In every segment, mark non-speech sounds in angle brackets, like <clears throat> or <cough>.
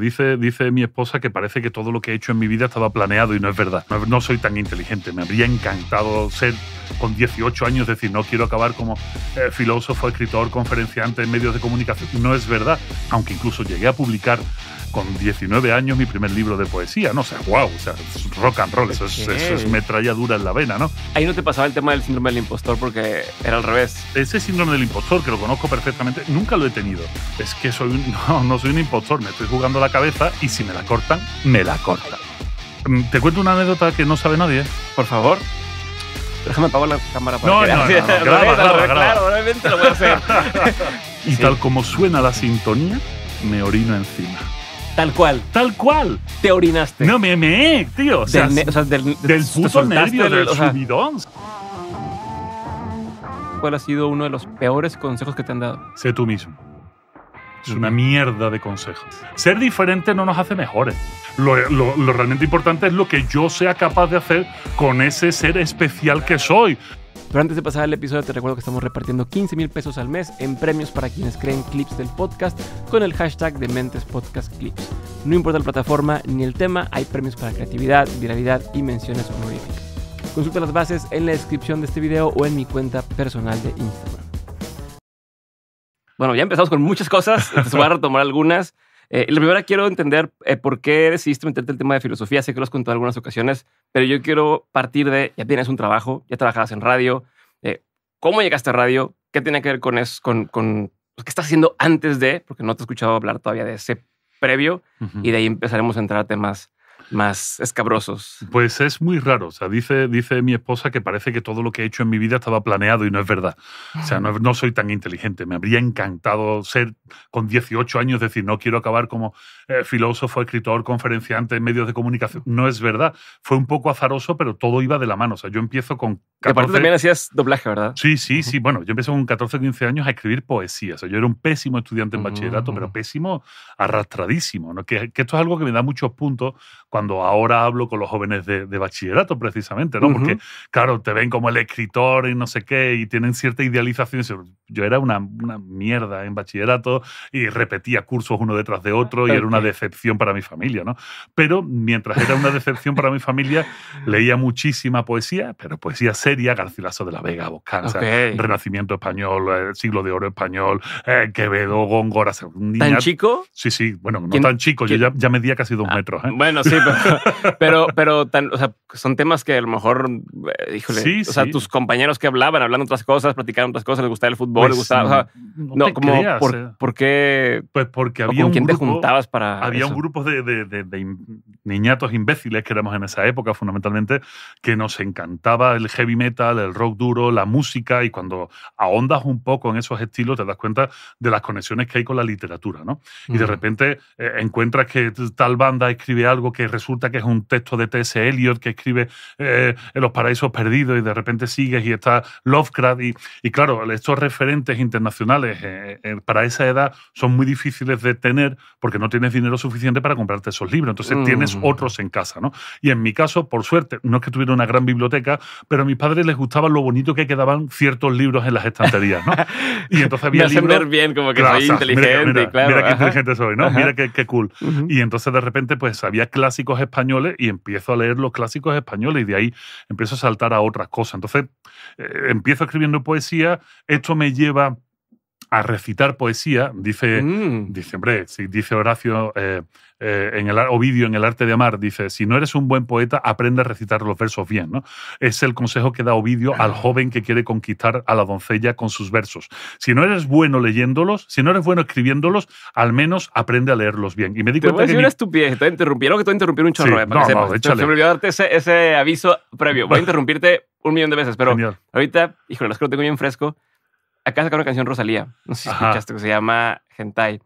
Dice, dice mi esposa que parece que todo lo que he hecho en mi vida estaba planeado y no es verdad. No, soy tan inteligente. Me habría encantado ser con 18 años, decir, no quiero acabar como eh, filósofo, escritor, conferenciante en medios de comunicación. No es verdad. Aunque incluso llegué a publicar con 19 años mi primer libro de poesía, ¿no? O sea, wow, o sea, rock and roll, eso es, dura en la vena, ¿no? Ahí no te pasaba el tema del síndrome del impostor porque era al revés. Ese síndrome del impostor, que lo conozco perfectamente, nunca lo he tenido. Es que soy un, <laughs> no, no soy un impostor, me estoy jugando la cabeza y si me la cortan, me la cortan. Mm, te cuento una anécdota que no sabe nadie. Por favor. Déjame apagar la cámara para no, no, no, <laughs> Claro, obviamente lo voy a hacer. <laughs> y tal como suena la sintonía, me orino encima. Tal cual. Tal cual. Te orinaste. No me me, tío. O sea, del, del, del puto nervio, del subidón. ¿Cuál ha sido uno de los peores consejos que te han dado? Sé tú mismo. Es una mierda de consejos. Ser diferente no nos hace mejores. Lo, lo realmente importante es lo que yo sea capaz de hacer con ese ser especial que soy. Pero antes de pasar al episodio, te recuerdo que estamos repartiendo 15 mil pesos al mes en premios para quienes creen clips del podcast con el hashtag de Mentes Podcast Clips. No importa la plataforma ni el tema, hay premios para creatividad, viralidad y menciones honoríficas. Consulta las bases en la descripción de este video o en mi cuenta personal de Instagram. Bueno, ya empezamos con muchas cosas, entonces voy a retomar algunas. Eh, la primera quiero entender eh, por qué decidiste meterte el tema de filosofía. Sé que lo has contado en algunas ocasiones, pero yo quiero partir de, ya tienes un trabajo, ya trabajabas en radio. Eh, ¿Cómo llegaste a radio? ¿Qué tiene que ver con eso? Con, con, ¿Qué estás haciendo antes de? Porque no te he escuchado hablar todavía de ese previo. Y de ahí empezaremos a entrar a temas más escabrosos. Pues es muy raro. O sea, dice, mi esposa que parece que todo lo que he hecho en mi vida estaba planeado y no es verdad. O sea, no, no soy tan inteligente. Me habría encantado ser con 18 años, decir, no quiero acabar como eh, filósofo, escritor, conferenciante medios de comunicación. No es verdad. Fue un poco azaroso, pero todo iba de la mano. O sea, yo empiezo con 14... que también hacías doblaje, ¿verdad? Sí, sí, sí. Bueno, yo empecé con 14, 15 años a escribir poesía. O sea, yo era un pésimo estudiante en bachillerato, mm. pero pésimo arrastradísimo. ¿no? Que, esto es algo que me da muchos puntos cuando ahora hablo con los jóvenes de, bachillerato, precisamente, ¿no? Porque, claro, te ven como el escritor y no sé qué, y tienen cierta idealización yo era una, una, mierda en bachillerato y repetía cursos uno detrás de otro y era una decepción para mi familia, ¿no? Pero mientras era una decepción para mi familia, <laughs> leía muchísima poesía, pero poesía seria, Garcilaso de la Vega, Boscán, Renacimiento español, eh, Siglo de Oro español, eh, Quevedo, Góngora. ¿Tan chico? Sí, sí, bueno, no tan chico, yo ya, medía casi dos ah, metros. ¿eh? Bueno, sí, pero, <laughs> pero, son temas que a lo mejor, híjole, sí, o sea, tus compañeros que hablaban, hablando otras cosas, platicaban otras cosas, les gustaba el fútbol no, como por, qué. Pues porque había. ¿Con un grupo, te juntabas para.? Había un grupo de, niñatos imbéciles que éramos en esa época, fundamentalmente, que nos encantaba el heavy metal, el rock duro, la música, y cuando ahondas un poco en esos estilos, te das cuenta de las conexiones que hay con la literatura, ¿no? Y de mm. repente eh, encuentras que tal banda escribe algo que resulta que es un texto de T.S. Eliot que escribe eh, en Los Paraísos Perdidos, y de repente sigues y está Lovecraft, y, y claro, estos referente internacionales eh, eh, para esa edad son muy difíciles de tener porque no tienes dinero suficiente para comprarte esos libros. Entonces tienes mm. otros en casa, ¿no? Y en mi caso, por suerte, no es que tuviera una gran biblioteca, pero a mis padres les gustaba lo bonito que quedaban ciertos libros en las estanterías, ¿no? <laughs> Y entonces había libros... bien como que soy inteligente, claro. Mira qué soy, Mira qué, cool. Y entonces de repente pues había clásicos españoles y empiezo a leer los clásicos españoles y de ahí empiezo a saltar a otras cosas. Entonces eh, empiezo escribiendo poesía, esto me lleva a recitar poesía, dice, mm. dice, hombre, dice Horacio eh, eh, en el Ovidio en el arte de amar, dice, si no eres un buen poeta, aprende a recitar los versos bien, ¿no? Es el consejo que da Ovidio al joven que quiere conquistar a la doncella con sus versos. Si no eres bueno leyéndolos, si no eres bueno escribiéndolos, al menos aprende a leerlos bien. Y me di te voy a decir te que voy a interrumpir un chorro, eh, no, Se me olvidó darte ese, aviso previo. Voy a <laughs> interrumpirte un millón de veces, pero ahorita, híjole, las que lo tengo bien fresco acá sacaron una canción Rosalía. No sé si escuchaste, que se llama Hentai.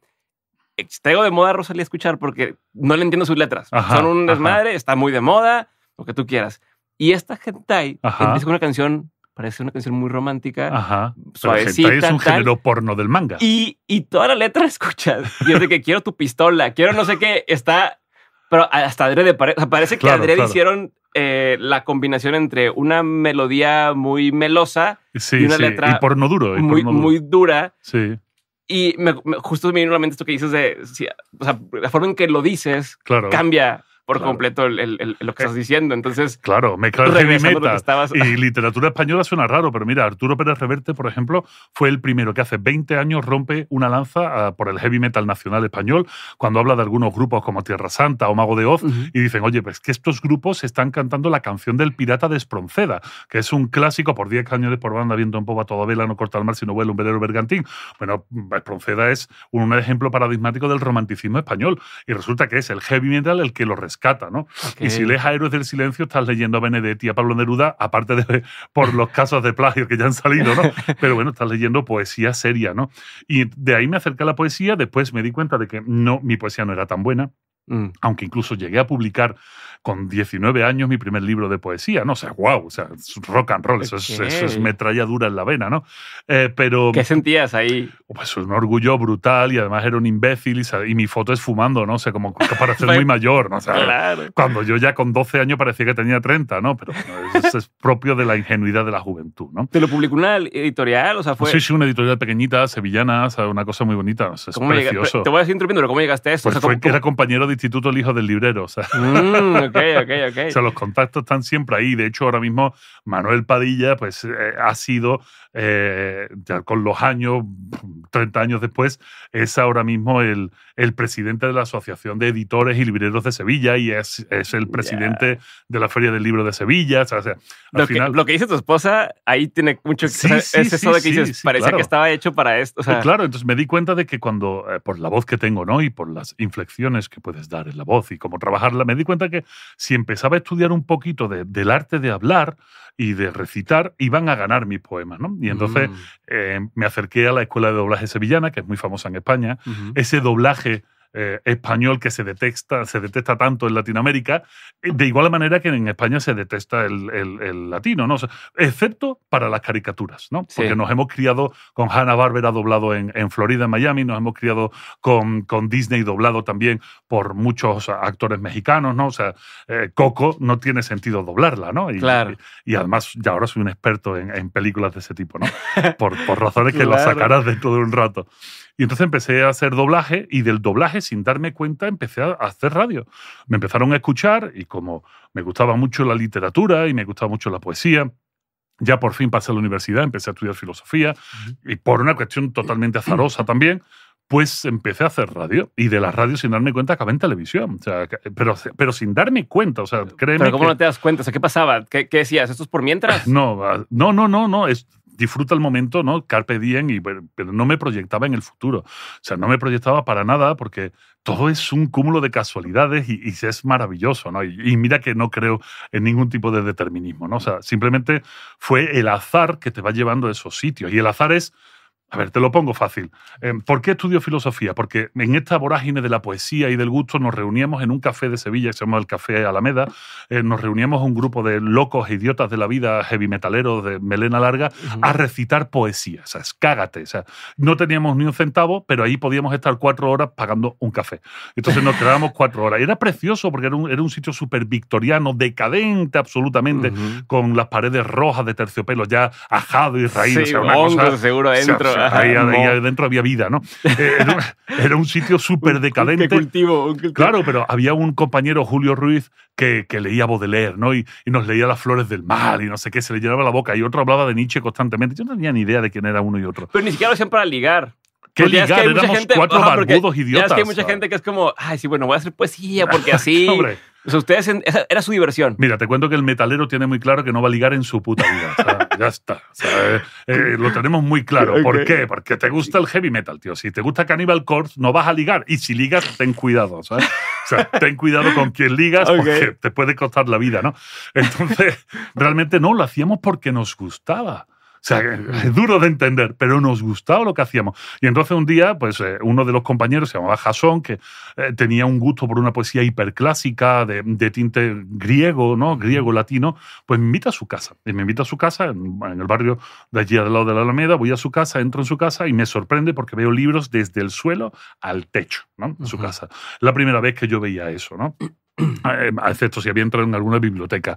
Eh, traigo de moda a Rosalía escuchar porque no le entiendo sus letras. Son un desmadre, está muy de moda, lo que tú quieras. Y esta Hentai es una canción, parece una canción muy romántica. Ajá. Suavecita. es un género porno del manga. Y, y toda la letra la escuchas. Y es de que quiero tu pistola, quiero no sé qué. Está pero hasta adrede, parece que claro, hicieron eh, la combinación entre una melodía muy melosa y una letra duro, muy, dura. Sí. Y justo me viene a esto que dices de, la forma en que lo dices cambia por completo lo que eh, estás diciendo. Entonces, claro, me estabas... y literatura española suena raro, pero mira, Arturo Pérez Reverte, por ejemplo, fue el primero que hace 20 años rompe una lanza ah, por el heavy metal nacional español cuando habla de algunos grupos como Tierra Santa o Mago de Oz y dicen, oye, pues que estos grupos están cantando la canción del pirata de Espronceda, que es un clásico por 10 de por banda, viendo en popa toda vela, no corta el mar, sino vuela un velero bergantín. Bueno, Espronceda es un ejemplo paradigmático del romanticismo español y resulta que es el heavy metal el que lo rescata cata, ¿no? Y si lees a Héroes del Silencio, estás leyendo a Benedetti, a Pablo Neruda, aparte de <laughs> por los casos de plagio que ya han salido, ¿no? <laughs> Pero bueno, estás leyendo poesía seria, ¿no? Y de ahí me acerqué a la poesía, después me di cuenta de que no, mi poesía no era tan buena. Mm. Aunque incluso llegué a publicar con 19 años mi primer libro de poesía, ¿no? O sea, wow, o sea, rock and roll, eso es, eso dura en la vena, ¿no? Eh, pero, ¿Qué sentías ahí? Pues un orgullo brutal y además era un imbécil y, mi foto es fumando, ¿no? sé, como para ser <laughs> muy mayor, claro. Cuando yo ya con 12 años parecía que tenía 30, ¿no? Pero eso es propio de la ingenuidad de la juventud, ¿no? ¿Te lo publicó una editorial? O sea, fue... Sí, sí, una editorial pequeñita, sevillana, una cosa muy bonita, es precioso. Te voy a decir pero ¿cómo llegaste a esto? Pues fue, que Era compañero de instituto el hijo del librero, o sea. Mm, o sea, los contactos están siempre ahí. De hecho, ahora mismo Manuel Padilla pues eh, ha sido eh, ya con los años, 30 años después, es ahora mismo el, el, presidente de la Asociación de Editores y Libreros de Sevilla y es, es el presidente de la Feria del Libro de Sevilla. O sea, lo, final, que, lo, que, dice tu esposa, ahí tiene mucho eso que dices, parecía que estaba hecho para esto. Pues claro, entonces me di cuenta de que cuando, eh, por la voz que tengo, ¿no? Y por las inflexiones que puedes dar en la voz y cómo trabajarla, me di cuenta que si empezaba a estudiar un poquito del arte de hablar y de recitar, iban a ganar mis poemas, ¿no? Y entonces mm. eh, me acerqué a la escuela de doblaje sevillana, que es muy famosa en España. Ese doblaje eh, español que se detecta se tanto en Latinoamérica, eh, de igual manera que en España se detesta el, latino, ¿no? excepto para las caricaturas, ¿no? Porque nos hemos criado con Hanna Barbera doblado en, en, Florida, en Miami, nos hemos criado con, con, Disney doblado también por muchos actores mexicanos, ¿no? O sea, eh, Coco no tiene sentido doblarla, ¿no? Y, además, ya ahora soy un experto en, películas de ese tipo, ¿no? <laughs> Por, razones que la las sacarás de todo un rato. Y entonces empecé a hacer doblaje y del doblaje, sin darme cuenta, empecé a hacer radio. Me empezaron a escuchar y como me gustaba mucho la literatura y me gustaba mucho la poesía, ya por fin pasé a la universidad, empecé a estudiar filosofía y por una cuestión totalmente azarosa también, pues empecé a hacer radio y de la radio sin darme cuenta acabé en televisión. pero, pero sin darme cuenta, o sea, créeme. Pero ¿cómo no te das cuenta? ¿qué pasaba? ¿Qué, decías? ¿Esto es por mientras? No, ah, no, no, no, no. Es, disfruta el momento, ¿no? Carpe diem, y, pero no me proyectaba en el futuro. O sea, no me proyectaba para nada porque todo es un cúmulo de casualidades y, es maravilloso, ¿no? Y, y, mira que no creo en ningún tipo de determinismo, ¿no? O sea, simplemente fue el azar que te va llevando a esos sitios. Y el azar es a ver, te lo pongo fácil. Eh, ¿Por qué estudio filosofía? Porque en esta vorágine de la poesía y del gusto nos reuníamos en un café de Sevilla que se llama el Café Alameda. Eh, nos reuníamos un grupo de locos, e idiotas de la vida, heavy metaleros de melena larga, a recitar poesía. O sea, escágate cágate. O sea, no teníamos ni un centavo, pero ahí podíamos estar cuatro horas pagando un café. Entonces nos quedábamos <laughs> cuatro horas. Y era precioso porque era un, sitio súper victoriano, decadente absolutamente, con las paredes rojas de terciopelo ya ajado y raído. o sea, una seguro entro ahí, adentro había vida, ¿no? Eh, era, un sitio súper <laughs> decadente. Claro, pero había un compañero, Julio Ruiz, que, leía Baudelaire, ¿no? Y, nos leía Las flores del mar y no sé qué, se le llenaba la boca. Y otro hablaba de Nietzsche constantemente. Yo no tenía ni idea de quién era uno y otro. Pero ni siquiera lo hacían para ligar. ¿Qué ligar? Éramos cuatro barbudos idiotas. Es que hay mucha gente que es como, ay, sí, bueno, voy a hacer poesía porque <laughs> así... O sea, ustedes, era su diversión. Mira, te cuento que el metalero tiene muy claro que no va a ligar en su puta vida. <laughs> ya está. Eh, eh, lo tenemos muy claro. ¿Por qué? Porque te gusta el heavy metal, tío. Si te gusta Cannibal Corpse, no vas a ligar. Y si ligas, ten cuidado, O sea, ten cuidado con quien ligas porque te puede costar la vida, ¿no? Entonces, <laughs> realmente no, lo hacíamos porque nos gustaba sea, <laughs> es duro de entender, pero nos gustaba lo que hacíamos. Y entonces un día, pues eh, uno de los compañeros se llamaba Jason, que eh, tenía un gusto por una poesía hiperclásica de, tinte griego, ¿no? Griego, latino, pues me invita a su casa. Y me invita a su casa, en, el barrio de allí al lado de la Alameda, voy a su casa, entro en su casa y me sorprende porque veo libros desde el suelo al techo, ¿no? En su casa. La primera vez que yo veía eso, ¿no? <clears throat> Eh, excepto si había entrado en alguna biblioteca.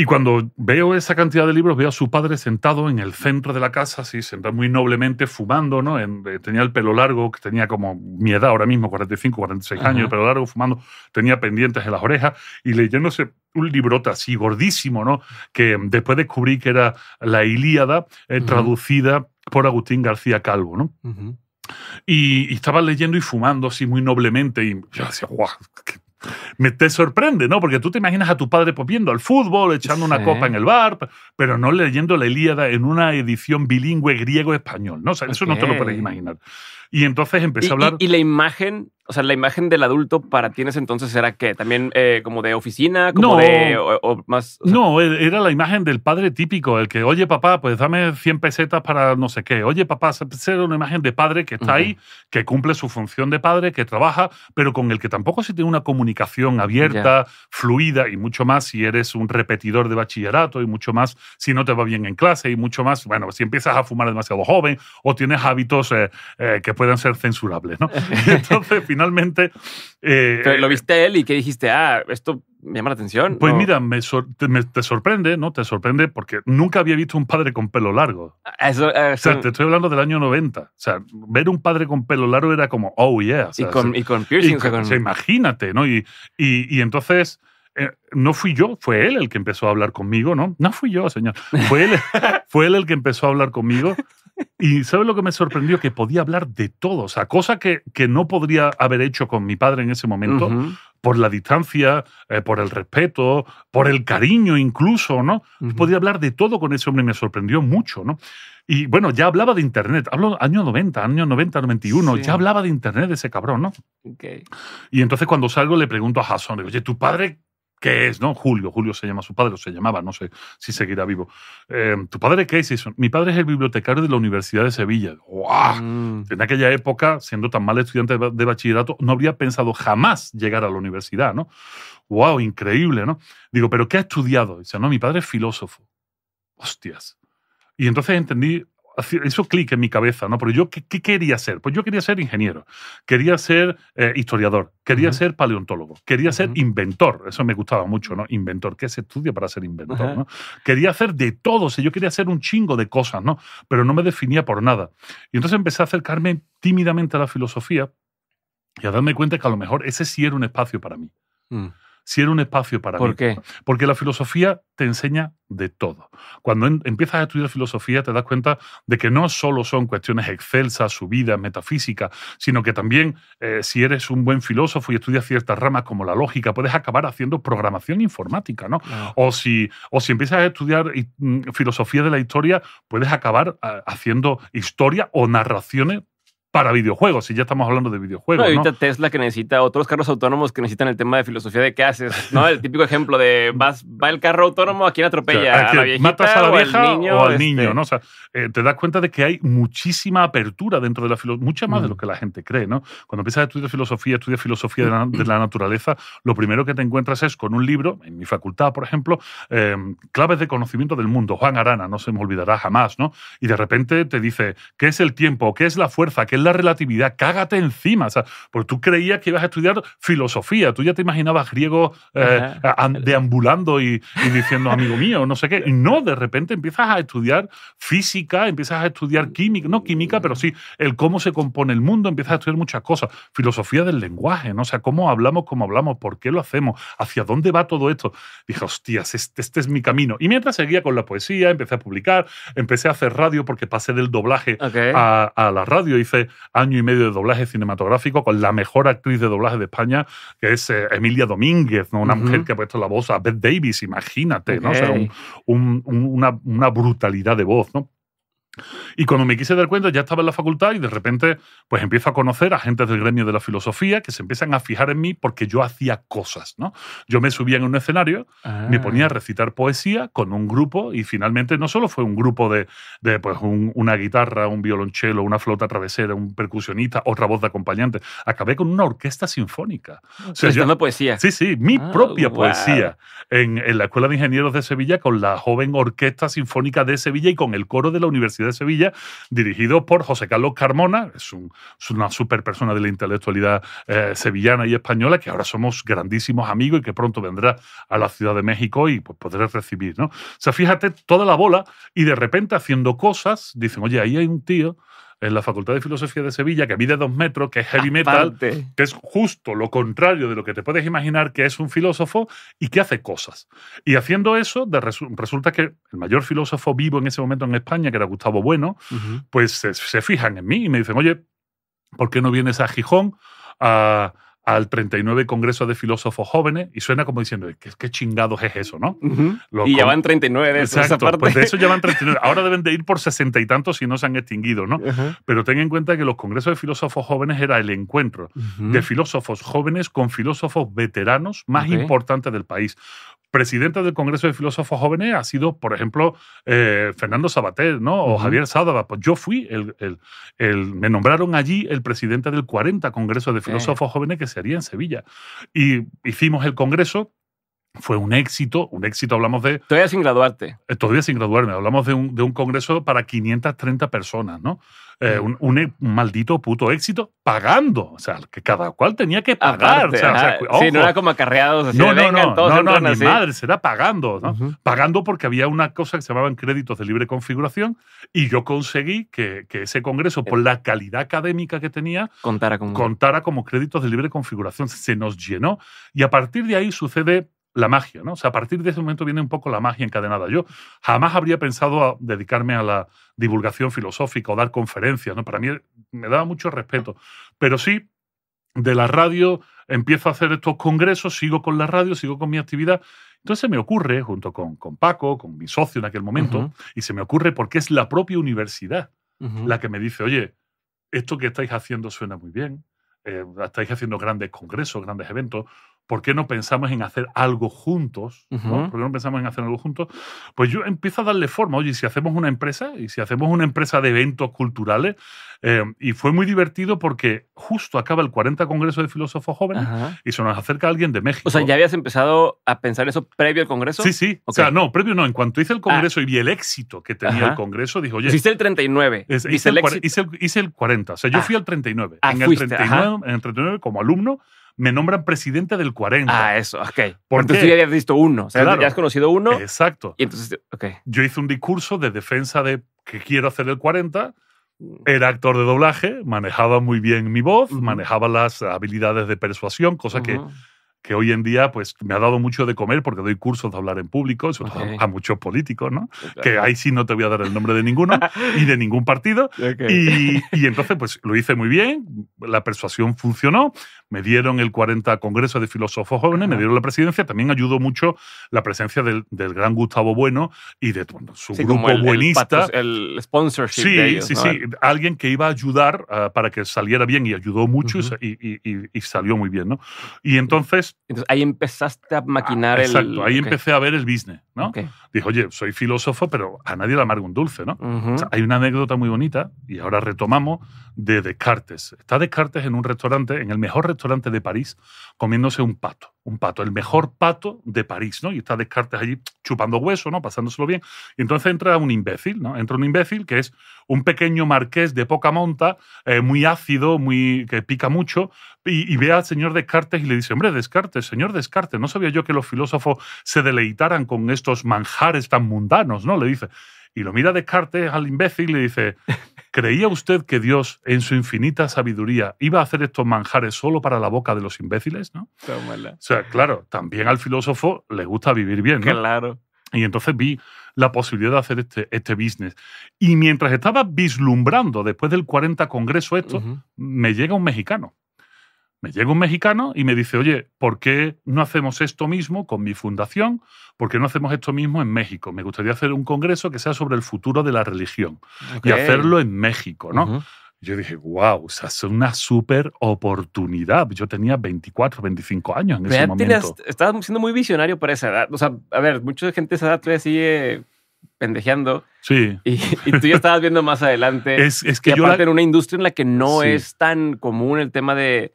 Y cuando veo esa cantidad de libros, veo a su padre sentado en el centro de la casa, así, sentado muy noblemente, fumando, ¿no? Eh, tenía el pelo largo, que tenía como mi edad ahora mismo, 45, 46 años, el pelo largo, fumando, tenía pendientes en las orejas y leyéndose un librote así gordísimo, ¿no? Que después descubrí que era La Ilíada, eh, traducida por Agustín García Calvo, ¿no? Y, y, estaba leyendo y fumando así muy noblemente y yo decía, guau, qué, me te sorprende, ¿no? Porque tú te imaginas a tu padre pues, viendo al fútbol, echando una copa en el bar, pero no leyendo la Ilíada en una edición bilingüe griego-español, ¿no? O sea, eso no te lo puedes imaginar. Y entonces empezó a hablar... y la imagen o sea, la imagen del adulto para ti en ese entonces era qué? También eh, como de oficina, como no, de más. No, e, era la imagen del padre típico, el que, oye papá, pues dame 100 pesetas para no sé qué. Oye papá, era una imagen de padre que está ahí, que cumple su función de padre, que trabaja, pero con el que tampoco se tiene una comunicación abierta, fluida y mucho más si eres un repetidor de bachillerato y mucho más si no te va bien en clase y mucho más, bueno, si empiezas a fumar demasiado joven o tienes hábitos eh, eh, que puedan ser censurables, ¿no? <laughs> Entonces, finalmente... Eh, lo eh, viste él y qué dijiste, ah, esto me llama la atención. Pues mira, me, te sorprende, ¿no? Te sorprende porque nunca había visto un padre con pelo largo. Ah, ah, o sea, te estoy hablando del año 90. O sea, ver un padre con pelo largo era como, oh yeah. y, con, y, con, piercing. imagínate, ¿no? Y, y entonces... Eh, no fui yo, fue él el que empezó a hablar conmigo, ¿no? No fui yo, señor. Fue <laughs> fue él el que empezó a hablar conmigo y ¿sabes lo que me sorprendió? Que podía hablar de todo. O sea, cosa que, no podría haber hecho con mi padre en ese momento, por la distancia, eh, por el respeto, por el cariño incluso, ¿no? Podía hablar de todo con ese hombre y me sorprendió mucho, ¿no? Y bueno, ya hablaba de Internet. Hablo año 90, año 90, 91. Ya hablaba de Internet ese cabrón, ¿no? Okay. Y entonces cuando salgo le pregunto a digo, oye, ¿tu padre ¿Qué es, no? Julio, Julio se llama su padre, o se llamaba, no sé si seguirá vivo. Eh, ¿Tu padre qué es? Mi padre es el bibliotecario de la Universidad de Sevilla. ¡Guau! Mm. En aquella época, siendo tan mal estudiante de bachillerato, no habría pensado jamás llegar a la universidad, ¿no? ¡Wow! Increíble, ¿no? Digo, ¿pero qué ha estudiado? Dice, no, mi padre es filósofo. ¡Hostias! Y entonces entendí eso clic en mi cabeza, ¿no? Porque yo, ¿qué, quería ser? Pues yo quería ser ingeniero, quería ser eh, historiador, quería ser paleontólogo, quería ser inventor, eso me gustaba mucho, ¿no? Inventor, ¿qué se estudia para ser inventor, ¿no? Quería hacer de todo, yo quería hacer un chingo de cosas, ¿no? Pero no me definía por nada. Y entonces empecé a acercarme tímidamente a la filosofía y a darme cuenta que a lo mejor ese sí era un espacio para mí. Mm. Si era un espacio para mí. ¿Por qué? Porque la filosofía te enseña de todo. Cuando empiezas a estudiar filosofía te das cuenta de que no solo son cuestiones excelsas, subidas, metafísicas, sino que también eh, si eres un buen filósofo y estudias ciertas ramas como la lógica, puedes acabar haciendo programación informática, ¿no? O, si, o si empiezas a estudiar mm, filosofía de la historia, puedes acabar ah, haciendo historia o narraciones para videojuegos, si ya estamos hablando de videojuegos. ahorita Tesla que necesita, otros carros autónomos que necesitan el tema de filosofía de qué haces, ¿no? El típico ejemplo de vas, va el carro autónomo, ¿a quién atropella? ¿a, la viejita, ¿Matas a la vieja o al niño? Este, ¿no? O sea, eh, te das cuenta de que hay muchísima apertura dentro de la filosofía, mucha más de lo que la gente cree, ¿no? Cuando empiezas a estudiar filosofía, estudias filosofía de la, naturaleza, lo primero que te encuentras es con un libro, en mi facultad, por ejemplo, eh, Claves de Conocimiento del Mundo, Juan Arana, no se me olvidará jamás, ¿no? Y de repente te dice, ¿qué es el tiempo? ¿Qué es la fuerza? ¿Qué la relatividad, cágate encima. O sea, porque tú creías que ibas a estudiar filosofía, tú ya te imaginabas griego eh, deambulando y, diciendo, amigo mío, no sé qué. Y no, de repente empiezas a estudiar física, empiezas a estudiar química, no química, pero sí el cómo se compone el mundo, empiezas a estudiar muchas cosas. Filosofía del lenguaje, ¿no? O sea, cómo hablamos, cómo hablamos, por qué lo hacemos, hacia dónde va todo esto. Dije, hostias, este, este es mi camino. Y mientras seguía con la poesía, empecé a publicar, empecé a hacer radio porque pasé del doblaje a, a, la radio. Hice año y medio de doblaje cinematográfico con la mejor actriz de doblaje de España, que es eh, Emilia Domínguez, ¿no? una mujer que ha puesto la voz a Beth Davis, imagínate, ¿no? una, una brutalidad de voz, ¿no? Y cuando me quise dar cuenta, ya estaba en la facultad y de repente, pues empiezo a conocer a gente del gremio de la filosofía que se empiezan a fijar en mí porque yo hacía cosas, ¿no? Yo me subía en un escenario, me ah. ponía a recitar poesía con un grupo y finalmente no solo fue un grupo de, de pues, una guitarra, un violonchelo, una flauta travesera, un percusionista, otra voz de acompañante, acabé con una orquesta sinfónica. O poesía. Sí, sí, mi ah, propia poesía en, en la Escuela de Ingenieros de Sevilla con la joven Orquesta Sinfónica de Sevilla y con el coro de la Universidad de Sevilla, dirigido por José Carlos Carmona, es, una super persona de la intelectualidad eh, sevillana y española, que ahora somos grandísimos amigos y que pronto vendrá a la Ciudad de México y pues, podré recibir. ¿no? O sea, fíjate toda la bola y de repente haciendo cosas, dicen, oye, ahí hay un tío en la Facultad de Filosofía de Sevilla, que mide dos metros, que es heavy metal, que es justo lo contrario de lo que te puedes imaginar que es un filósofo y que hace cosas. Y haciendo eso, resulta que el mayor filósofo vivo en ese momento en España, que era Gustavo Bueno, pues se, se, fijan en mí y me dicen, oye, ¿por qué no vienes a Gijón a al 39 Congreso de Filósofos Jóvenes y suena como diciendo, ¿qué, qué chingados es eso, no? y ya van 39 de esa parte. Pues de eso ya van 39. Ahora deben de ir por sesenta y tantos si no se han extinguido, ¿no? Pero ten en cuenta que los Congresos de Filósofos Jóvenes era el encuentro de filósofos jóvenes con filósofos veteranos más importantes del país. Presidente del Congreso de Filósofos Jóvenes ha sido, por ejemplo, eh, Fernando Sabater, ¿no? O Javier Sádava. Pues yo fui, el, el, me nombraron allí el presidente del 40 Congreso de Filósofos Jóvenes que se haría en Sevilla. Y hicimos el Congreso, fue un éxito, un éxito, hablamos de... Todavía sin graduarte. Eh, todavía sin graduarme, hablamos de un, de un congreso para 530 personas, ¿no? Eh, e, un, maldito puto éxito pagando. O sea, que cada cual tenía que pagar. o sea, sí, no era como acarreados. Así no, no, no, todos no, no, no, mi madre, será pagando. ¿no? Pagando porque había una cosa que se llamaban créditos de libre configuración y yo conseguí que, ese congreso, por eh. la calidad académica que tenía, contara contara como créditos de libre configuración. Se nos llenó. Y a partir de ahí sucede la magia, ¿no? O sea, a partir de ese momento viene un poco la magia encadenada. Yo jamás habría pensado a dedicarme a la divulgación filosófica o dar conferencias, ¿no? Para mí me daba mucho respeto. Pero sí, de la radio empiezo a hacer estos congresos, sigo con la radio, sigo con mi actividad. Entonces se me ocurre, junto con, Paco, con mi socio en aquel momento, y se me ocurre porque es la propia universidad la que me dice, oye, esto que estáis haciendo suena muy bien, eh, estáis haciendo grandes congresos, grandes eventos, ¿por qué no pensamos en hacer algo juntos? ¿no? ¿Por qué no pensamos en hacer algo juntos? Pues yo empiezo a darle forma, oye, si hacemos una empresa, y si hacemos una empresa de eventos culturales, eh, y fue muy divertido porque justo acaba el 40 Congreso de Filósofos Jóvenes y se nos acerca alguien de México. O sea, ¿ya habías empezado a pensar eso previo al Congreso? Sí, sí. O sea, no, previo no. En cuanto hice el Congreso ah. y vi el éxito que tenía el Congreso, dije, oye... Hiciste el 39. hice, el, hice, 40. O sea, yo ah. fui al 39. Ah, en, fuiste, 39 en el 39 como alumno me nombran presidente del 40. Ah, eso, ok. Porque tú ya habías visto uno, o sea, ya has conocido uno. Exacto. Y entonces, okay. Yo hice un discurso de defensa de que quiero hacer el 40. Mm. Era actor de doblaje, manejaba muy bien mi voz, manejaba las habilidades de persuasión, cosa que que hoy en día pues me ha dado mucho de comer porque doy cursos de hablar en público, a, muchos políticos, ¿no? Que ahí sí no te voy a dar el nombre de ninguno <laughs> y de ningún partido. Y, y, entonces pues lo hice muy bien, la persuasión funcionó, me dieron el 40 Congreso de Filósofos Jóvenes, me dieron la presidencia, también ayudó mucho la presencia del, gran Gustavo Bueno y de su grupo el, buenista. El, sponsorship. Sí, sí, sí. Alguien que iba a ayudar ah, para que saliera bien y ayudó mucho y, salió muy bien, ¿no? Y entonces. Entonces ahí empezaste a ah, maquinar el. Exacto, ahí empecé a ver el business, ¿no? dijo oye, soy filósofo, pero a nadie le amargo un dulce, ¿no? hay una anécdota muy bonita y ahora retomamos de Descartes. Está Descartes en un restaurante, en el mejor restaurante restaurante de París comiéndose un pato, un pato, el mejor pato de París, ¿no? Y está Descartes allí chupando hueso, ¿no? Pasándoselo bien. Y entonces entra un imbécil, ¿no? Entra un imbécil que es un pequeño marqués de poca monta, eh, muy ácido, muy, que pica mucho, y, y, ve al señor Descartes y le dice, hombre, Descartes, señor Descartes, no sabía yo que los filósofos se deleitaran con estos manjares tan mundanos, ¿no? Le dice. Y lo mira Descartes al imbécil y le dice, ¿Creía usted que Dios, en su infinita sabiduría, iba a hacer estos manjares solo para la boca de los imbéciles? ¿no? O sea, claro, también al filósofo le gusta vivir bien. Claro. Y entonces vi la posibilidad de hacer este, este business. Y mientras estaba vislumbrando después del 40 Congreso esto, me llega un mexicano me llega un mexicano y me dice, oye, ¿por qué no hacemos esto mismo con mi fundación? ¿Por qué no hacemos esto mismo en México? Me gustaría hacer un congreso que sea sobre el futuro de la religión y hacerlo en México, ¿no? Yo dije, wow, o sea, es una súper oportunidad. Yo tenía 24, 25 años en ese momento. Estabas siendo muy visionario para esa edad. O sea, a ver, mucha gente de esa edad todavía sigue pendejeando. Sí. Y, tú ya estabas viendo más adelante. <laughs> es, es que yo la... en una industria en la que no es tan común el tema de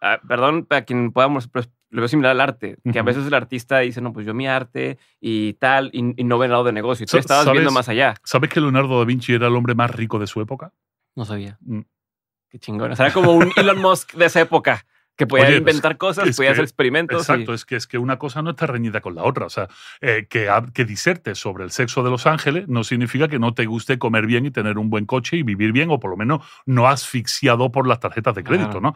Ah, perdón, para quien podamos, pero lo veo similar al arte, que a veces el artista dice, no, pues yo mi arte y tal, y, no ve el lado de negocio. Y tú estabas viendo más allá. ¿Sabes que Leonardo da Vinci era el hombre más rico de su época? No sabía. Mm. Qué chingón. O sea, era como un Elon Musk de esa época que podía inventar cosas, podía hacer experimentos. Exacto, es, que, es que una cosa no está reñida con la otra. O sea, eh, que, que sobre el sexo de los ángeles no significa que no te guste comer bien y tener un buen coche y vivir bien, o por lo menos no asfixiado por las tarjetas de crédito, ¿no?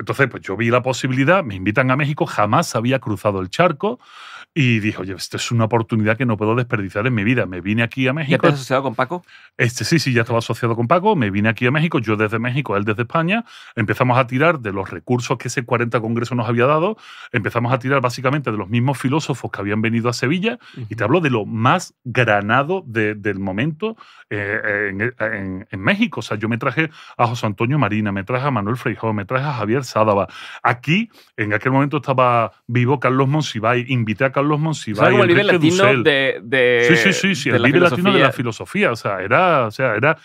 Entonces, pues yo vi la posibilidad, me invitan a México, jamás había cruzado el charco, y dijo, oye, esta es una oportunidad que no puedo desperdiciar en mi vida. Me vine aquí a México. ¿Ya estás asociado con Paco? Este sí, sí, ya estaba asociado con Paco. Me vine aquí a México, yo desde México, él desde España. Empezamos a tirar de los recursos que ese 40 Congreso nos había dado. Empezamos a tirar básicamente de los mismos filósofos que habían venido a Sevilla. Y te hablo de lo más granado del momento eh, en, México. O sea, yo me traje a José Antonio Marina, me traje a Manuel Freijó, me traje a Javier Sádava. Aquí, en aquel momento estaba vivo Carlos Monsiváis, invité a Carlos los Monsiváis. el nivel Latino de, de, Sí, sí, sí, el Latino de la filosofía. O sea, era, o sea, era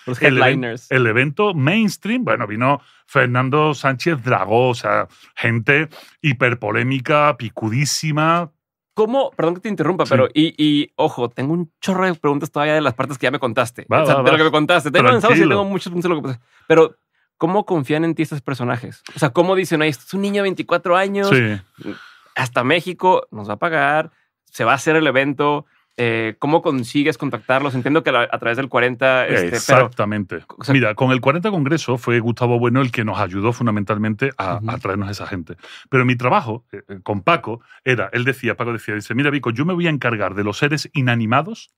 el, evento mainstream. Bueno, vino Fernando Sánchez Dragó, o sea, gente hiperpolémica, picudísima. ¿Cómo? Perdón que te interrumpa, pero. Y, ojo, tengo un chorro de preguntas todavía de las partes que ya me contaste. de lo que me contaste. Tengo pensado si tengo muchos puntos lo que Pero ¿cómo confían en ti estos personajes? O sea, ¿cómo dicen, Ay, este es un niño de 24 años? hasta México nos va a pagar, se va a hacer el evento. Eh, ¿Cómo consigues contactarlos? Entiendo que a través del 40. Este, Exactamente. Mira, con el 40 Congreso fue Gustavo Bueno el que nos ayudó fundamentalmente a, traernos a esa gente. Pero mi trabajo eh, eh, con Paco era, él decía, Paco decía, dice, mira Vico, yo me voy a encargar de los seres inanimados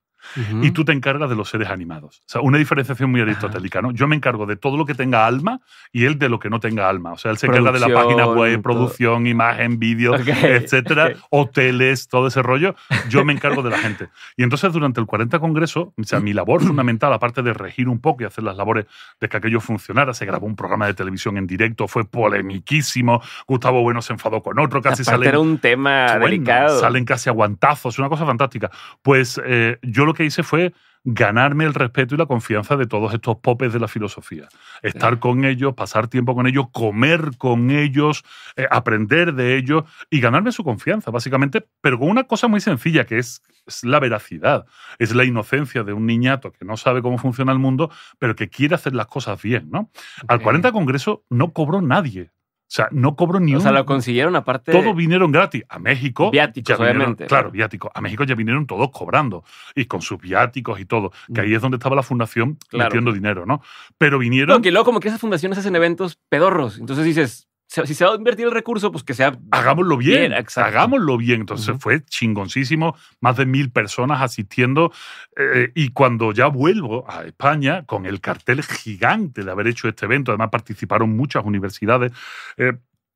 y tú te encargas de los seres animados. O sea, una diferenciación muy aristotélica, ¿no? Yo me encargo de todo lo que tenga alma y él de lo que no tenga alma. O sea, él se encarga de la página web, producción, imagen, vídeo, etcétera, hoteles, todo ese rollo. Yo me encargo de la gente. Y entonces, durante el 40 Congreso, o sea, mi labor fundamental, aparte de regir un poco y hacer las labores de que aquello funcionara, se grabó un programa de televisión en directo, fue polemiquísimo. Gustavo Bueno se enfadó con otro, casi salen. Era un tema delicado. Salen casi aguantazos, una cosa fantástica. Pues eh, yo lo que hice fue ganarme el respeto y la confianza de todos estos popes de la filosofía. Estar con ellos, pasar tiempo con ellos, comer con ellos, eh, aprender de ellos y ganarme su confianza, básicamente, pero con una cosa muy sencilla que es, la veracidad, es la inocencia de un niñato que no sabe cómo funciona el mundo, pero que quiere hacer las cosas bien. ¿no? Al 40 Congreso no cobró nadie o sea, no cobró ni un. O sea, lo consiguieron aparte. Todos vinieron gratis. A México. Viáticos, obviamente. Claro, viáticos. A México ya vinieron todos cobrando. Y con sus viáticos y todo. Que ahí es donde estaba la fundación metiendo dinero, ¿no? Pero vinieron. aunque luego como que esas fundaciones hacen eventos pedorros. Entonces dices, si se va a invertir el recurso, pues que sea. Hagámoslo bien. hagámoslo bien. Entonces fue chingoncísimo. Más de mil personas asistiendo. Eh, y cuando ya vuelvo a España, con el cartel gigante de haber hecho este evento, además participaron muchas universidades. Eh,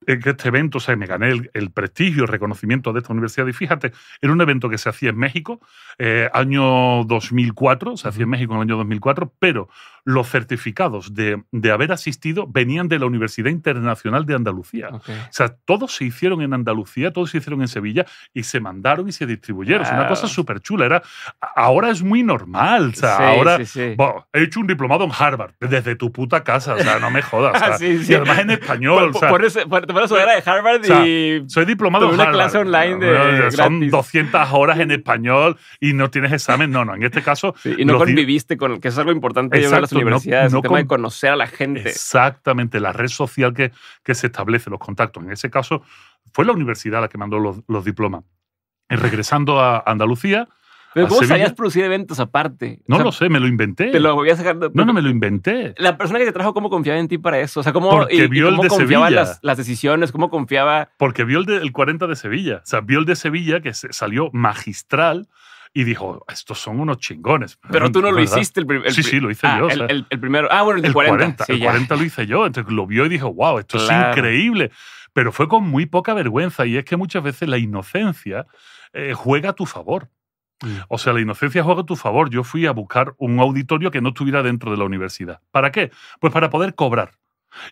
en este evento, o sea, me gané el, prestigio, el reconocimiento de esta universidad. Y fíjate, era un evento que se hacía en México, eh, año 2004, se hacía en México en el año 2004, pero los certificados de, de haber asistido venían de la Universidad Internacional de Andalucía. O sea, todos se hicieron en Andalucía, todos se hicieron en Sevilla y se mandaron y se distribuyeron. Es una cosa súper chula. ahora es muy normal. O sea, ahora he hecho un diplomado en Harvard desde tu puta casa. O sea, no me jodas. <laughs> y además en español. Por, o sea, por eso, de Harvard y. Soy diplomado en Harvard. una clase online de. Son 200 horas en español y no tienes examen. No, no, en este caso. <laughs> y no conviviste con. que es algo importante. La universidades, el tema de conocer a la gente. Exactamente, la red social que, que, se establece, los contactos. En ese caso, fue la universidad la que mandó los, diplomas. en regresando a Andalucía, pero ¿cómo sabías producir eventos aparte? No lo sé, me lo inventé. Te lo voy a No, no, me lo inventé. La persona que te trajo, ¿cómo confiaba en ti para eso? O sea, ¿cómo, cómo confiaba en Las, decisiones? ¿Cómo confiaba? Porque vio el, 40 de Sevilla. O sea, vio el de Sevilla que salió magistral y dijo, estos son unos chingones. Pero tú no lo hiciste el primero. Sí, sí, lo hice ah, yo. El, primero. Ah, bueno, el de 40. el 40 lo hice yo. Entonces lo vio y dijo, wow, esto es increíble. Pero fue con muy poca vergüenza y es que muchas veces la inocencia eh, juega a tu favor. Mm. O sea, la inocencia juega a tu favor. Yo fui a buscar un auditorio que no estuviera dentro de la universidad. ¿Para qué? Pues para poder cobrar.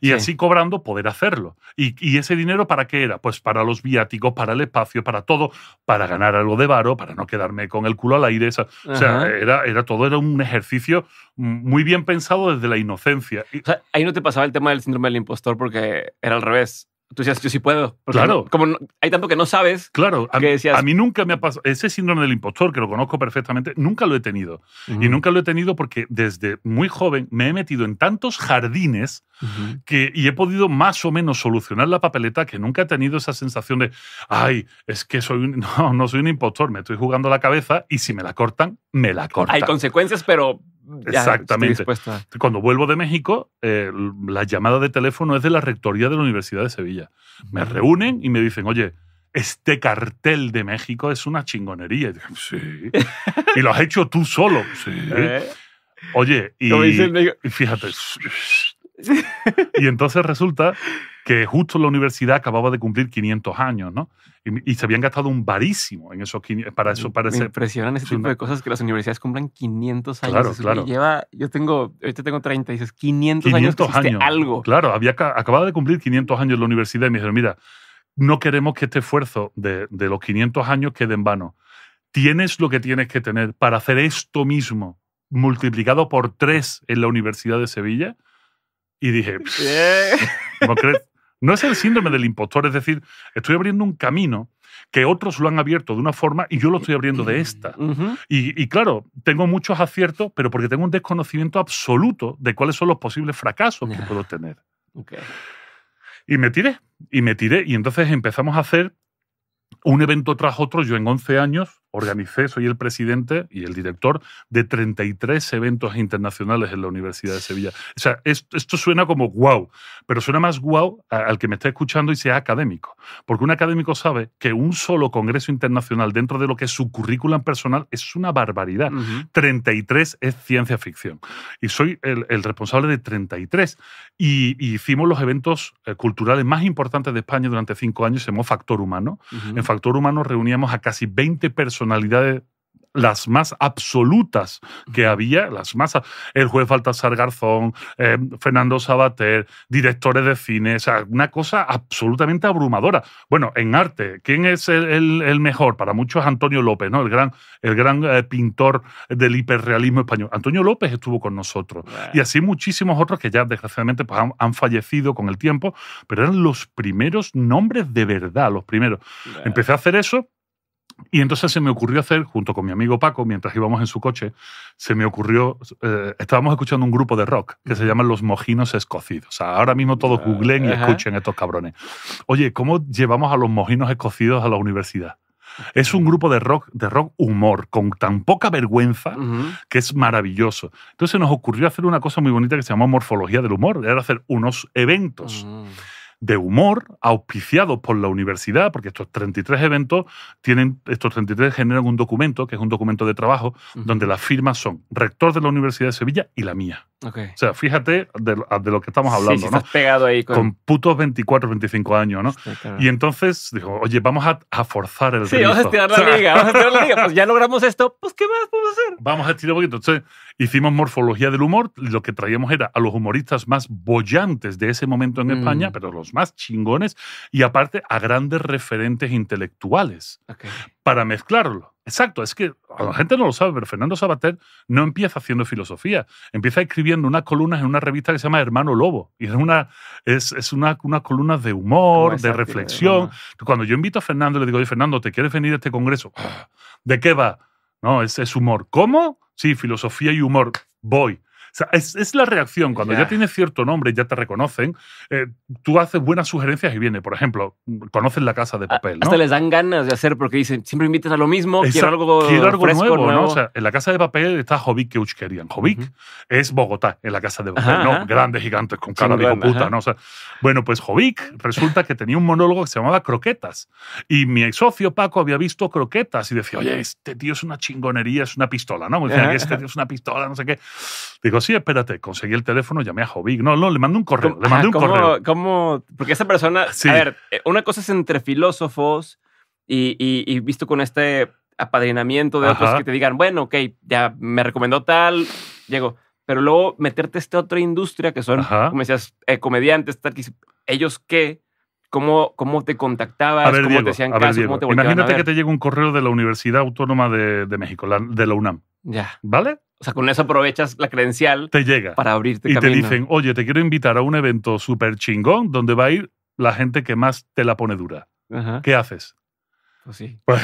Y así cobrando poder hacerlo. ¿Y, ese dinero para qué era? Pues para los viáticos, para el espacio, para todo, para ganar algo de varo, para no quedarme con el culo al aire. o sea, era, era todo, era un ejercicio muy bien pensado desde la inocencia. O ahí no te pasaba el tema del síndrome del impostor porque era al revés tú decías, yo sí puedo. Claro. como hay tanto que no sabes. Claro. A, que decías, a mí nunca me ha pasado. Ese síndrome del impostor, que lo conozco perfectamente, nunca lo he tenido. Y nunca lo he tenido porque desde muy joven me he metido en tantos jardines que, y he podido más o menos solucionar la papeleta que nunca he tenido esa sensación de, ay, es que soy un, <laughs> no, no soy un impostor, me estoy jugando la cabeza y si me la cortan, me la cortan. Hay consecuencias, pero Exactamente. Cuando vuelvo de México, eh, la llamada de teléfono es de la rectoría de la Universidad de Sevilla. Me reúnen y me dicen, oye, este cartel de México es una chingonería. Y sí. <laughs> y lo has hecho tú solo. ¿Eh? Oye, y fíjate, y entonces resulta que justo la universidad acababa de cumplir 500 años, ¿no? Y, se habían gastado un varísimo en esos para eso parece... Me ese tipo de cosas que las universidades cumplan 500 años. Claro, yo tengo, ahorita tengo 30 y dices 500, años, que algo. Claro, había acababa de cumplir 500 años la universidad y me dijeron, mira, no queremos que este esfuerzo de, de los 500 años quede en vano. Tienes lo que tienes que tener para hacer esto mismo multiplicado por tres en la Universidad de Sevilla y dije, No es el síndrome del impostor, es decir, estoy abriendo un camino que otros lo han abierto de una forma y yo lo estoy abriendo de esta. y, claro, tengo muchos aciertos, pero porque tengo un desconocimiento absoluto de cuáles son los posibles fracasos que puedo tener. Y me tiré, y me tiré, y entonces empezamos a hacer un evento tras otro. Yo en 11 años organicé, soy el presidente y el director de 33 eventos internacionales en la Universidad de Sevilla. O sea, esto, suena como wow, pero suena más wow al que me está escuchando y sea académico. Porque un académico sabe que un solo congreso internacional dentro de lo que es su currículum personal es una barbaridad. 33 es ciencia ficción. Y soy el, responsable de 33. Y, y, hicimos los eventos eh, culturales más importantes de España durante cinco años, se Factor Humano. En Factor Humano reuníamos a casi 20 personas personalidades las más absolutas que había, las más el juez Baltasar Garzón, eh, Fernando Sabater, directores de cine, o sea, una cosa absolutamente abrumadora. Bueno, en arte, ¿quién es el, mejor? Para muchos Antonio López, ¿no? El gran, el gran eh, pintor del hiperrealismo español. Antonio López estuvo con nosotros. Y así muchísimos otros que ya desgraciadamente pues, han, fallecido con el tiempo, pero eran los primeros nombres de verdad, los primeros. Empecé a hacer eso y entonces se me ocurrió hacer, junto con mi amigo Paco, mientras íbamos en su coche, se me ocurrió, eh, estábamos escuchando un grupo de rock que se llama Los Mojinos Escocidos. ahora mismo todos ah, googlen y escuchen estos cabrones. Oye, ¿cómo llevamos a los Mojinos Escocidos a la universidad? Es un grupo de rock, de rock humor, con tan poca vergüenza que es maravilloso. Entonces nos ocurrió hacer una cosa muy bonita que se llamó morfología del humor, era hacer unos eventos. Mm de humor auspiciados por la universidad, porque estos 33 eventos tienen, estos 33 generan un documento, que es un documento de trabajo, donde las firmas son rector de la Universidad de Sevilla y la mía. O sea, fíjate de, lo que estamos hablando, sí, pegado ahí con... putos 24, 25 años, ¿no? Y entonces dijo, oye, vamos a, forzar el Sí, vamos a estirar la liga, vamos a estirar la liga. <laughs> Pues ya logramos esto, pues ¿qué más podemos hacer? Vamos a estirar un poquito. Entonces hicimos morfología del humor. Lo que traíamos era a los humoristas más bollantes de ese momento en mm. España, pero los más chingones, y aparte a grandes referentes intelectuales para mezclarlo. Exacto, es que la gente no lo sabe, pero Fernando Sabater no empieza haciendo filosofía, empieza escribiendo unas columnas en una revista que se llama Hermano Lobo, y es una, es, una, columna de humor, de reflexión. Cuando yo invito a Fernando, le digo, oye, Fernando, ¿te quieres venir a este congreso? Ah, ¿De qué va? No, es, es humor. ¿Cómo? Sí, filosofía y humor. Voy sea, es, la reacción. Cuando ya tienes cierto nombre, ya te reconocen, eh, tú haces buenas sugerencias y viene. Por ejemplo, conoces la casa de papel. ¿no? Hasta les dan ganas de hacer porque dicen, siempre invitas a lo mismo, quiero algo, nuevo, O sea, en la casa de papel está Jovic que querían Jovic es Bogotá, en la casa de papel. no, grandes gigantes con cara de puta. ¿no? O sea, bueno, pues Jovic resulta que tenía un monólogo que se llamaba Croquetas. Y mi socio Paco había visto Croquetas y decía, oye, este tío es una chingonería, es una pistola, ¿no? Este es una pistola, no sé qué. Digo, sí, espérate, conseguí el teléfono, llamé a Jovic. No, no, le mandé un correo. Le un correo. ¿cómo? Porque esa persona. A ver, eh, una cosa es entre filósofos y, visto con este apadrinamiento de otros que te digan, bueno, ok, ya me recomendó tal, llego. Pero luego meterte a esta otra industria que son, como decías, eh, comediantes, tal, ellos qué. ¿Cómo, ¿Cómo, te contactabas? ¿Cómo te hacían caso? imagínate que te llega un correo de la Universidad Autónoma de, México, de la UNAM. Ya. ¿Vale? O sea, con eso aprovechas la credencial. Para abrirte y te dicen, oye, te quiero invitar a un evento súper chingón donde va a ir la gente que más te la pone dura. ¿Qué haces? Pues sí. <laughs> Pues,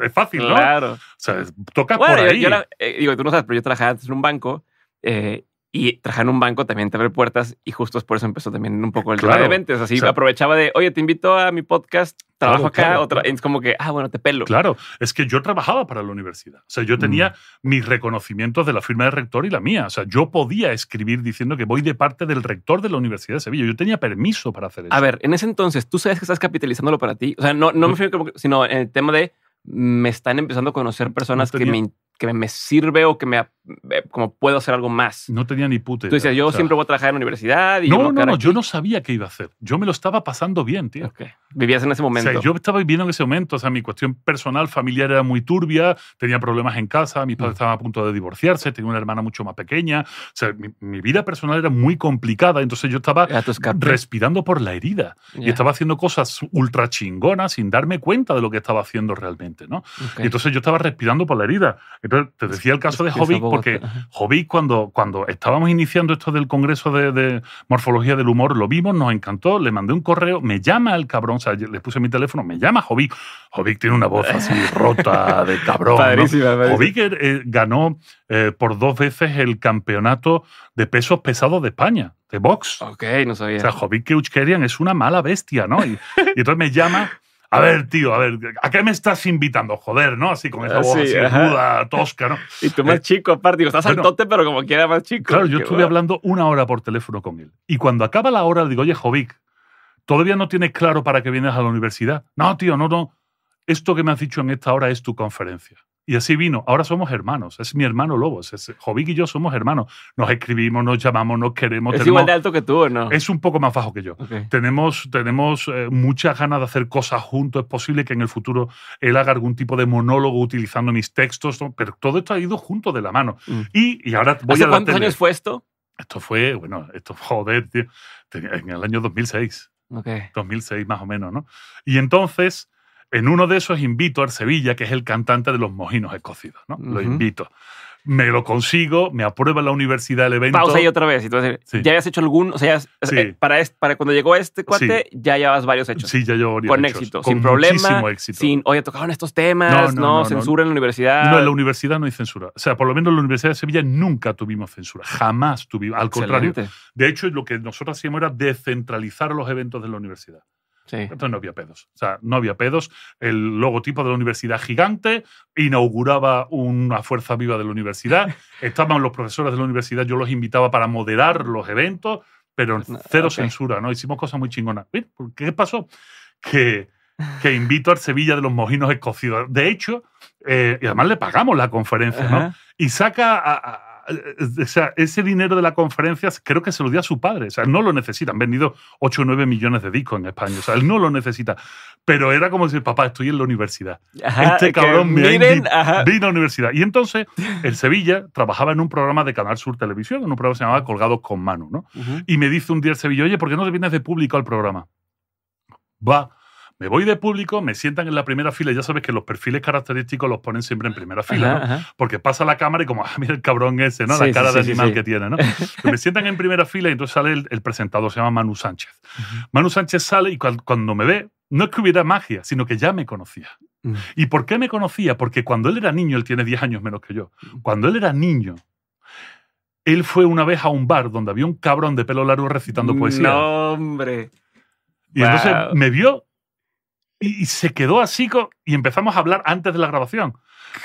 es fácil, ¿no? Claro. O sea, toca por ahí. Eh, digo, tú no sabes, pero yo trabajaba antes en un banco eh, y trabajar en un banco también te abre puertas y justo por eso empezó también un poco el tema de ventas. Así aprovechaba de, oye, te invito a mi podcast, trabajo acá, otra. Es como que, ah, bueno, te pelo. Claro, es que yo trabajaba para la universidad. O sea, yo tenía mm. mis reconocimientos de la firma de rector y la mía. O sea, yo podía escribir diciendo que voy de parte del rector de la Universidad de Sevilla. Yo tenía permiso para hacer eso. A ver, en ese entonces, ¿tú sabes que estás capitalizándolo para ti? O sea, no, no me refiero como, sino en el tema de me están empezando a conocer personas que me que me sirve o que me eh, como puedo hacer algo más. No tenía ni puta idea. Tú yo siempre voy a trabajar en la universidad y... No, no, no, yo no sabía qué iba a hacer. Yo me lo estaba pasando bien, tío. Vivías en ese momento. O sea, yo estaba viviendo en ese momento. O sea, mi cuestión personal, familiar era muy turbia, tenía problemas en casa, mis padres mm. estaban a punto de divorciarse, tenía una hermana mucho más pequeña. O sea, mi, vida personal era muy complicada, entonces yo estaba respirando por la herida y estaba haciendo cosas ultra chingonas sin darme cuenta de lo que estaba haciendo realmente, ¿no? Y entonces yo estaba respirando por la herida. Entonces, te decía el caso de Hobby porque <laughs> Jovic, cuando, cuando estábamos iniciando esto del Congreso de, Morfología del Humor, lo vimos, nos encantó, le mandé un correo, me llama el cabrón, o sea, le puse mi teléfono, me llama Jovic. Jovic tiene una voz así <laughs> rota de cabrón. Padrísima, Jovic eh, ganó eh, por dos veces el campeonato de pesos pesados de España, de box. Ok, no sabía. O sea, Jovic Keuchkerian es una mala bestia, ¿no? y entonces me llama a ver, tío, a ver, ¿a qué me estás invitando? Joder, ¿no? Así con esa ah, voz así aguda, tosca, ¿no? <laughs> Y tú más eh, chico, aparte, digo, estás al pero como quiera más chico. Claro, yo estuve hablando una hora por teléfono con él. Y cuando acaba la hora, le digo, oye, Jovic, todavía no tienes claro para qué vienes a la universidad. No, tío, no, no. Esto que me has dicho en esta hora es tu conferencia. Y así vino. Ahora somos hermanos. Es mi hermano Lobos. Es, Jovic y yo somos hermanos. Nos escribimos, nos llamamos, nos queremos. ¿Es igual de alto que tú no? Es un poco más bajo que yo. Tenemos, tenemos eh, muchas ganas de hacer cosas juntos. Es posible que en el futuro él haga algún tipo de monólogo utilizando mis textos. Pero todo esto ha ido junto de la mano. Mm. Y, ahora voy a ¿Cuántos años fue esto? Esto fue, bueno, esto, joder, en el año 2006. Ok. 2006 más o menos, ¿no? Y entonces en uno de esos invito a Sevilla, que es el cantante de los mojinos escocidos, ¿no? Lo invito. Me lo consigo, me aprueba la universidad el evento. Pausa ahí otra vez. ya habías hecho algún. O sea, eh, para, para cuando llegó este cuate, ya llevas varios hechos. Sí, ya llevo varios Con éxito, sin problema. éxito. Sin, oye, tocaban estos temas, no, censura en la universidad. No, en la universidad no hay censura. O sea, por lo menos en la Universidad de Sevilla nunca tuvimos censura. Jamás tuvimos. Al contrario. De hecho, lo que nosotros hacíamos era descentralizar los eventos de la universidad. Entonces no había pedos. O sea, no había pedos. El logotipo de la universidad gigante inauguraba una fuerza viva de la universidad. <laughs> Estaban los profesores de la universidad, yo los invitaba para moderar los eventos, pero cero censura, ¿no? Hicimos cosas muy chingonas. ¿Qué pasó? Que, invito al Sevilla de los mojinos escocidos. De hecho, eh, y además le pagamos la conferencia, ¿no? Y saca a eh, o sea, ese dinero de la conferencia creo que se lo dio a su padre. O sea, no lo necesita. Han vendido 8 o 9 millones de discos en España. O sea, él no lo necesita. Pero era como decir, papá, estoy en la universidad. este cabrón me a la universidad. Y entonces, el Sevilla trabajaba en un programa de Canal Sur Televisión, en un programa que se llamaba Colgados con Mano, Y me dice un día el Sevilla, oye, ¿por qué no te vienes de público al programa? Va me voy de público, me sientan en la primera fila, ya sabes que los perfiles característicos los ponen siempre en primera fila, ¿no? Porque pasa la cámara y como, ah, mira el cabrón ese, ¿no? la cara de animal que tiene, ¿no? <laughs> me sientan en primera fila y entonces sale el, el presentador, se llama Manu Sánchez. Manu Sánchez sale y cuando me ve, no es que hubiera magia, sino que ya me conocía. Mm. ¿Y por qué me conocía? Porque cuando él era niño, él tiene 10 años menos que yo, mm. cuando él era niño, él fue una vez a un bar donde había un cabrón de pelo largo recitando poesía. hombre! Y entonces me vio y, se quedó así y empezamos a hablar antes de la grabación.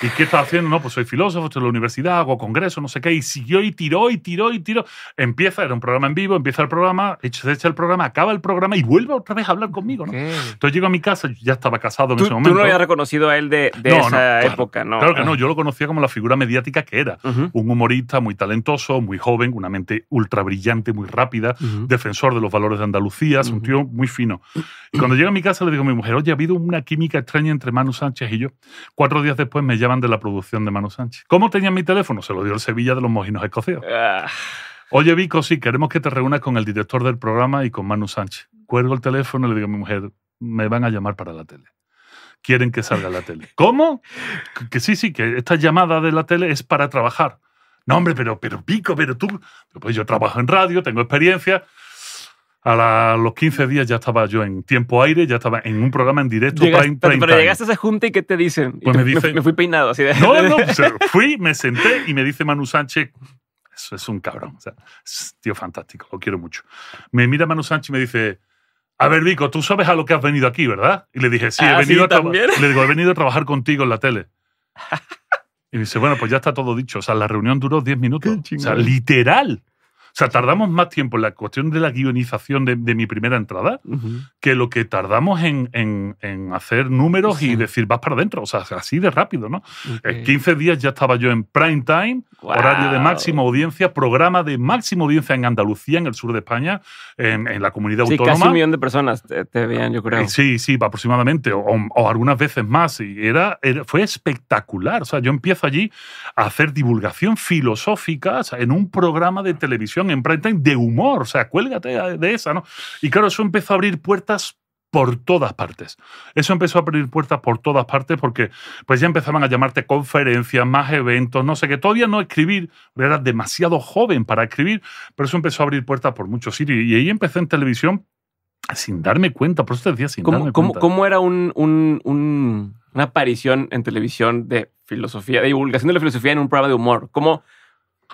¿Y qué estás haciendo? No, pues soy filósofo, estoy en la universidad, hago congreso no sé qué. Y siguió y tiró y tiró y tiró. Empieza, era un programa en vivo, empieza el programa, se echa el programa, acaba el programa y vuelve otra vez a hablar conmigo, Entonces llego a mi casa, ya estaba casado en ese momento. Tú no lo habías reconocido a él de, esa época, ¿no? Claro que ah. no, yo lo conocía como la figura mediática que era. Un humorista muy talentoso, muy joven, una mente ultra brillante, muy rápida, defensor de los valores de Andalucía, un tío muy fino. Y cuando llego a mi casa le digo a mi mujer, oye, ha habido una química extraña entre Manu Sánchez y yo. Cuatro días después me llaman de la producción de Manu Sánchez. ¿Cómo tenía mi teléfono? Se lo dio el Sevilla de los mojinos escoceos. Ah. Oye, Vico, sí, queremos que te reúnas con el director del programa y con Manu Sánchez. Cuelgo el teléfono y le digo a mi mujer, me van a llamar para la tele. Quieren que salga la tele. ¿Cómo? Que sí, sí, que esta llamada de la tele es para trabajar. No, hombre, pero, pero Vico, pero tú, pues yo trabajo en radio, tengo experiencia a los 15 días ya estaba yo en tiempo aire, ya estaba en un programa en directo. pero llegaste a esa junta y ¿qué te dicen? Pues me, me, fui peinado así de... No, no, <laughs> fui, me senté y me dice Manu Sánchez, eso es un cabrón, o sea, tío fantástico, lo quiero mucho. Me mira Manu Sánchez y me dice, a ver Vico, tú sabes a lo que has venido aquí, ¿verdad? Y le dije, sí, he ah, venido Le digo, he venido a trabajar contigo en la tele. <laughs> Y me dice, bueno, pues ya está todo dicho. O sea, la reunión duró 10 minutos. O sea, literal. O sea, tardamos más tiempo en la cuestión de la guionización de, mi primera entrada que lo que tardamos en, hacer números y decir, vas para adentro. O sea, así de rápido, ¿no? En eh, 15 días ya estaba yo en prime time, horario de máxima audiencia, programa de máxima audiencia en Andalucía, en el sur de España, en, la comunidad sí, Casi un millón de personas te, veían, yo creo. Eh, sí, sí, aproximadamente, o, algunas veces más. Y era, fue espectacular. O sea, yo empiezo allí a hacer divulgación filosófica en un programa de televisión en prime de humor, o sea, cuélgate de esa, ¿no? Y claro, eso empezó a abrir puertas por todas partes. Eso empezó a abrir puertas por todas partes porque pues ya empezaban a llamarte conferencias, más eventos, no sé qué. Todavía no escribir, era demasiado joven para escribir, pero eso empezó a abrir puertas por muchos sitios. Y ahí empecé en televisión sin darme cuenta, por eso te decía sin ¿Cómo, darme cuenta. ¿Cómo era una aparición en televisión de filosofía, de divulgación de la filosofía en un programa de humor? ¿Cómo,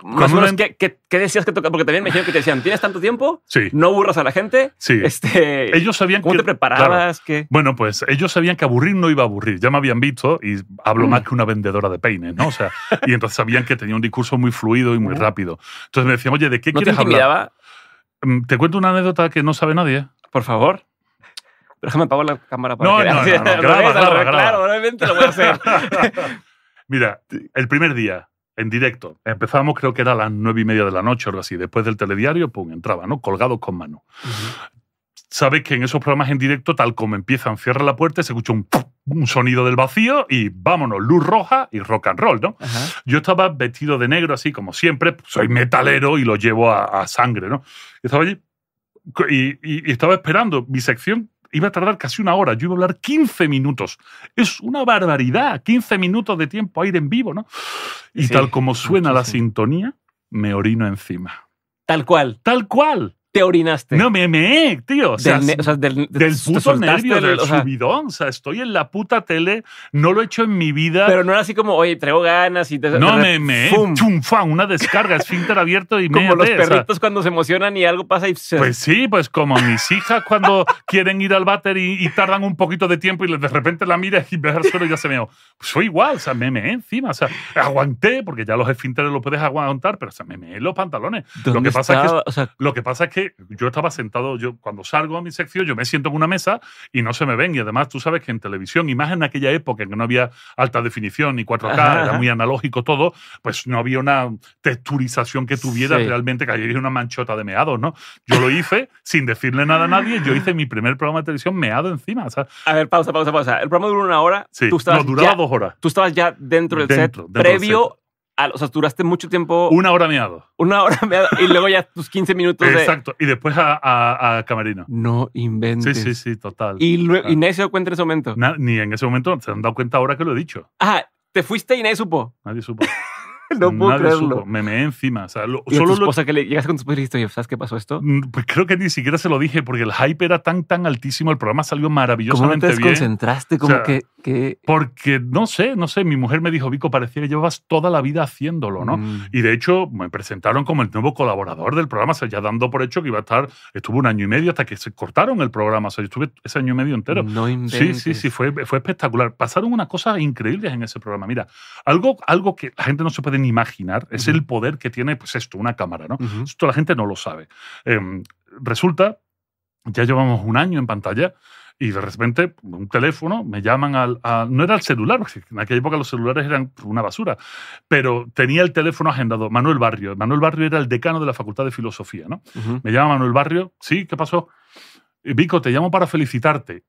más o menos, ¿qué, decías que tocaba? Porque también me dijeron que te decían, tienes tanto tiempo, no aburras a la gente. Este, ellos sabían ¿Cómo que, te preparabas? Que... Bueno, pues ellos sabían que aburrir no iba a aburrir. Ya me habían visto y hablo mm. más que una vendedora de peines, ¿no? O sea, y entonces sabían que tenía un discurso muy fluido y muy mm. rápido. Entonces me decían, oye, ¿de qué quieres te hablar? Mm, te cuento una anécdota que no sabe nadie. Por favor. déjame apagar la cámara para no, no, no, no, <laughs> Claro, obviamente lo voy a hacer. <laughs> <laughs> Mira, el primer día en directo. Empezábamos, creo que era a las nueve y media de la noche o algo así. Después del telediario, pum, entraba, ¿no? Colgados con mano. Sabes que en esos programas en directo, tal como empiezan, cierra la puerta, se escucha un, sonido del vacío y vámonos, luz roja y rock and roll, ¿no? Yo estaba vestido de negro, así como siempre, pues, soy metalero y lo llevo a, sangre, ¿no? Estaba allí y estaba esperando mi sección iba a tardar casi una hora, yo iba a hablar 15 minutos. Es una barbaridad, 15 minutos de tiempo a ir en vivo, ¿no? Y tal como suena la sintonía, me orino encima. Tal cual. Tal cual te orinaste. No, me me, tío. O sea, del, puto nervio, del subidón. O sea, estoy en la puta tele, no lo he hecho en mi vida. Pero no era así como, oye, traigo ganas y te. No, me me. una descarga, esfínter abierto y <laughs> Como los perritos cuando se emocionan y algo pasa y. Se... Pues sí, pues como mis hijas cuando quieren ir al váter y, tardan un poquito de tiempo y de repente la miras y ves al suelo y ya se meo. Pues soy igual, o sea, me me encima. O sea, aguanté, porque ya los esfínteres los puedes aguantar, pero se sea, me me los pantalones. Lo que, pasa es que, lo que pasa es que yo estaba sentado, yo cuando salgo a mi sección, yo me siento en una mesa y no se me ven. Y además, tú sabes que en televisión, y más en aquella época en que no había alta definición ni 4K, era muy analógico todo, pues no había una texturización que tuviera realmente, que había una manchota de meados, ¿no? Yo lo hice <laughs> sin decirle nada a nadie, yo hice mi primer programa de televisión meado encima. a ver, pausa, pausa, pausa. El programa duró una hora. tú estabas no, duraba dos horas. Tú estabas ya dentro del set, previo o sea, duraste mucho tiempo. Una hora meado. Una hora meado y luego ya tus 15 minutos Exacto. Y después a, a, camerino. No inventes. Sí, sí, sí, total. Y, luego, ah. se dio cuenta en ese momento. ni en ese momento se han dado cuenta ahora que lo he dicho. Ah, te fuiste y nadie supo. Nadie supo. <laughs> <laughs> no puedo creerlo. Me meé encima. O sea, que le llegaste con tu esposa ¿sabes qué pasó esto? Mm, pues creo que ni siquiera se lo dije porque el hype era tan, tan altísimo. El programa salió maravillosamente bien. ¿Cómo te desconcentraste? Como que, Porque, no sé, no sé. Mi mujer me dijo, Vico, parecía que llevabas toda la vida haciéndolo, ¿no? Mm. Y de hecho me presentaron como el nuevo colaborador del programa. O sea, ya dando por hecho que iba a estar... Estuvo un año y medio hasta que se cortaron el programa. O sea, yo estuve ese año y medio entero. No Sí, sí, sí. Fue, fue espectacular. Pasaron unas cosas increíbles en ese programa. Mira, algo, algo que la gente no se puede imaginar, es el poder que tiene, pues esto, una cámara, ¿no? Esto la gente no lo sabe. Em, resulta, ya llevamos un año en pantalla, y de repente un teléfono me llaman al no era el celular en aquella época los celulares eran una basura pero tenía el teléfono agendado Manuel Barrio Manuel Barrio era el decano de la Facultad de Filosofía no me llama Manuel Barrio sí qué pasó eh, Vico te llamo para felicitarte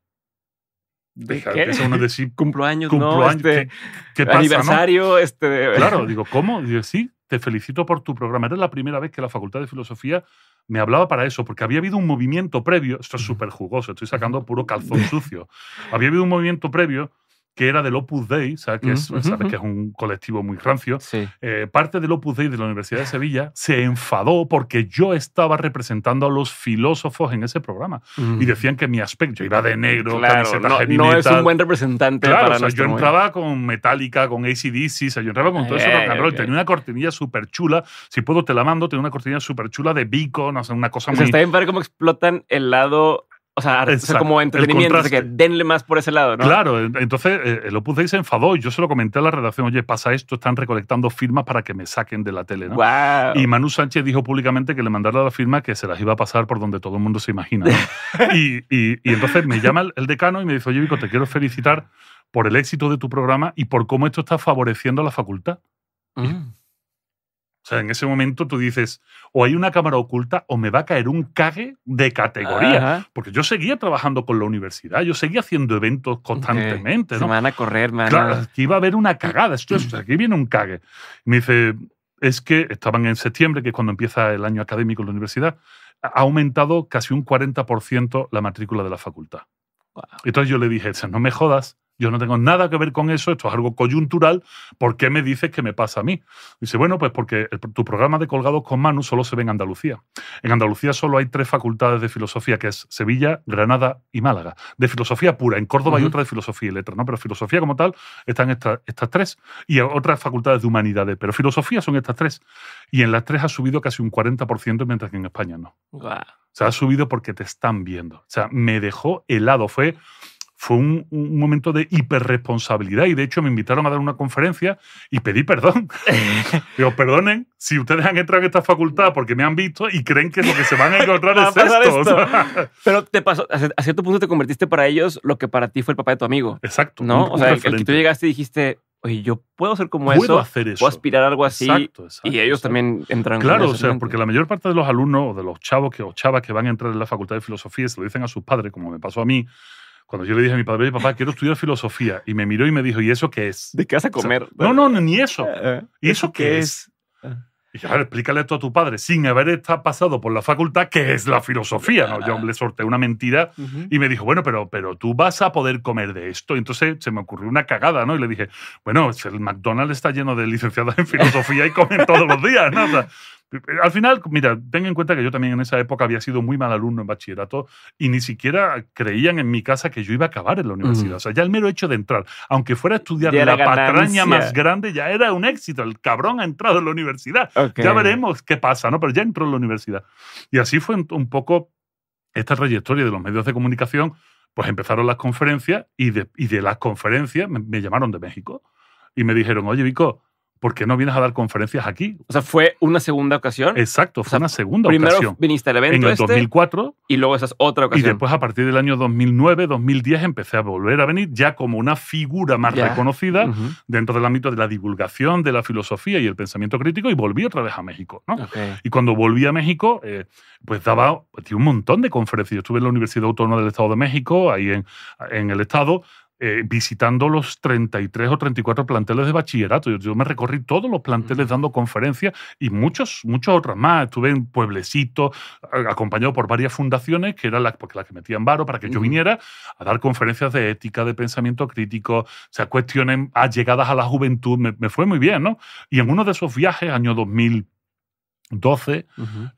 ¿De ¿Qué? decir cumpleaños, no, este, ¿qué, aniversario, este. <laughs> Claro, digo, ¿cómo? Digo, sí, te felicito por tu programa. Era la primera vez que la Facultad de Filosofía me hablaba para eso, porque había habido un movimiento previo, esto es súper jugoso, estoy sacando puro calzón sucio, había habido un movimiento previo que era del Opus Dei, Que, es, ¿sabes? que es un colectivo muy rancio. Eh, parte del Opus Dei de la Universidad de Sevilla se enfadó porque yo estaba representando a los filósofos en ese programa. Y decían que mi aspecto, yo iba de negro, no, no es un buen representante para Yo entraba con Metallica, con ACDC, yo entraba con todo eso Tenía una cortinilla súper chula, si puedo te la mando, tenía una cortinilla súper chula de Beacon, sea, una cosa o sea, muy... Está bien ver cómo explotan el lado o sea, como entretenimiento, que denle más por ese lado, ¿no? Claro, entonces eh, el Opus Dei se enfadó y yo se lo comenté a la redacción, oye, pasa esto, están recolectando firmas para que me saquen de la tele, ¿no? Y Manu Sánchez dijo públicamente que le mandara la firma que se las iba a pasar por donde todo el mundo se imagina. <laughs> y, entonces me llama el, decano y me dice, oye, Vico, te quiero felicitar por el éxito de tu programa y por cómo esto está favoreciendo a la facultad. Mm. O sea, en ese momento tú dices, o hay una cámara oculta o me va a caer un cague de categoría. Porque yo seguía trabajando con la universidad, yo seguía haciendo eventos constantemente. ¿no? Se me van a correr, me van Claro, a... aquí iba a haber una cagada. Esto, aquí viene un cague. me dice, es que estaban en septiembre, que es cuando empieza el año académico en la universidad, ha aumentado casi un 40% la matrícula de la facultad. Entonces yo le dije, no me jodas, yo no tengo nada que ver con eso, esto es algo coyuntural, ¿por qué me dices que me pasa a mí? Dice, bueno, pues porque tu programa de Colgados con Manu solo se ve en Andalucía. En Andalucía solo hay tres facultades de filosofía, que es Sevilla, Granada y Málaga. De filosofía pura, en Córdoba hay otra de filosofía y letras, ¿no? Pero filosofía como tal están estas tres y otras facultades de humanidades, pero filosofía son estas tres. Y en las tres ha subido casi un 40%, mientras que en España no. Se O sea, ha subido porque te están viendo. O sea, me dejó helado, fue fue un, momento de hiperresponsabilidad y de hecho me invitaron a dar una conferencia y pedí perdón. <laughs> Digo, perdonen si ustedes han entrado en esta facultad porque me han visto y creen que lo que se van a <laughs> encontrar es esto. Pero te pasó, a cierto punto te convertiste para ellos lo que para ti fue el papá de tu amigo. Exacto. ¿No? o sea, que tú llegaste y dijiste, oye, yo puedo ser como eso, hacer puedo aspirar a algo así. Exacto, y ellos también entran. Claro, o sea, porque la mayor parte de los alumnos o de los chavos que, o chavas que van a entrar en la facultad de filosofía se lo dicen a sus padres, como me pasó a mí, cuando yo le dije a mi padre, papá, quiero estudiar filosofía, y me miró y me dijo, ¿y eso qué es? ¿De qué vas a comer? no, no, ni eso. Ah, ah, ¿Y eso qué es? Ah. Y dije, a ver, explícale esto a tu padre, sin haber pasado por la facultad, ¿qué es la filosofía, ¿no? Yo le sorteé una mentira y me dijo, bueno, pero, pero tú vas a poder comer de esto. Y entonces se me ocurrió una cagada, ¿no? Y le dije, bueno, el McDonald's está lleno de licenciados en filosofía y comen todos los días, nada al final, mira, ten en cuenta que yo también en esa época había sido muy mal alumno en bachillerato y ni siquiera creían en mi casa que yo iba a acabar en la universidad. O sea, ya el mero hecho de entrar, aunque fuera a estudiar la patraña más grande, ya era un éxito. El cabrón ha entrado en la universidad. Ya veremos qué pasa, ¿no? Pero ya entró en la universidad. Y así fue un poco esta trayectoria de los medios de comunicación. Pues empezaron las conferencias y de, y de las conferencias me llamaron de México y me dijeron, oye, Vico, ¿por qué no vienes a dar conferencias aquí? O sea, fue una segunda ocasión. Exacto, fue una segunda ocasión. Primero viniste al evento. En el 2004. Este y luego esa es otra ocasión. Y después, a partir del año 2009, 2010, empecé a volver a venir ya como una figura más reconocida dentro del ámbito de la divulgación de la filosofía y el pensamiento crítico y volví otra vez a México. Y cuando volví a México, eh, pues daba pues, un montón de conferencias. Yo estuve en la Universidad Autónoma del Estado de México, ahí en, en el Estado, eh, visitando los 33 o 34 planteles de bachillerato. Yo, me recorrí todos los planteles dando conferencias y muchos, muchos otras más. Estuve en Pueblecito, acompañado por varias fundaciones que eran las, pues, la que metían varo para que yo viniera a dar conferencias de ética, de pensamiento crítico, o sea, a llegadas a la juventud. Me, me fue muy bien, ¿no? Y en uno de esos viajes, año 2000 12,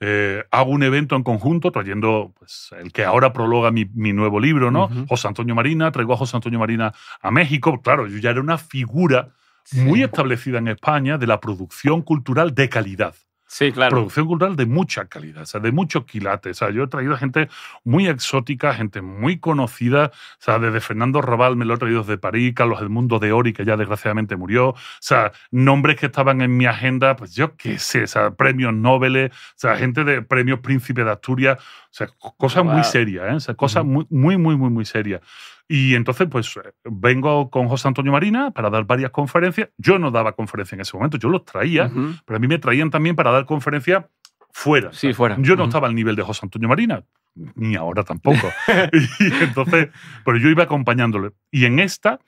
eh, hago un evento en conjunto trayendo pues, el que ahora prologa mi, nuevo libro, ¿no? José Antonio Marina, traigo a José Antonio Marina a México. Claro, yo ya era una figura muy establecida en España de la producción cultural de calidad. Sí, claro. Producción cultural de mucha calidad, o sea, de mucho quilate. O sea, yo he traído gente muy exótica, gente muy conocida. O sea, desde Fernando Robal me lo he traído desde París, Carlos Mundo de Ori, que ya desgraciadamente murió. O sea, nombres que estaban en mi agenda, pues yo qué sé, o sea, premios Nobel, o sea, gente de premios Príncipe de Asturias. O sea, cosas ah, muy serias, ¿eh? cosas muy, muy, muy, muy serias. Y entonces, pues eh, vengo con José Antonio Marina para dar varias conferencias. Yo no daba conferencias en ese momento, yo los traía, pero a mí me traían también para dar conferencia fuera. Sí, fuera. Yo no estaba al nivel de José Antonio Marina, ni ahora tampoco. <laughs> entonces, pero yo iba acompañándole. Y en esta,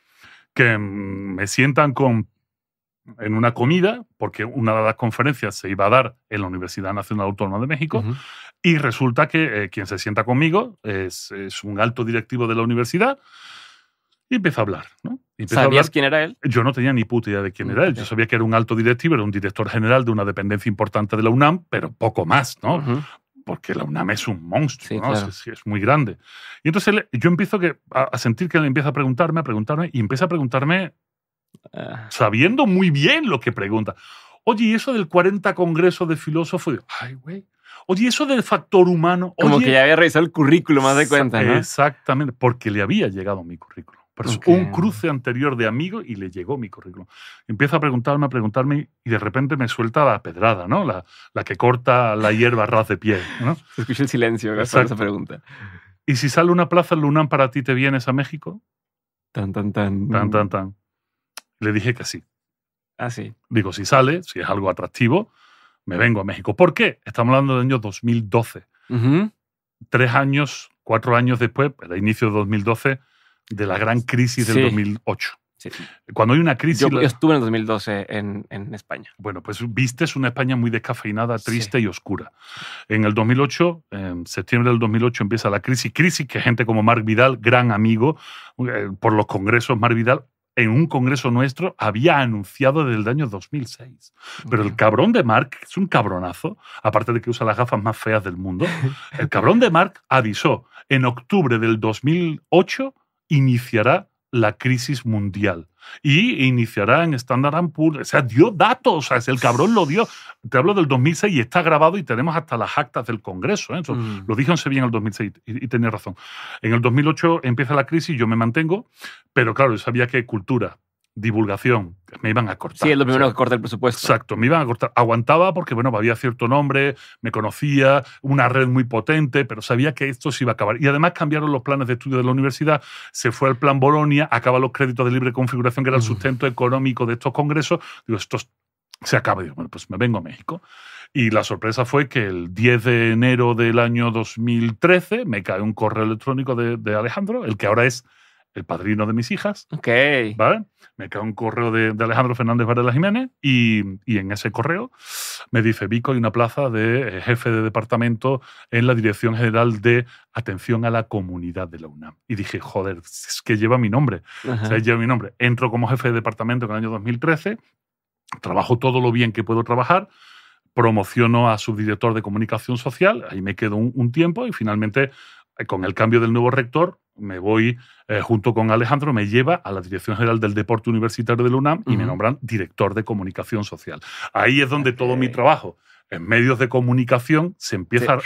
que mm, me sientan con en una comida, porque una de las conferencias se iba a dar en la Universidad Nacional Autónoma de México, y resulta que eh, quien se sienta conmigo es, un alto directivo de la universidad y empieza a hablar. ¿no? ¿Sabías quién era él? Yo no tenía ni puta idea de quién era él. Yo sabía que era un alto directivo, era un director general de una dependencia importante de la UNAM, pero poco más, ¿no? Porque la UNAM es un monstruo, es, muy grande. Y entonces yo empiezo a, sentir que él empieza a preguntarme, a preguntarme, y empieza a preguntarme ah. sabiendo muy bien lo que pregunta. Oye, ¿y eso del 40 Congreso de Filósofos? Ay, güey Oye, eso del factor humano. Como que ya había revisado el currículo más de cuenta, ¿no? Exactamente, porque le había llegado mi currículo. Pero un cruce anterior de amigos y le llegó mi currículo. Empieza a preguntarme, a preguntarme y de repente me suelta la pedrada, ¿no? La, la que corta la hierba a ras de pie, ¿no? <laughs> Se escucha el silencio Exacto. esa pregunta. ¿Y si sale una plaza en Lunan para ti, te vienes a México? Tan, tan, tan. Tan, tan, tan. Le dije que sí. Ah, sí. Digo, si sale, si es algo atractivo, me vengo a México. ¿Por qué? Estamos hablando del año 2012. Tres años, cuatro años después, el pues, inicio de 2012, de la gran crisis del 2008. Cuando hay una crisis. Yo, estuve en 2012 en, en, España. Bueno, pues viste una España muy descafeinada, triste y oscura. En el 2008, en septiembre del 2008, empieza la crisis. Crisis que gente como Marc Vidal, gran amigo, eh, por los congresos, Marc Vidal en un congreso nuestro había anunciado desde el año 2006. Pero el cabrón de Mark, que es un cabronazo, aparte de que usa las gafas más feas del mundo, el cabrón de Mark avisó en octubre del 2008 iniciará la crisis mundial y iniciará en Standard Poor's. O sea, dio datos, o sea, el cabrón lo dio. Te hablo del 2006 y está grabado y tenemos hasta las actas del Congreso. ¿eh? Mm. Lo dijeronse en en el 2006 y, tenía razón. En el 2008 empieza la crisis, yo me mantengo, pero claro, yo sabía que cultura, divulgación, me iban a cortar. Sí, es lo primero que corta el presupuesto. Exacto, me iban a cortar. Aguantaba porque, bueno, había cierto nombre, me conocía, una red muy potente, pero sabía que esto se iba a acabar. Y además cambiaron los planes de estudio de la universidad, se fue al plan Bolonia, acaba los créditos de libre configuración, que era el mm. sustento económico de estos congresos. Digo, esto se acaba. Digo, bueno, pues me vengo a México. Y la sorpresa fue que el 10 de enero del año 2013 me cae un correo electrónico de Alejandro, el que ahora es el padrino de mis hijas. Ok. ¿Vale? Me cae un correo de, Alejandro Fernández Varela Jiménez y, en ese correo me dice, Vico, hay una plaza de eh, jefe de departamento en la Dirección General de Atención a la Comunidad de la UNAM. Y dije, joder, es que lleva mi nombre. lleva mi nombre. Entro como jefe de departamento en el año 2013, trabajo todo lo bien que puedo trabajar, promociono a subdirector de comunicación social, ahí me quedo un tiempo y finalmente eh, con el cambio del nuevo rector me voy eh, junto con Alejandro, me lleva a la Dirección General del Deporte Universitario de la UNAM y me nombran director de comunicación social. Ahí es donde todo mi trabajo en medios de comunicación se empieza,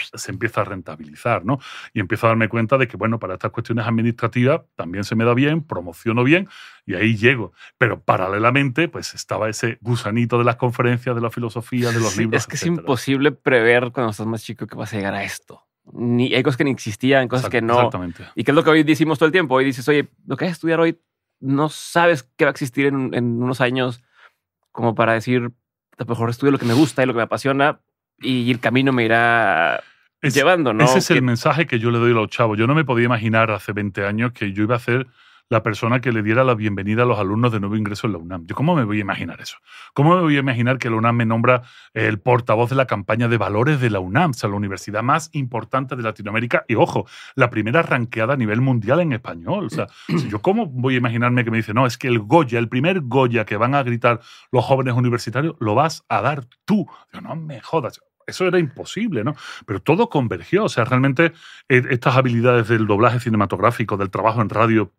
a rentabilizar, ¿no? Y empiezo a darme cuenta de que, bueno, para estas cuestiones administrativas también se me da bien, promociono bien y ahí llego. Pero paralelamente, pues estaba ese gusanito de las conferencias, de la filosofía, de los libros. es que es imposible prever cuando estás más chico que vas a llegar a esto ni, hay cosas que ni existían, cosas que no. Exactamente. Y que es lo que hoy decimos todo el tiempo. Hoy dices, oye, lo que vas a estudiar hoy no sabes qué va a existir en, en unos años como para decir, a lo mejor estudio lo que me gusta y lo que me apasiona y el camino me irá llevando, ¿no? Ese es el mensaje que yo le doy a los chavos. Yo no me podía imaginar hace 20 años que yo iba a hacer la persona que le diera la bienvenida a los alumnos de nuevo ingreso en la UNAM. Yo, ¿cómo me voy a imaginar eso? ¿Cómo me voy a imaginar que la UNAM me nombra el portavoz de la campaña de valores de la UNAM, o sea, la universidad más importante de Latinoamérica y, ojo, la primera ranqueada a nivel mundial en español? O sea, <clears throat> yo, ¿cómo voy a imaginarme que me dice, no, es que el Goya, el primer Goya que van a gritar los jóvenes universitarios, lo vas a dar tú? Yo, no me jodas. Eso era imposible, ¿no? Pero todo convergió. O sea, realmente eh, estas habilidades del doblaje cinematográfico, del trabajo en radio,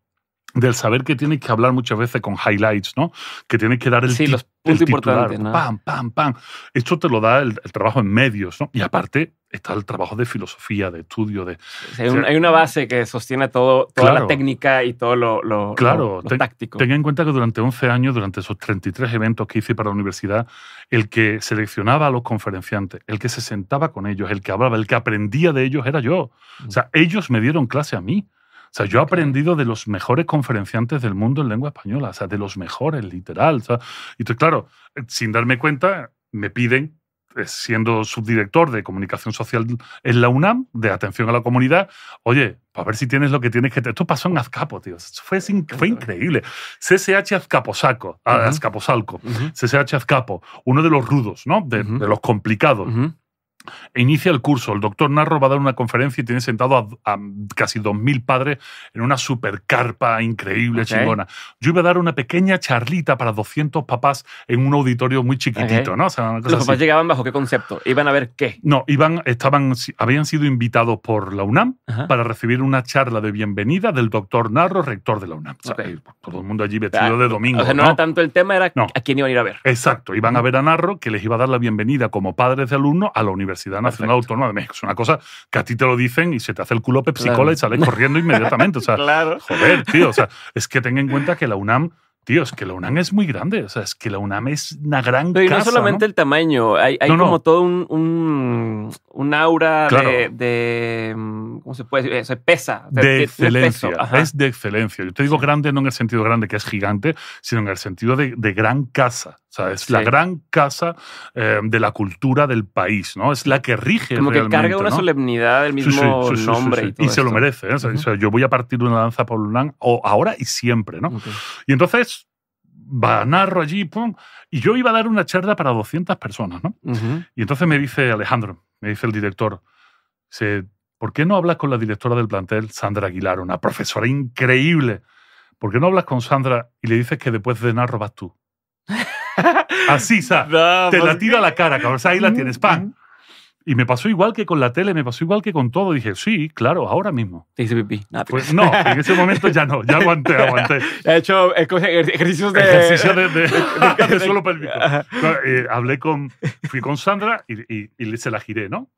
del saber que tiene que hablar muchas veces con highlights, ¿no? Que tiene que dar el, sí, los titular, pam, pam, pam. Esto te lo da el, trabajo en medios, ¿no? Y aparte está el trabajo de filosofía, de estudio, de... hay, una base que sostiene todo, toda la técnica y todo lo, táctico. Tenga en cuenta que durante 11 años, durante esos 33 eventos que hice para la universidad, el que seleccionaba a los conferenciantes, el que se sentaba con ellos, el que hablaba, el que aprendía de ellos era yo. O mm. sea, ellos me dieron clase a mí. O sea, yo he aprendido de los mejores conferenciantes del mundo en lengua española, o sea, de los mejores, literal. Y claro, eh, sin darme cuenta, me piden eh, siendo subdirector de comunicación social en la UNAM, de atención a la comunidad, oye, a ver si tienes lo que tienes que tener. Esto pasó en Azcapo, tío. fue, fue increíble. CSH Azcaposaco, uh Azcaposalco, CSH Azcapo, uno de los rudos, ¿no? de los complicados inicia el curso. El doctor Narro va a dar una conferencia y tiene sentado a, casi 2.000 padres en una supercarpa increíble, chingona. Yo iba a dar una pequeña charlita para 200 papás en un auditorio muy chiquitito, ¿no? ¿Los papás llegaban bajo qué concepto? ¿Iban a ver qué? No, iban, estaban, habían sido invitados por la UNAM para recibir una charla de bienvenida del doctor Narro, rector de la UNAM. Eh, todo el mundo allí vestido de domingo. O sea, no, era tanto el tema, era a quién iban a ir a ver. Exacto, iban a ver a Narro, que les iba a dar la bienvenida como padres de alumnos a la universidad Universidad Nacional Autónoma de México. Es una cosa que a ti te lo dicen y se te hace el culo pepsicola y sales corriendo inmediatamente. O sea, <laughs> claro. joder, tío. O sea, es que tenga en cuenta que la UNAM Tío, es que la UNAM es muy grande. O sea, es que la UNAM es una gran Pero y no solamente el tamaño, hay, como todo un, aura de, mm, ¿Cómo se puede decir? Eh, se pesa. De, excelencia. Es de excelencia. Yo te digo grande no en el sentido grande que es gigante, sino en el sentido de, de gran casa es la gran casa eh, de la cultura del país, ¿no? Es la que rige Como que carga una solemnidad del mismo nombre. Y, y se lo merece. ¿eh? yo voy a partir de una danza un o ahora y siempre, ¿no? Y entonces narro allí, pum, y yo iba a dar una charla para 200 personas, ¿no? Y entonces me dice Alejandro, me dice el director, ¿por qué no hablas con la directora del plantel, Sandra Aguilar, una profesora increíble? ¿Por qué no hablas con Sandra y le dices que después de narro vas tú? Así, sa, te la pues, tira a la cara, cabrón. ahí la tienes, pan. Y me pasó igual que con la tele, me pasó igual que con todo. Dije, sí, claro, ahora mismo. Te hice pipí. Nada, pues no, en ese momento ya no, ya aguanté, aguanté. <laughs> He hecho ejercicios de... Ejercicios de, de, solo, <laughs> de <laughs> eh, hablé con, fui con Sandra y, y, se la giré, ¿no?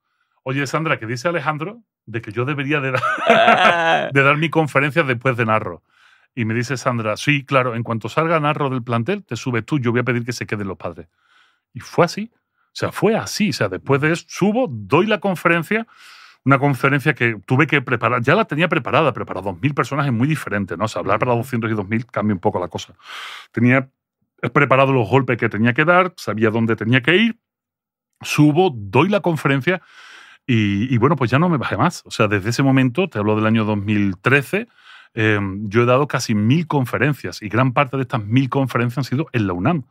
Oye, Sandra, ¿qué dice Alejandro de que yo debería de, ah. de dar mi conferencia después de Narro? Y me dice Sandra, sí, claro, en cuanto salga Narro del plantel, te subes tú, yo voy a pedir que se queden los padres. Y fue así. O sea, fue así. O sea, después de eso, subo, doy la conferencia, una conferencia que tuve que preparar, ya la tenía preparada, pero para 2.000 es muy diferente, ¿no? O sea, hablar para 200 y 2.000 cambia un poco la cosa. Tenía preparado los golpes que tenía que dar, sabía dónde tenía que ir, subo, doy la conferencia y, y bueno, pues ya no me bajé más. O sea, desde ese momento, te hablo del año 2013, Em, yo he dado casi mil conferencias y gran parte de estas mil conferencias han sido en la UNAM.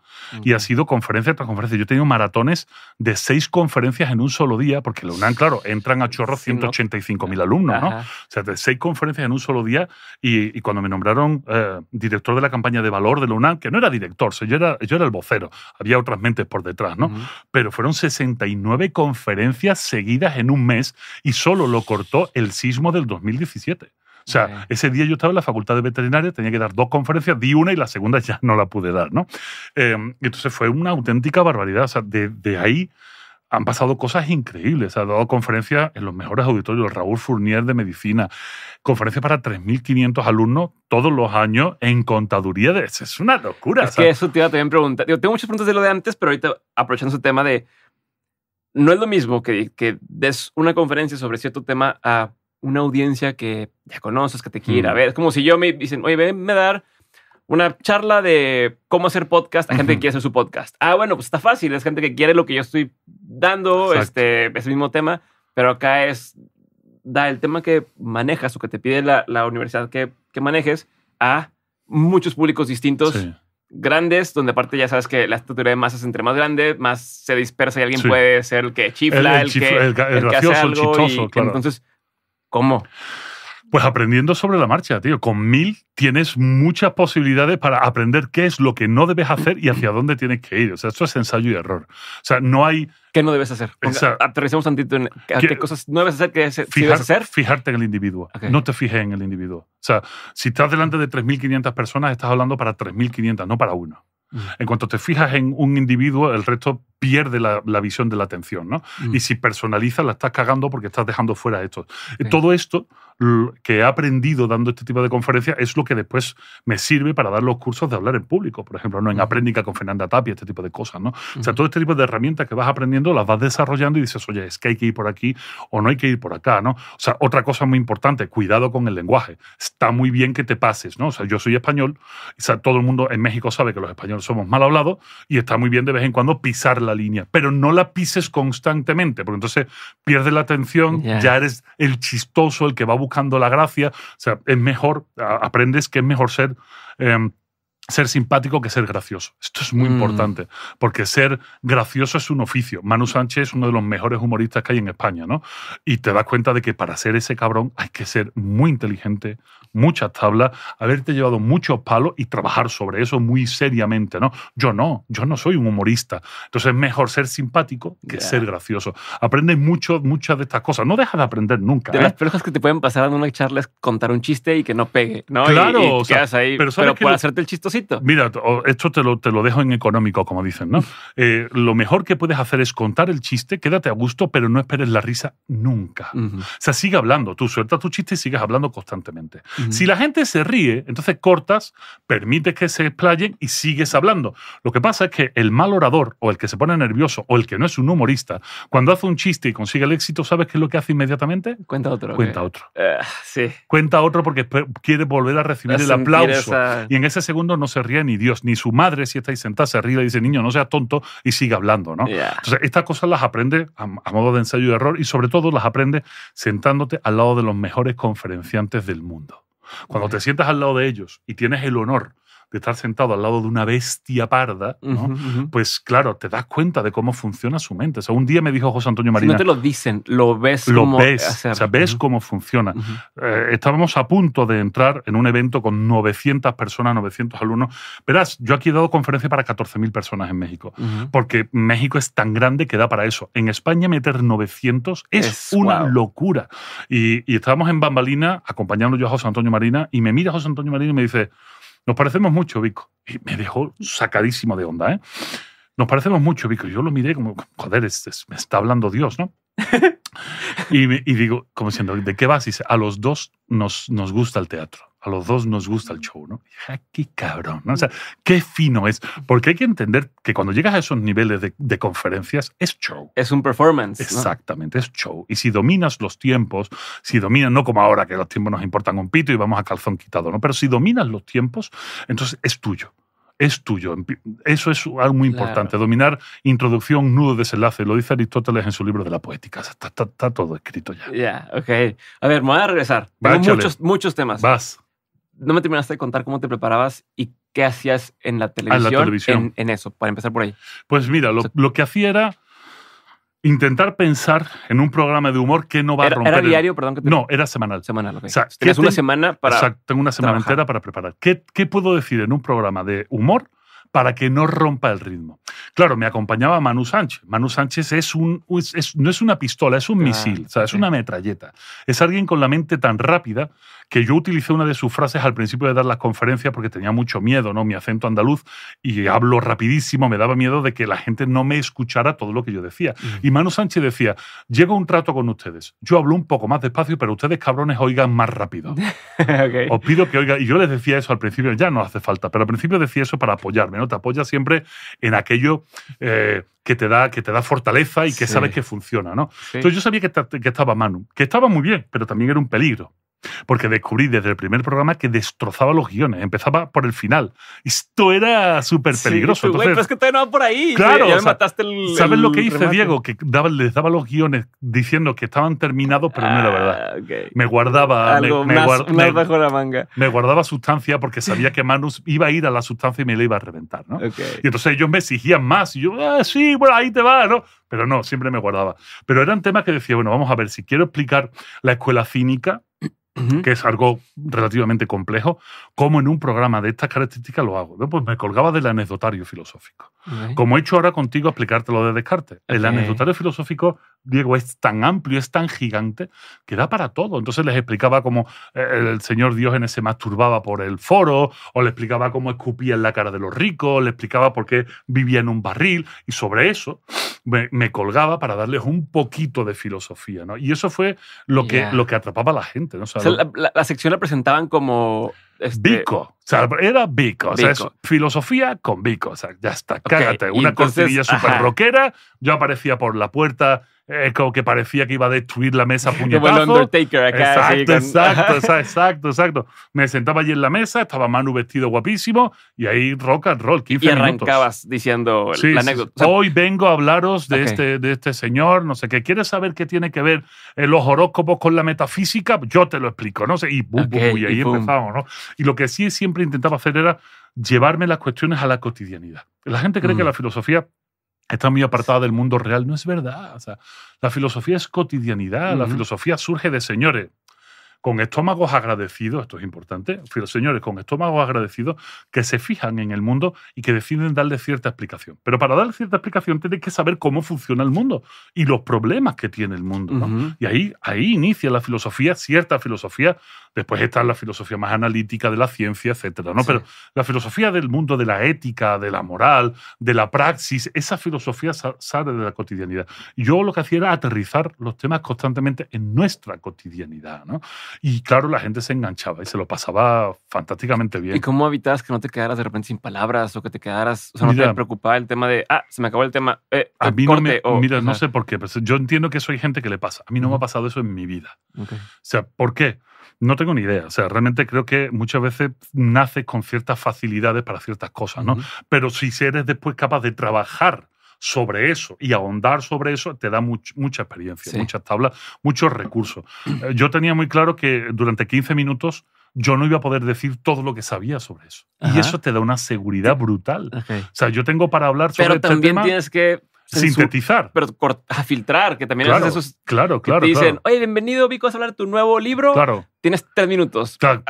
Y ha sido conferencia tras conferencia. Yo he tenido maratones de seis conferencias en un solo día, porque en la UNAM, claro, entran a chorro 185 185.000 alumnos, ¿no? O sea, de seis conferencias en un solo día. Y, cuando me nombraron eh, director de la campaña de valor de la UNAM, que no era director, yo, era, yo era el vocero, había otras mentes por detrás, ¿no? Pero fueron 69 conferencias seguidas en un mes y solo lo cortó el sismo del 2017. O sea, ese día yo estaba en la facultad de veterinaria, tenía que dar dos conferencias, di una y la segunda ya no la pude dar, ¿no? Eh, entonces fue una auténtica barbaridad. O sea, de, de ahí han pasado cosas increíbles. Ha dado conferencias en los mejores auditorios, Raúl Fournier de Medicina, conferencias para 3.500 alumnos todos los años en contaduría. De... es una locura. Es que eso te iba a también preguntar. Yo tengo muchas preguntas de lo de antes, pero ahorita aprovechando su tema de... No es lo mismo que, que des una conferencia sobre cierto tema a una audiencia que ya conoces, que te quiera mm. ver, es como si yo me dicen, oye, ven, me dar una charla de cómo hacer podcast a gente que quiere hacer su podcast. Ah, bueno, pues está fácil, es gente que quiere lo que yo estoy dando, este, ese mismo tema, pero acá es, da el tema que manejas o que te pide la, universidad que, que, manejes a muchos públicos distintos. Grandes, donde aparte ya sabes que la estructura de masas entre más grande, más se dispersa y alguien puede ser el que chifla, el, que, el, claro. Entonces, ¿Cómo? Pues aprendiendo sobre la marcha, tío. Con mil tienes muchas posibilidades para aprender qué es lo que no debes hacer y hacia dónde tienes que ir. O sea, esto es ensayo y error. O sea, no hay... ¿Qué no debes hacer? sea, un tantito en qué cosas no debes hacer, que debes, hacer. Fijarte en el individuo. No te fijes en el individuo. O sea, si estás delante de 3.500 personas, estás hablando para 3.500, no para uno. Mm. En cuanto te fijas en un individuo, el resto pierde la, visión de la atención, ¿no? Mm. Y si personalizas, la estás cagando porque estás dejando fuera esto. Todo esto que he aprendido dando este tipo de conferencias es lo que después me sirve para dar los cursos de hablar en público, por ejemplo, ¿no? en Aprendica con Fernanda Tapia, este tipo de cosas. ¿no? O sea, todo este tipo de herramientas que vas aprendiendo las vas desarrollando y dices, oye, es que hay que ir por aquí o no hay que ir por acá. ¿no? O sea, otra cosa muy importante, cuidado con el lenguaje. Está muy bien que te pases. ¿no? O sea, yo soy español, o sea, todo el mundo en México sabe que los españoles somos mal hablados y está muy bien de vez en cuando pisar la línea, pero no la pises constantemente, porque entonces pierdes la atención, ya eres el chistoso, el que va a buscando la gracia. O sea, es mejor, aprendes que es mejor ser... Em, ser simpático que ser gracioso. Esto es muy mm. importante, porque ser gracioso es un oficio. Manu Sánchez es uno de los mejores humoristas que hay en España, ¿no? Y te das cuenta de que para ser ese cabrón hay que ser muy inteligente, muchas tablas, haberte llevado muchos palos y trabajar sobre eso muy seriamente, ¿no? Yo no, yo no soy un humorista. Entonces es mejor ser simpático que ser gracioso. Aprende mucho, muchas de estas cosas. No dejas de aprender nunca. De ¿eh? las que te pueden pasar en una charla es contar un chiste y que no pegue, ¿no? Claro, y, ahí. Pero, puede hacerte el chiste Mira, esto te lo, te lo dejo en económico, como dicen, ¿no? <laughs> Eh, lo mejor que puedes hacer es contar el chiste, quédate a gusto, pero no esperes la risa nunca. O sea, sigue hablando. Tú sueltas tu chiste y sigues hablando constantemente. Si la gente se ríe, entonces cortas, permites que se explayen y sigues hablando. Lo que pasa es que el mal orador o el que se pone nervioso o el que no es un humorista, cuando hace un chiste y consigue el éxito, ¿sabes qué es lo que hace inmediatamente? Cuenta otro. Cuenta otro. Ah, Cuenta otro porque quiere volver a recibir el aplauso. Y en ese segundo no se ríe ni Dios, ni su madre, si está ahí sentada, se ríe y dice, niño, no seas tonto y sigue hablando, ¿no? Entonces, estas cosas las aprende a, modo de ensayo y error y sobre todo las aprende sentándote al lado de los mejores conferenciantes del mundo. Cuando te sientas al lado de ellos y tienes el honor estar sentado al lado de una bestia parda, pues claro, te das cuenta de cómo funciona su mente. O sea, un día me dijo José Antonio Marina. no te lo dicen, lo ves. Lo ves, o sea, ves cómo funciona. Eh, estábamos a punto de entrar en un evento con 900 personas, 900 alumnos. Verás, yo aquí he dado conferencia para 14.000 personas en México, porque México es tan grande que da para eso. En España meter 900 es, una locura. Y, estábamos en Bambalina acompañando yo a José Antonio Marina y me mira José Antonio Marina y me dice, nos parecemos mucho, Vico. Y me dejó sacadísimo de onda, ¿eh? Nos parecemos mucho, Vico. Yo lo miré como, joder, este, me está hablando Dios, ¿no? <laughs> y, me, y, digo, como diciendo, ¿de qué vas? Y a los dos nos, nos gusta el teatro a los dos nos gusta el show, ¿no? Ah, qué cabrón, ¿no? O sea, mm. qué fino es. Mm. Porque hay que entender que cuando llegas a esos niveles de, conferencias, es show. Es un performance. Exactamente, es show. Y si dominas los tiempos, si dominas, no como ahora, que los tiempos nos importan un pito y vamos a calzón quitado, ¿no? Pero si dominas los tiempos, entonces es tuyo es tuyo. Eso es algo muy importante. Dominar introducción, nudo, desenlace. Lo dice Aristóteles en su libro de la poética. Está, todo escrito ya. Ya, ok. A ver, me voy a regresar. Va, muchos temas. Vas no me terminaste de contar cómo te preparabas y qué hacías en la televisión, la televisión. En, eso, para empezar por ahí. Pues mira, lo, que hacía era intentar pensar en un programa de humor que no va a romper. ¿Era diario? Perdón. Que No, era semanal. Semanal, una semana para. Exacto, tengo una semana entera para preparar. ¿Qué, puedo decir en un programa de humor? para que no rompa el ritmo. Claro, me acompañaba Manu Sánchez. Manu Sánchez es un, no es una pistola, es un misil, o sea, es una metralleta. Es alguien con la mente tan rápida que yo utilicé una de sus frases al principio de dar las conferencias porque tenía mucho miedo, ¿no? Mi acento andaluz y hablo rapidísimo, me daba miedo de que la gente no me escuchara todo lo que yo decía. Y Manu Sánchez decía, llego un trato con ustedes, yo hablo un poco más despacio, pero ustedes cabrones oigan más rápido. <laughs> Os pido que oigan, y yo les decía eso al principio, ya no hace falta, pero al principio decía eso para apoyarme, ¿no? Te apoya siempre en aquello... Eh, que te da, que te da fortaleza y que sabes que funciona, ¿no? Entonces yo sabía que, que, estaba Manu, que estaba muy bien, pero también era un peligro porque descubrí desde el primer programa que destrozaba los guiones, empezaba por el final. Esto era súper peligroso. Sí, es que todavía no por ahí. Claro. Ya, mataste el, ¿Sabes lo que hice, Diego? Que daba, les daba los guiones diciendo que estaban terminados, pero no era verdad. Ah, me guardaba. me, guardaba sustancia porque sabía que Manus iba a ir a la sustancia y me la iba a reventar, ¿no? Y entonces ellos me exigían más. Y yo, ah, sí, bueno, ahí te va, ¿no? Pero no, siempre me guardaba. Pero eran temas que decía, bueno, vamos a ver, si quiero explicar la escuela cínica, que es algo relativamente complejo, cómo en un programa de estas características lo hago. Pues me colgaba del anecdotario filosófico. Como he hecho ahora contigo explicártelo de Descartes. El anecdotario filosófico Diego es tan amplio, es tan gigante, que da para todo. Entonces les explicaba cómo eh, el señor Diógenes se masturbaba por el foro, o le explicaba cómo escupía en la cara de los ricos, le explicaba por qué vivía en un barril, y sobre eso me, colgaba para darles un poquito de filosofía. Y eso fue lo, que, lo que atrapaba a la gente. ¿no? la sección la presentaban como este, bico, O sea, era Bico, O sea, filosofía con Bico, O sea, ya está, cágate. Una cortinilla súper rockera. Yo aparecía por la puerta, eh, como que parecía que iba a destruir la mesa <laughs> puñetazo. el Undertaker acá. Exacto, <laughs> exacto, exacto, Me sentaba allí en la mesa, estaba Manu vestido guapísimo, y ahí rock and roll, 15 Y arrancabas diciendo la anécdota. Hoy vengo a hablaros de, este, de este señor, no sé qué. ¿Quieres saber qué tiene que ver eh, los horóscopos con la metafísica? Yo te lo explico, no sé. Y, y ahí empezamos, ¿no? Y lo que sí siempre intentaba hacer era llevarme las cuestiones a la cotidianidad. La gente cree que mm. la filosofía está muy apartada del mundo real. No es verdad. O sea, la filosofía es cotidianidad. La filosofía surge de señores con estómagos agradecidos, esto es importante, señores, con estómagos agradecidos que se fijan en el mundo y que deciden darle cierta explicación. Pero para darle cierta explicación tienen que saber cómo funciona el mundo y los problemas que tiene el mundo. Y ahí, ahí inicia la filosofía, cierta filosofía Después está la filosofía más analítica de la ciencia, etcétera, ¿no? Pero la filosofía del mundo de la ética, de la moral, de la praxis, esa filosofía sale de la cotidianidad. Yo lo que hacía era aterrizar los temas constantemente en nuestra cotidianidad, Y claro, la gente se enganchaba y se lo pasaba fantásticamente bien. ¿Y cómo evitabas que no te quedaras de repente sin palabras o que te quedaras, o sea, no te preocupaba el tema de, ah, se me acabó el tema, eh, eh, no mira, no sé por qué, pero yo entiendo que eso hay gente que le pasa. A mí no me ha pasado eso en mi vida. O sea, ¿por qué? No tengo ni idea. O sea, realmente creo que muchas veces naces con ciertas facilidades para ciertas cosas, ¿no? Pero si eres después capaz de trabajar sobre eso y ahondar sobre eso te da mucha experiencia, muchas tablas, muchos recursos. Eh, yo tenía muy claro que durante 15 minutos yo no iba a poder decir todo lo que sabía sobre eso. Y eso te da una seguridad brutal. O sea, yo tengo para hablar sobre Pero este también tienes que Sintetizar. Pero a filtrar, que también es eso. Claro, claro. te dicen, oye, bienvenido, Vico, a hablar tu nuevo libro. Claro. Tienes tres minutos. Claro,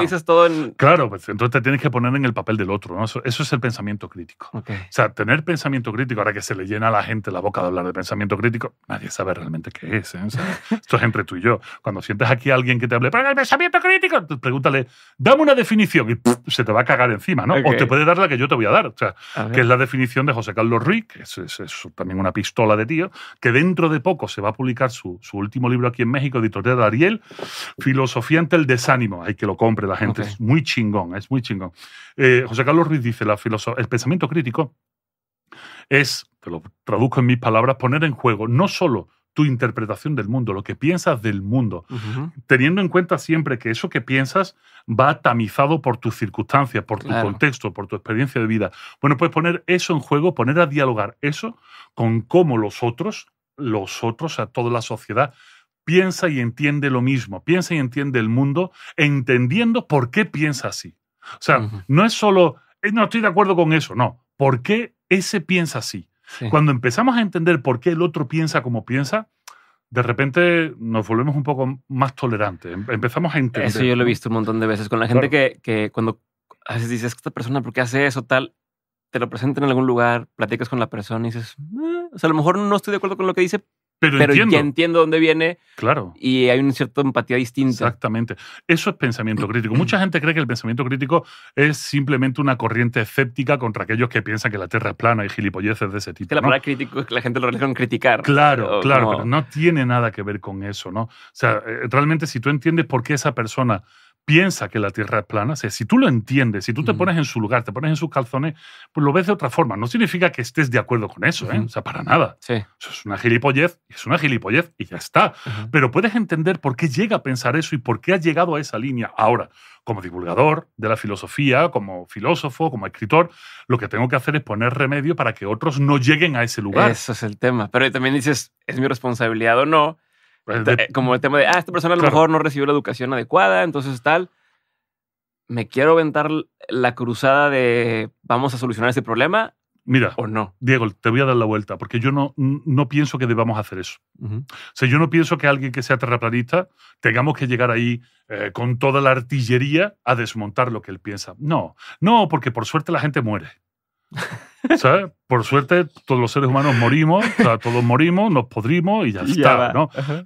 dices todo en.? Claro, pues entonces te tienes que poner en el papel del otro, ¿no? Eso, es el pensamiento crítico. O sea, tener pensamiento crítico, ahora que se le llena a la gente la boca de hablar de pensamiento crítico, nadie sabe realmente qué es. ¿eh? <laughs> esto es entre tú y yo. Cuando sientes aquí a alguien que te hable, para el pensamiento crítico, pregúntale, dame una definición y se te va a cagar encima, ¿no? O te puede dar la que yo te voy a dar, o sea, que es la definición de José Carlos Ruiz, que es es, también una pistola de tío, que dentro de poco se va a publicar su, último libro aquí en México, editorial de Ariel, Filosofía ante el desánimo. Hay que lo compre la gente, es muy chingón, es muy chingón. Eh, José Carlos Ruiz dice, la el pensamiento crítico es, te lo traduzco en mis palabras, poner en juego no solo tu interpretación del mundo, lo que piensas del mundo, teniendo en cuenta siempre que eso que piensas va tamizado por tus circunstancias, por tu contexto, por tu experiencia de vida. Bueno, puedes poner eso en juego, poner a dialogar eso con cómo los otros, los otros, o sea, toda la sociedad, piensa y entiende lo mismo, piensa y entiende el mundo, entendiendo por qué piensa así. O sea, no es solo, eh, no estoy de acuerdo con eso, no. ¿Por qué ese piensa así? Cuando empezamos a entender por qué el otro piensa como piensa, de repente nos volvemos un poco más tolerantes. Em, empezamos a entender. Eso yo lo he visto un montón de veces con la gente que, que, cuando a veces dices, esta persona, ¿por qué hace eso tal? Te lo presentan en algún lugar, platicas con la persona y dices, eh", o sea, a lo mejor no estoy de acuerdo con lo que dice, pero, entiendo. entiendo dónde viene. Claro. Y hay una cierta empatía distinta. Exactamente. Eso es pensamiento crítico. Mucha gente cree que el pensamiento crítico es simplemente una corriente escéptica contra aquellos que piensan que la Tierra es plana y gilipolleces de ese tipo. que la palabra crítico es que la gente lo religión criticar. Claro, claro, pero no tiene nada que ver con eso, ¿no? O sea, eh, realmente si tú entiendes por qué esa persona piensa que la Tierra es plana, si tú lo entiendes, si tú te mm. pones en su lugar, te pones en sus calzones, pues lo ves de otra forma. No significa que estés de acuerdo con eso, ¿eh? o sea, para nada. Eso es una gilipollez, es una gilipollez y ya está. Pero puedes entender por qué llega a pensar eso y por qué ha llegado a esa línea. Ahora, como divulgador de la filosofía, como filósofo, como escritor, lo que tengo que hacer es poner remedio para que otros no lleguen a ese lugar. Eso es el tema. Pero también dices, ¿es mi responsabilidad o no? Eh, eh, como el tema de, ah, esta persona a lo mejor no recibió la educación adecuada, entonces tal. ¿Me quiero aventar la cruzada de vamos a solucionar ese problema? Mira, ¿o no? Diego, te voy a dar la vuelta, porque yo no, no pienso que debamos hacer eso. Si O sea, yo no pienso que alguien que sea terraplanista tengamos que llegar ahí eh, con toda la artillería a desmontar lo que él piensa. No, no, porque por suerte la gente muere. <laughs> O <laughs> sea, por suerte, todos los seres humanos morimos, todos morimos, nos podrimos y ya <laughs> está.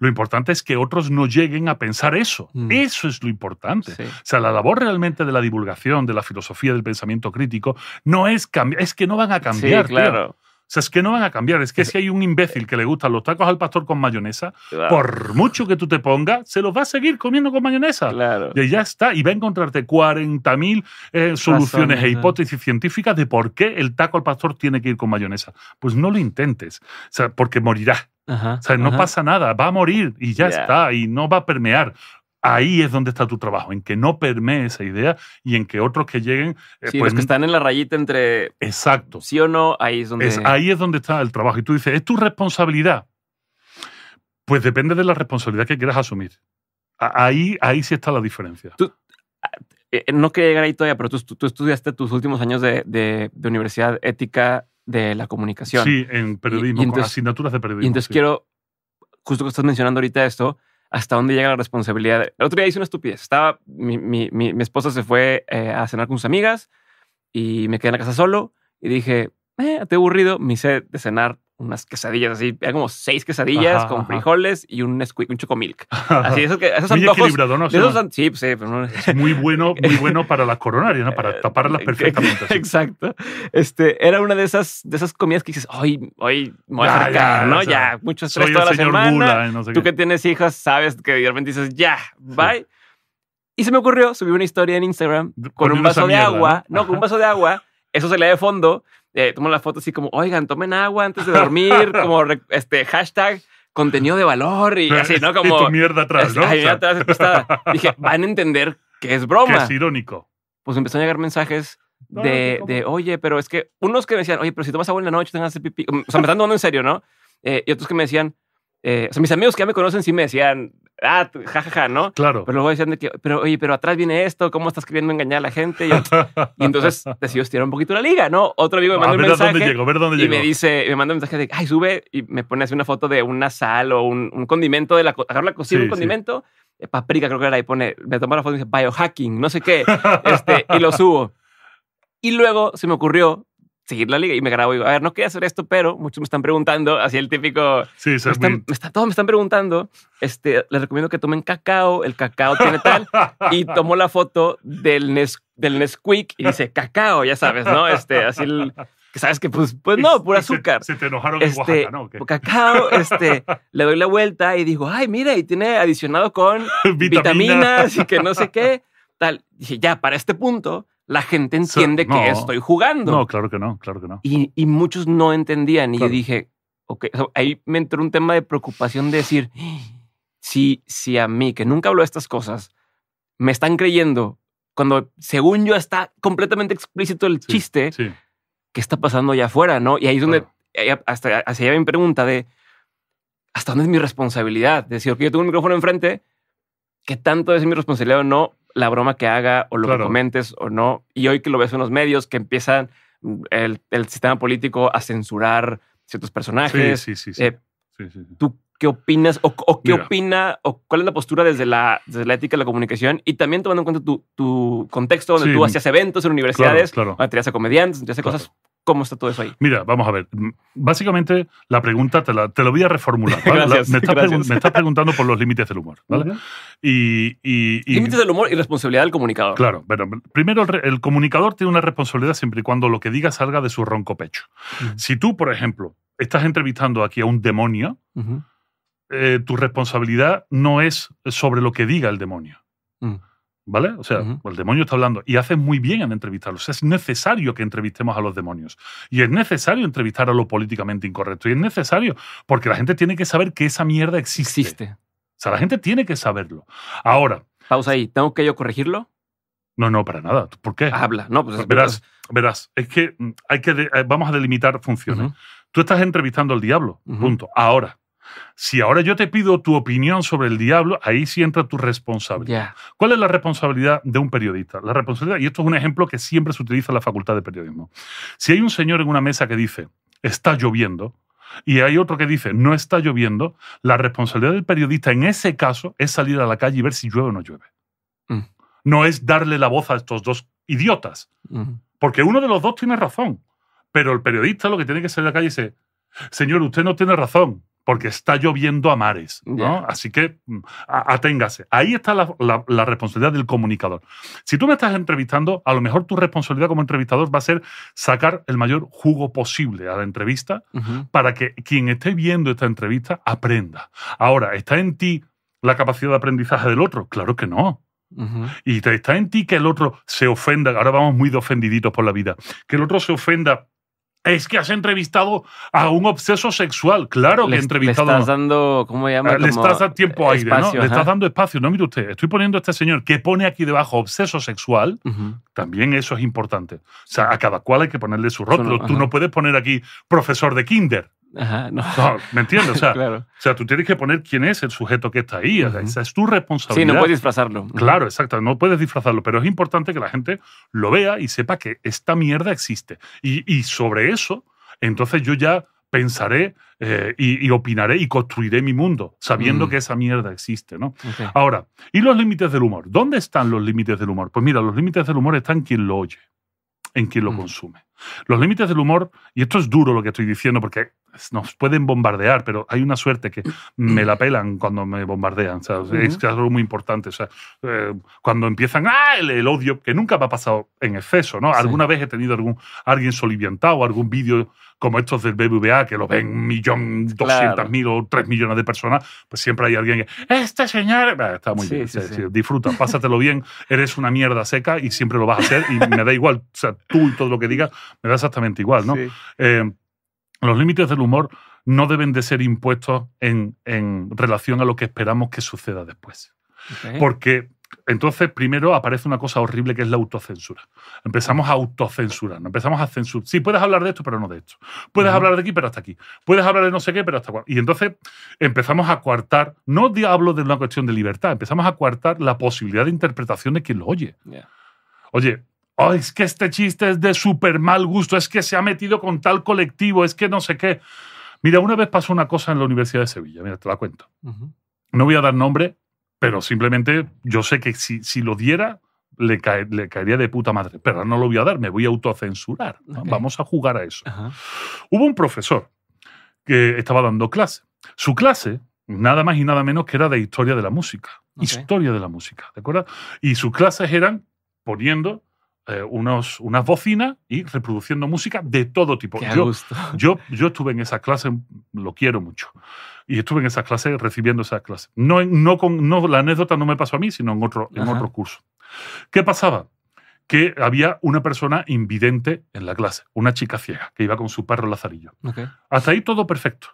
Lo importante es que otros no lleguen a pensar eso. Mm. Eso es lo importante. O sea, la labor realmente de la divulgación, de la filosofía del pensamiento crítico, no es cambiar, es que no van a cambiar. claro. O sea, es que no van a cambiar. Es que si hay un imbécil que le gustan los tacos al pastor con mayonesa, por mucho que tú te pongas, se los va a seguir comiendo con mayonesa. Y ya está. Y va a encontrarte 40.000 eh, soluciones e hipótesis científicas de por qué el taco al pastor tiene que ir con mayonesa. Pues no lo intentes, porque morirá. o sea, no pasa nada, va a morir y ya está, y no va a permear. Ahí es donde está tu trabajo, en que no permee esa idea y en que otros que lleguen. Eh, sí, pues, que están en la rayita entre. Exacto. Sí o no, ahí es donde. ahí es donde está el trabajo. Y tú dices, ¿es tu responsabilidad? Pues depende de la responsabilidad que quieras asumir. Ahí, ahí sí está la diferencia. Eh, eh, no quería llegar ahí todavía, pero tú, estudiaste tus últimos años de, de, universidad ética de la comunicación. Sí, en periodismo, asignaturas de periodismo. Y entonces quiero, justo que estás mencionando ahorita esto, hasta dónde llega la responsabilidad. El otro día hice una estupidez. Estaba, mi, esposa se fue eh, a cenar con sus amigas y me quedé en la casa solo y dije, eh, te aburrido, mi hice de cenar unas quesadillas así, como seis quesadillas con frijoles y un, un chocomilk. <laughs> Así, que, esos muy equilibrado, ¿no? sí, sí pues, pues, es <laughs> muy bueno, muy bueno para la coronaria, Para eh, taparla eh, perfectamente. <laughs> Exacto. Este, era una de esas, de esas comidas que dices, hoy, hoy me voy a ¿no? ya, mucho estrés toda la semana. Tú que tienes hijas sabes que de repente dices, ya, bye. Y se me ocurrió, subí una historia en Instagram con un vaso de agua, ¿no? no con un vaso de agua, eso se le de fondo eh, tomo la foto así como, oigan, tomen agua antes de dormir, <laughs> como este hashtag contenido de valor y así, ¿no? <laughs> Como. Y mierda atrás, ¿no? Ay, Dije, van a entender que es broma. Que es irónico. Pues empezó a llegar mensajes de, oye, pero es que unos que me decían, oye, pero si tomas agua en la noche, tengas vas pipí. O sea, me están tomando en serio, ¿no? Eh, y otros que me decían, eh, o sea, mis amigos que ya me conocen sí me decían, ah, jajaja, ¿no? Claro. Pero luego decían que, pero oye, pero atrás viene esto, ¿cómo estás queriendo engañar a la gente? Y, entonces <laughs> decidió estirar un poquito la liga, ¿no? Otro amigo me manda un mensaje. y me dice, me manda un mensaje de, ay, sube y me pone así una foto de una sal o un, condimento, de la, cocina, un condimento, eh, paprika creo que era, y pone, me toma la foto y dice biohacking, no sé qué, este, y lo subo. Y luego se me ocurrió seguir la liga y me grabo y digo, a ver, no quería hacer esto, pero muchos me están preguntando, así el típico, sí, me están, está, todos me están preguntando, este, les recomiendo que tomen cacao, el cacao tiene tal, y tomó la foto del, del Nesquik y dice cacao, ya sabes, ¿no? Este, así el, sabes que pues, pues no, pura azúcar. Se, te enojaron en este, Oaxaca, ¿no? Pues, cacao, este, le doy la vuelta y digo, ay, mira, y tiene adicionado con <laughs> vitaminas. y que no sé qué, tal. Dije, ya, para este punto, la gente entiende que estoy jugando. No, claro que no, claro que no. Y, muchos no entendían. Y yo dije, ok, ahí me entró un tema de preocupación de decir, si, si a mí, que nunca hablo de estas cosas, me están creyendo, cuando según yo está completamente explícito el chiste, que está pasando allá afuera? ¿no? Y ahí es donde, hasta hacia allá mi pregunta de, ¿hasta dónde es mi responsabilidad? Decir, que yo tengo un micrófono enfrente, ¿qué tanto es mi responsabilidad o no? la broma que haga o lo que comentes o no. Y hoy que lo ves en los medios que empiezan mm, el, sistema político a censurar ciertos personajes. Sí, sí, sí. Eh, ¿Tú qué opinas o, qué opina o cuál es la postura desde la, ética de la comunicación y también tomando en cuenta tu, contexto donde tú hacías eventos en universidades, claro, a comediantes, te cosas ¿Cómo está todo eso ahí? Mira, vamos a ver. Básicamente, la pregunta te la, voy a reformular. me, estás preguntando por los límites del humor. y, límites del humor y responsabilidad del comunicador. Claro. pero primero, el, comunicador tiene una responsabilidad siempre y cuando lo que diga salga de su ronco pecho. Si tú, por ejemplo, estás entrevistando aquí a un demonio, eh, tu responsabilidad no es sobre lo que diga el demonio. Mm. ¿Vale? O sea, el demonio está hablando y hace muy bien en entrevistarlos. Es necesario que entrevistemos a los demonios. Y es necesario entrevistar a lo políticamente incorrecto. Y es necesario, porque la gente tiene que saber que esa mierda existe. Existe. O sea, la gente tiene que saberlo. Ahora. Pausa ahí. ¿Tengo que yo corregirlo? No, no, para nada. ¿Por qué? Habla. No, pues, pues verás, pues- verás. Es que mm, hay que eh, vamos a delimitar funciones. Tú estás entrevistando al diablo. Punto. Ahora si ahora yo te pido tu opinión sobre el diablo, ahí sí entra tu responsabilidad. ¿Cuál es la responsabilidad de un periodista? La responsabilidad, y esto es un ejemplo que siempre se utiliza en la facultad de periodismo. Si hay un señor en una mesa que dice, está lloviendo, y hay otro que dice, no está lloviendo, la responsabilidad del periodista en ese caso es salir a la calle y ver si llueve o no llueve. Mm. No es darle la voz a estos dos idiotas. Porque uno de los dos tiene razón. Pero el periodista lo que tiene que salir a la calle es, señor, usted no tiene razón porque está lloviendo a mares, ¿no? Así que mm, aténgase. Ahí está la, responsabilidad del comunicador. Si tú me estás entrevistando, a lo mejor tu responsabilidad como entrevistador va a ser sacar el mayor jugo posible a la entrevista para que quien esté viendo esta entrevista aprenda. Ahora, ¿está en ti la capacidad de aprendizaje del otro? Claro que no. Y está en ti que el otro se ofenda, ahora vamos muy de ofendiditos por la vida, que el otro se ofenda es que has entrevistado a un obseso sexual, claro le, que he entrevistado. Le estás dando, ¿cómo llama? Ah, le estás dando tiempo aire, ¿no? Le estás dando espacio. No, mire usted, estoy poniendo a este señor que pone aquí debajo obseso sexual. También eso es importante. O sea, a cada cual hay que ponerle su rótulo. Tú no puedes poner aquí profesor de kinder no. no. ¿Me entiendes? O sea, <laughs> o sea, tú tienes que poner quién es el sujeto que está ahí. Esa es tu responsabilidad. Sí, no puedes disfrazarlo. Claro, exacto, no puedes disfrazarlo, pero es importante que la gente lo vea y sepa que esta mierda existe. Y, sobre eso, entonces yo ya pensaré eh, y, opinaré y construiré mi mundo, sabiendo mm. que esa mierda existe. ¿no? Ahora, ¿y los límites del humor? ¿Dónde están los límites del humor? Pues mira, los límites del humor están en quien lo oye, en quien lo mm. consume. Los límites del humor, y esto es duro lo que estoy diciendo, porque nos pueden bombardear, pero hay una suerte que me la pelan cuando me bombardean. Es algo muy importante. O sea, eh, cuando empiezan ¡ah! El, odio, que nunca me ha pasado en exceso. ¿no? Alguna vez he tenido algún alguien soliviantado, algún vídeo como estos del BBVA, que lo ven un millón doscientas mil o tres millones de personas, pues siempre hay alguien que, este señor, está muy bien, disfruta, pásatelo bien, eres una mierda seca y siempre lo vas a hacer y me da igual, o sea, tú y todo lo que digas, me da exactamente igual, ¿no? Eh, los límites del humor no deben de ser impuestos en, relación a lo que esperamos que suceda después. Porque entonces, primero aparece una cosa horrible que es la autocensura. Empezamos a autocensurarnos, empezamos a censurar. Sí, puedes hablar de esto, pero no de esto. Puedes hablar de aquí, pero hasta aquí. Puedes hablar de no sé qué, pero hasta aquí. Y entonces empezamos a coartar, no hablo de una cuestión de libertad, empezamos a coartar la posibilidad de interpretación de quien lo oye. Oye, oh, es que este chiste es de súper mal gusto, es que se ha metido con tal colectivo, es que no sé qué. Mira, una vez pasó una cosa en la Universidad de Sevilla, mira, te la cuento. No voy a dar nombre, pero simplemente yo sé que si, lo diera, le, caería de puta madre. Pero no lo voy a dar, me voy a autocensurar. Vamos a jugar a eso. Hubo un profesor que estaba dando clase. Su clase, nada más y nada menos que era de historia de la música. Historia de la música, ¿de acuerdo? Y sus clases eran poniendo eh, unos, unas bocinas y reproduciendo música de todo tipo. <laughs> yo, yo, estuve en esa clase, lo quiero mucho, y estuve en esa clase recibiendo esa clase. No, no, con, no la anécdota no me pasó a mí, sino en otro, en otro curso. ¿Qué pasaba? que había una persona invidente en la clase, una chica ciega, que iba con su perro lazarillo. Hasta ahí todo perfecto.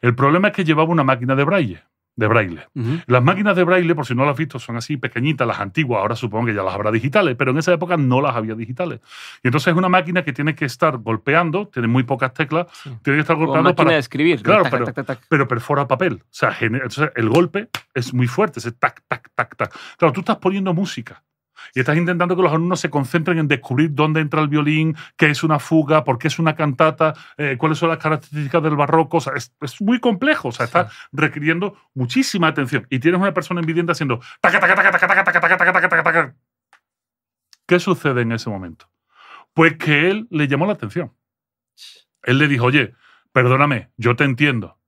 El problema es que llevaba una máquina de braille de braille. Las máquinas de braille, por si no las has visto, son así pequeñitas, las antiguas, ahora supongo que ya las habrá digitales, pero en esa época no las había digitales. Y entonces es una máquina que tiene que estar golpeando, tiene muy pocas teclas, tiene que estar golpeando máquina para... de escribir. Claro, pero, perfora papel. O sea, el golpe es muy fuerte, ese tac, tac, tac, tac. Claro, tú estás poniendo música y estás intentando que los alumnos se concentren en descubrir dónde entra el violín, qué es una fuga, por qué es una cantata, eh, cuáles son las características del barroco. es, muy complejo, o sea, está requiriendo muchísima atención. Y tienes una persona en vivienda haciendo ¿Qué sucede en ese momento? Pues que él le llamó la atención. Él le dijo, oye, perdóname, yo te entiendo,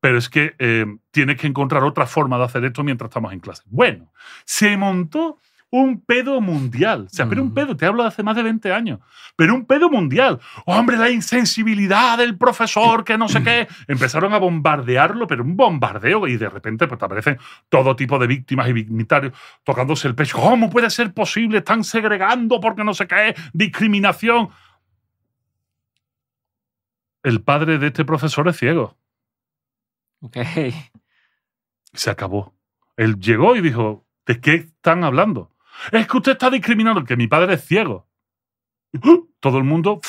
pero es que eh, tienes que encontrar otra forma de hacer esto mientras estamos en clase. Bueno, se montó un pedo mundial. O sea, pero un pedo, te hablo de hace más de 20 años, pero un pedo mundial. Hombre, la insensibilidad del profesor, que no sé qué. <clears throat> Empezaron a bombardearlo, pero un bombardeo y de repente pues, aparecen todo tipo de víctimas y victimarios tocándose el pecho. ¿Cómo puede ser posible? Están segregando porque no sé qué, discriminación. El padre de este profesor es ciego. Ok. Se acabó. Él llegó y dijo, ¿de qué están hablando? Es que usted está discriminando, que mi padre es ciego. ¡Ah! Todo el mundo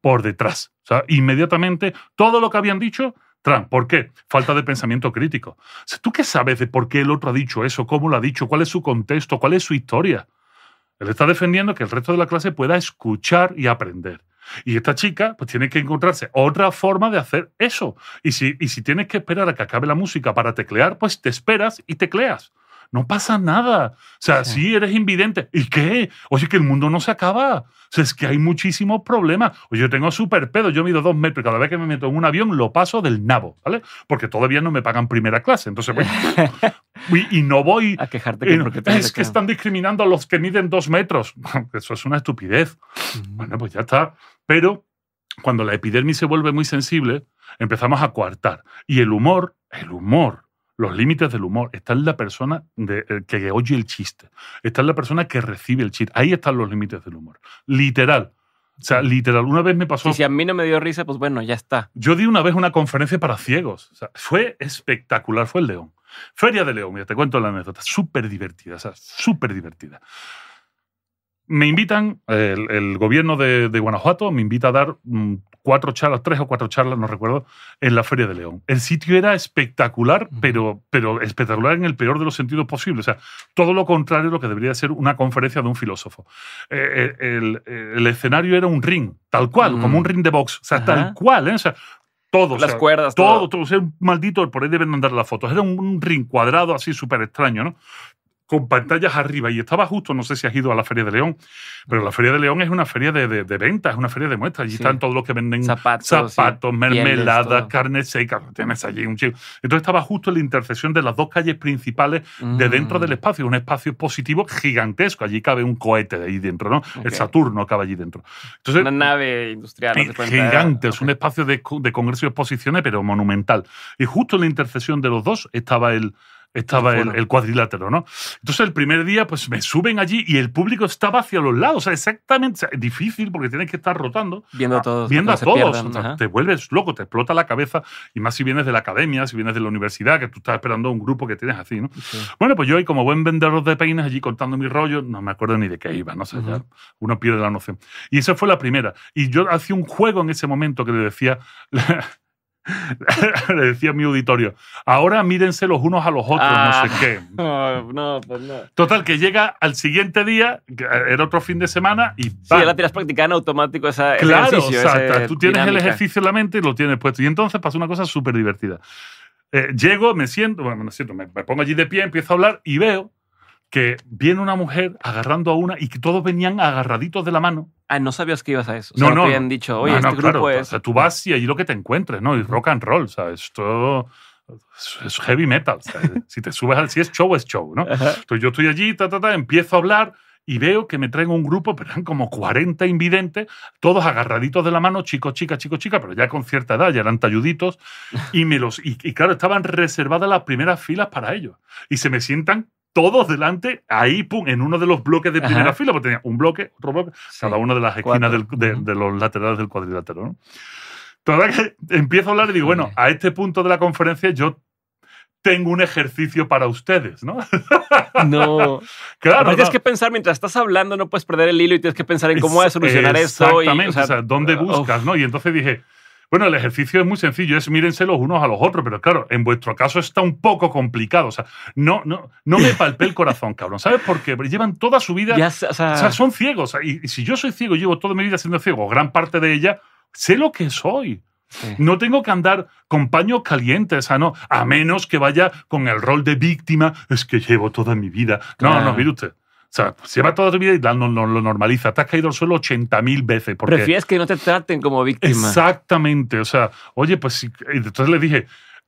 por detrás. O sea, inmediatamente todo lo que habían dicho, Trump. ¿Por qué? Falta de pensamiento crítico. ¿Tú qué sabes de por qué el otro ha dicho eso? ¿Cómo lo ha dicho? ¿Cuál es su contexto? ¿Cuál es su historia? Él está defendiendo que el resto de la clase pueda escuchar y aprender. Y esta chica, pues tiene que encontrarse otra forma de hacer eso. Y si, y si tienes que esperar a que acabe la música para teclear, pues te esperas y tecleas. No pasa nada. O sea, sí. eres invidente. ¿Y qué? Oye, que el mundo no se acaba. O sea, es que hay muchísimos problemas. Oye, yo tengo súper pedo. Yo mido dos metros. Cada vez que me meto en un avión, lo paso del nabo, ¿vale? Porque todavía no me pagan primera clase. Entonces, bueno. <laughs> y, no voy. A quejarte que Es que están discriminando a los que miden dos metros. <laughs> Eso es una estupidez. Bueno, pues ya está. Pero cuando la epidermis se vuelve muy sensible, empezamos a coartar. Y el humor, el humor los límites del humor, está en la persona de, eh, que oye el chiste, está en la persona que recibe el chiste. Ahí están los límites del humor. Literal. O sea, literal, una vez me pasó. Y si a mí no me dio risa, pues bueno, ya está. Yo di una vez una conferencia para ciegos. O sea, fue espectacular, fue el León. Feria de León, mira, te cuento la anécdota. Súper divertida, o sea, súper divertida me invitan, el, gobierno de, Guanajuato me invita a dar mm, cuatro charlas, tres o cuatro charlas, no recuerdo, en la Feria de León. El sitio era espectacular, pero, pero espectacular en el peor de los sentidos posibles. O sea, todo lo contrario de lo que debería ser una conferencia de un filósofo. Eh, eh, eh, el, escenario era un ring, tal cual, como un mm. ring de box. O sea, tal cual. ¿eh? O sea, todo. Las cuerdas. Todo, todo. maldito, por ahí deben andar las fotos. Era un, un ring cuadrado así súper extraño, ¿no? con pantallas arriba. Y estaba justo, no sé si has ido a la Feria de León, pero la Feria de León es una feria de, de, ventas, es una feria de muestras. Allí están todos los que venden zapatos, mermeladas, carne seca. Tienes allí un chico. Entonces estaba justo en la intersección de las dos calles principales de dentro del mm. espacio, un espacio positivo gigantesco. Allí cabe un cohete ahí dentro, ¿no? El Saturno cabe allí dentro. Entonces, una nave industrial. Eh, gigante, es un espacio de, de congreso y exposiciones, pero monumental. Y justo en la intersección de los dos estaba el estaba el, el, cuadrilátero, ¿no? Entonces el primer día pues me suben allí y el público estaba hacia los lados, o sea, exactamente, es difícil porque tienes que estar rotando. Viendo a ah, todos. Viendo a todos, te vuelves loco, te explota la cabeza, y más si vienes de la academia, si vienes de la universidad, que tú estás esperando a un grupo que tienes así, ¿no? Bueno, pues yo ahí como buen vendedor de peines allí contando mi rollo, no me acuerdo ni de qué iba, no sé, ya uno pierde la noción. Y esa fue la primera. Y yo hacía un juego en ese momento que le decía... <laughs> <laughs> le decía a mi auditorio, ahora mírense los unos a los otros, no sé ah. qué. <laughs> Pues Total, que llega al siguiente día, eh, era otro fin de semana, y ya Sí, la tiras practicando en automático esa Claro, exacto. tú tienes el ejercicio en la mente y lo tienes puesto. Y entonces pasa una cosa súper divertida. Eh, llego, me siento, bueno, me siento, me pongo allí de pie, empiezo a hablar y veo que viene una mujer agarrando a una y que todos venían agarraditos de la mano. Ah, no sabías que ibas a eso. O sea, no, no. habían dicho, oye, este grupo es. O sea, tú vas y allí lo que te encuentres, ¿no? Y rock and roll, sea, esto es heavy metal. <laughs> si te subes al. Si es show, es show, ¿no? Entonces yo estoy allí, ta, ta, ta, empiezo a hablar y veo que me traen un grupo, pero eran como 40 invidentes, todos agarraditos de la mano, chicos, chicas, chicos, chicas, pero ya con cierta edad, ya eran talluditos, y, me los, y, y, claro, estaban reservadas las primeras filas para ellos. Y se me sientan todos delante, ahí, pum, en uno de los bloques de primera fila, porque tenía un bloque, otro bloque, cada una de las esquinas de, los laterales del cuadrilátero. ¿no? toda que empiezo a hablar y digo, bueno, a este punto de la conferencia yo tengo un ejercicio para ustedes, ¿no? No. <laughs> claro. No. Tienes que pensar, mientras estás hablando, no puedes perder el hilo y tienes que pensar en cómo vas a solucionar eso. Exactamente, o, sea, dónde uh, buscas, ¿no? Y entonces dije, bueno, el ejercicio es muy sencillo, es mírense los unos a los otros, pero claro, en vuestro caso está un poco complicado. O sea, no, no, no me palpé el corazón, cabrón. ¿Sabes por qué? Porque llevan toda su vida. o, sea, son ciegos. Y, si yo soy ciego, llevo toda mi vida siendo ciego, gran parte de ella, sé lo que soy. No tengo que andar con paños calientes, sea, no, a menos que vaya con el rol de víctima, es que llevo toda mi vida. No, no, mire usted. O sea, se va toda tu vida y lo, normaliza. Te has caído al suelo 80.000 veces. Porque... Prefieres que no te traten como víctima. Exactamente. O sea, oye, pues Entonces les dije,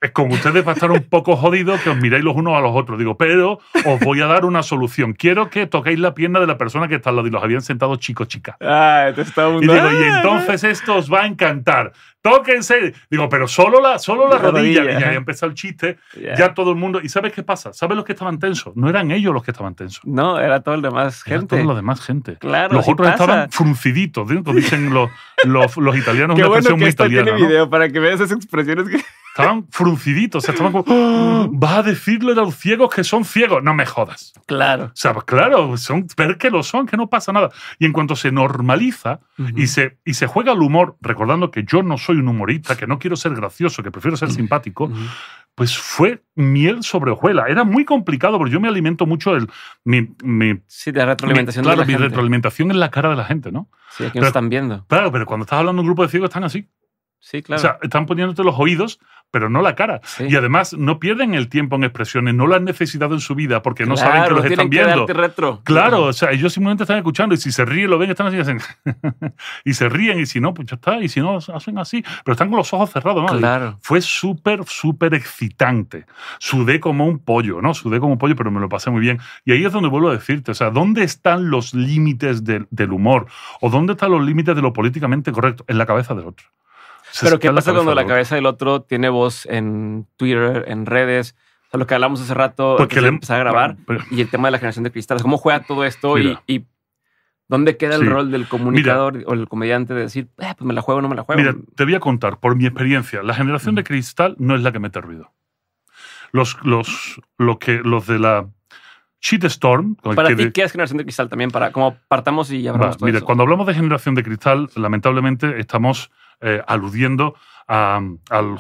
es eh, con ustedes va a estar un poco jodido que os miráis los unos a los otros. Digo, pero os voy a dar una solución. Quiero que toquéis la pierna de la persona que está al lado y los habían sentado chico, chica. Ah, te está Y digo, y ah, entonces esto os va a encantar tóquense. Digo, pero solo la, solo la, rodilla. Y ahí empezó el chiste, ya todo el mundo. ¿Y sabes qué pasa? ¿Sabes los que estaban tensos? No eran ellos los que estaban tensos. No, era todo el demás gente. Todo la demás gente. Claro. Los otros estaban frunciditos, dicen los, los, los italianos, <laughs> una bueno que muy esto italiana. Tiene video para que veas esas expresiones Estaban frunciditos, estaban como, <gasps> vas a decirle a los ciegos que son ciegos. No me jodas. Claro. O pues, claro, son, ver que lo son, que no pasa nada. Y en cuanto se normaliza, y, se, y se juega el humor, recordando que yo no soy un humorista, que no quiero ser gracioso, que prefiero ser simpático, pues fue miel sobre hojuela. Era muy complicado porque yo me alimento mucho del. Mi, mi, sí, de la retroalimentación. claro, mi retroalimentación en la cara de la gente, ¿no? Sí, están viendo. Claro, pero cuando estás hablando de un grupo de ciegos están así. Sí, claro. O sea, están poniéndote los oídos, pero no la cara. Y además no pierden el tiempo en expresiones, no lo han necesitado en su vida porque no saben que los están viendo. Claro, o sea, ellos simplemente están escuchando y si se ríen, lo ven, están así, <laughs> y se ríen y si no, pues ya está, y si no, hacen así. Pero están con los ojos cerrados, ¿no? Claro. fue súper, súper excitante. Sudé como un pollo, ¿no? Sudé como un pollo, pero me lo pasé muy bien. Y ahí es donde vuelvo a decirte, o sea, ¿dónde están los límites del humor? ¿O dónde están los límites de lo políticamente correcto? En la cabeza del otro. Pero ¿qué pasa cuando la cabeza del otro tiene voz en Twitter, en redes? O sea, lo que hablamos hace rato, porque le empezó a grabar ah, y el tema de la generación de cristal, ¿Cómo juega todo esto y, dónde queda el rol del comunicador o el comediante de decir, eh, pues me la juego o no me la juego? Mira, te voy a contar por mi experiencia. La generación de cristal no es la que mete ruido. Los, los, que, los de la Storm… Para ti, ¿qué es generación de cristal también? Para cómo partamos y hablamos. de mira, cuando hablamos de generación de cristal, lamentablemente estamos eh, aludiendo a,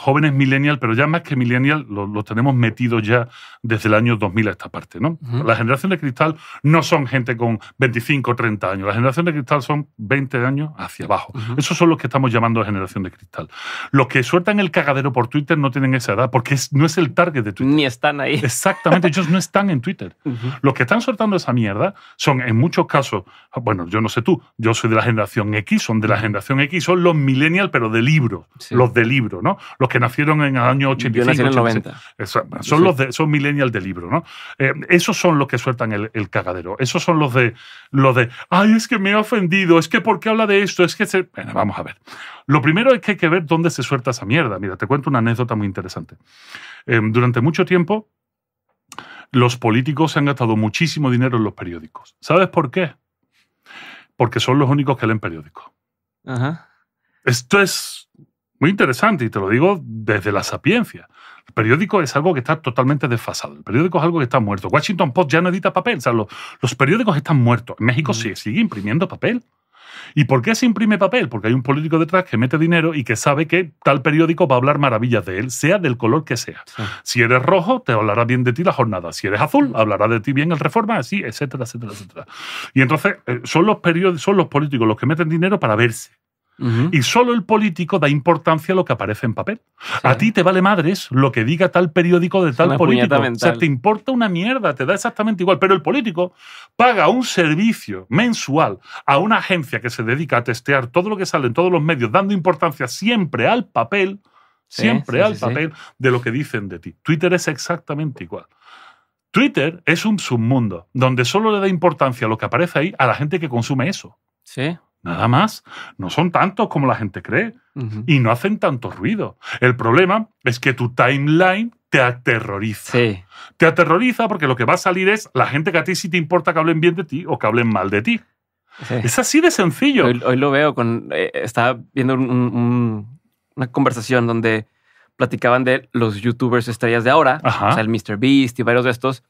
jóvenes millennial, pero ya más que millennial, los tenemos metidos ya desde el año 2000 a esta parte. ¿no? La generación de cristal no son gente con 25 o 30 años, la generación de cristal son 20 años hacia abajo. Esos son los que estamos llamando generación de cristal. Los que sueltan el cagadero por Twitter no tienen esa edad, porque no es el target de Twitter. Ni están ahí. Exactamente, ellos no están en Twitter. <laughs> Los que están soltando esa mierda son en muchos casos, bueno, yo no sé tú, yo soy de la generación X, son de la generación X, son los millennials, pero de libros de libro, ¿no? Los que nacieron en el año 85. son, los de, son millennials de libro, ¿no? Eh, esos son los que sueltan el, cagadero. Esos son los de, los de, ay, es que me he ofendido, es que ¿por qué habla de esto? Es que se... Bueno, vamos a ver. Lo primero es que hay que ver dónde se suelta esa mierda. Mira, te cuento una anécdota muy interesante. Eh, durante mucho tiempo, los políticos se han gastado muchísimo dinero en los periódicos. ¿Sabes por qué? Porque son los únicos que leen periódicos. Ajá. Esto es muy interesante, y te lo digo desde la sapiencia. El periódico es algo que está totalmente desfasado. El periódico es algo que está muerto. Washington Post ya no edita papel. los, periódicos están muertos. En México mm. sí, sigue imprimiendo papel. ¿Y por qué se imprime papel? Porque hay un político detrás que mete dinero y que sabe que tal periódico va a hablar maravillas de él, sea del color que sea. Si eres rojo, te hablará bien de ti la jornada. Si eres azul, mm. hablará de ti bien el reforma, así, etcétera, etcétera, etcétera. Y entonces eh, son los, periódicos, son los políticos los que meten dinero para verse y solo el político da importancia a lo que aparece en papel. A ti te vale madres lo que diga tal periódico de tal político. O sea, te importa una mierda, te da exactamente igual. Pero el político paga un servicio mensual a una agencia que se dedica a testear todo lo que sale en todos los medios, dando importancia siempre al papel, siempre al papel de lo que dicen de ti. Twitter es exactamente igual. Twitter es un submundo donde solo le da importancia a lo que aparece ahí a la gente que consume eso. Sí. Nada más. No son tantos como la gente cree. Y no hacen tanto ruido. El problema es que tu timeline te aterroriza. Sí. Te aterroriza porque lo que va a salir es la gente que a ti sí te importa que hablen bien de ti o que hablen mal de ti. Es así de sencillo. Hoy, lo veo con. Eh, estaba viendo una conversación donde platicaban de los YouTubers estrellas de ahora. O sea, el Mr. Beast y varios de estos.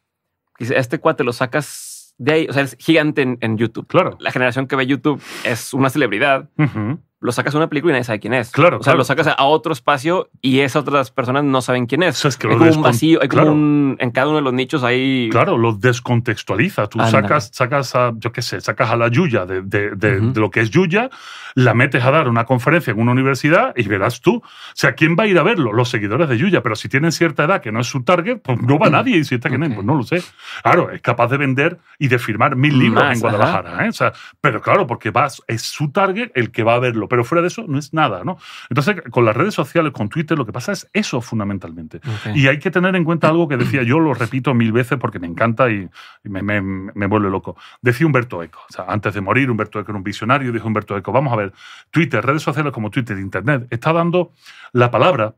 Este cuate lo sacas de ahí, o sea, es gigante en, YouTube. Claro. La generación que ve YouTube es una celebridad. ajá lo sacas a una película y nadie sabe quién es. Claro. O sea, lo sacas a otro espacio y esas otras personas no saben quién es. es que hay como un vacío, hay como un, en cada uno de los nichos hay. Claro, lo descontextualizas. Tú sacas, sacas a, yo qué sé, sacas a la Yuya de, de, lo que es Yuya, la metes a dar una conferencia en una universidad y verás tú. O sea, ¿quién va a ir a verlo? Los seguidores de Yuya, pero si tienen cierta edad que no es su target, pues no va <clears throat> nadie. Y si está que no, pues no lo sé. Claro, es capaz de vender y de firmar mil libros en Guadalajara. ¿eh? O sea, pero claro, porque vas, es su target el que va a verlo pero fuera de eso no es nada, ¿no? Entonces, con las redes sociales, con Twitter, lo que pasa es eso fundamentalmente. Y hay que tener en cuenta algo que decía, yo lo repito mil veces porque me encanta y, me, me vuelve loco. Decía Humberto Eco, o sea, antes de morir, Humberto Eco era un visionario, dijo Humberto Eco, vamos a ver, Twitter, redes sociales como Twitter, Internet, está dando la palabra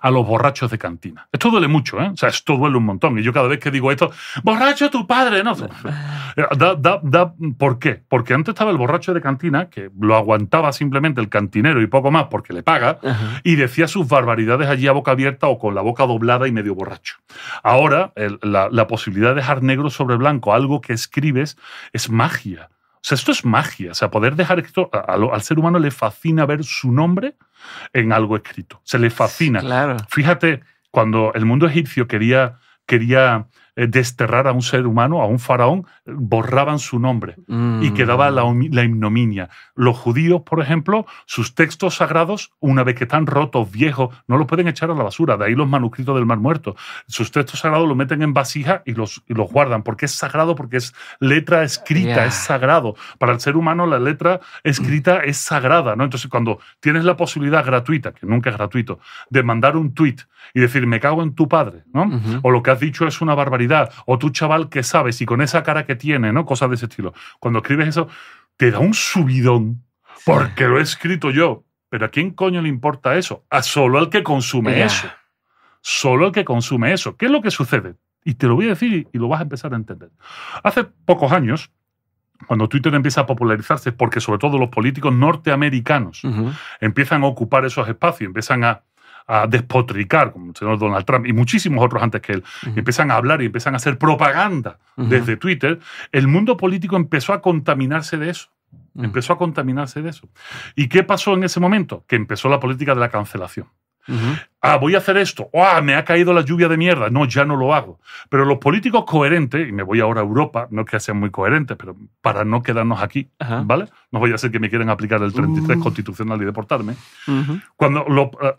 a los borrachos de cantina. Esto duele mucho, ¿eh? O sea, esto duele un montón. Y yo cada vez que digo esto, borracho tu padre, no. Eh, da, da, ¿Por qué? Porque antes estaba el borracho de cantina, que lo aguantaba simplemente el cantinero y poco más porque le paga, y decía sus barbaridades allí a boca abierta o con la boca doblada y medio borracho. Ahora, la posibilidad de dejar negro sobre blanco algo que escribes es magia esto es magia. O sea, poder dejar esto. Al, al, ser humano le fascina ver su nombre en algo escrito. Se le fascina. Claro. Fíjate, cuando el mundo egipcio quería, quería eh, desterrar a un ser humano, a un faraón, borraban su nombre y mm. quedaba la, la, ignominia. Los judíos, por ejemplo, sus textos sagrados, una vez que están rotos, viejos, no los pueden echar a la basura, de ahí los manuscritos del Mar Muerto. Sus textos sagrados los meten en vasija y los, los guardan, porque es sagrado, porque es letra escrita, es sagrado. Para el ser humano la letra escrita <clears throat> es sagrada, ¿no? Entonces, cuando tienes la posibilidad gratuita, que nunca es gratuito, de mandar un tuit y decir, me cago en tu padre, ¿no? O lo que has dicho es una barbaridad o tú chaval que sabes y con esa cara que tiene, ¿no? Cosas de ese estilo. Cuando escribes eso, te da un subidón, porque lo he escrito yo. Pero ¿a quién coño le importa eso? A solo al que consume eso. Solo al que consume eso. ¿Qué es lo que sucede? Y te lo voy a decir y lo vas a empezar a entender. Hace pocos años, cuando Twitter empieza a popularizarse, porque sobre todo los políticos norteamericanos empiezan a ocupar esos espacios, empiezan a a despotricar, como el señor Donald Trump y muchísimos otros antes que él, empiezan a hablar y empiezan a hacer propaganda desde Twitter, el mundo político empezó a contaminarse de eso. Empezó a contaminarse de eso. ¿Y qué pasó en ese momento? Que empezó la política de la cancelación. Ah, voy a hacer esto. ¡Ah, me ha caído la lluvia de mierda! No, ya no lo hago. Pero los políticos coherentes, y me voy ahora a Europa, no es que sean muy coherentes, pero para no quedarnos aquí, ¿vale? No voy a hacer que me quieran aplicar el 33 uh. constitucional y deportarme. Cuando lo, eh,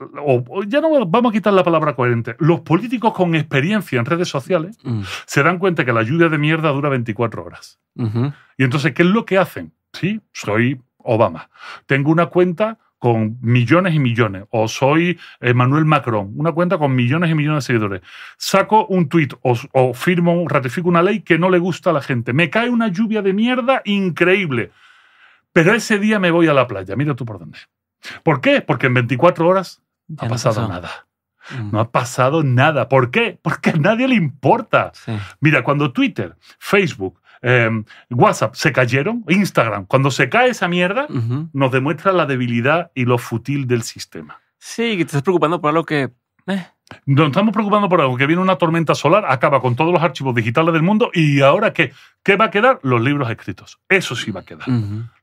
ya no vamos a quitar la palabra coherente. Los políticos con experiencia en redes sociales mm. se dan cuenta que la lluvia de mierda dura 24 horas. Y entonces, ¿qué es lo que hacen? Sí, soy Obama. Tengo una cuenta con millones y millones, o soy Emmanuel eh, Macron, una cuenta con millones y millones de seguidores, saco un tweet o, firmo, ratifico una ley que no le gusta a la gente, me cae una lluvia de mierda increíble, pero ese día me voy a la playa, mira tú por dónde. ¿Por qué? Porque en 24 horas no ha pasado nada. Mm. No ha pasado nada. ¿Por qué? Porque a nadie le importa. Mira, cuando Twitter, Facebook, Em, WhatsApp, se cayeron, Instagram. Cuando se cae esa mierda, nos demuestra la debilidad y lo futil del sistema. Sí, que te estás preocupando por algo que... Eh. Nos estamos preocupando por algo, que viene una tormenta solar, acaba con todos los archivos digitales del mundo y ahora qué? ¿Qué va a quedar? Los libros escritos. Eso sí va a quedar.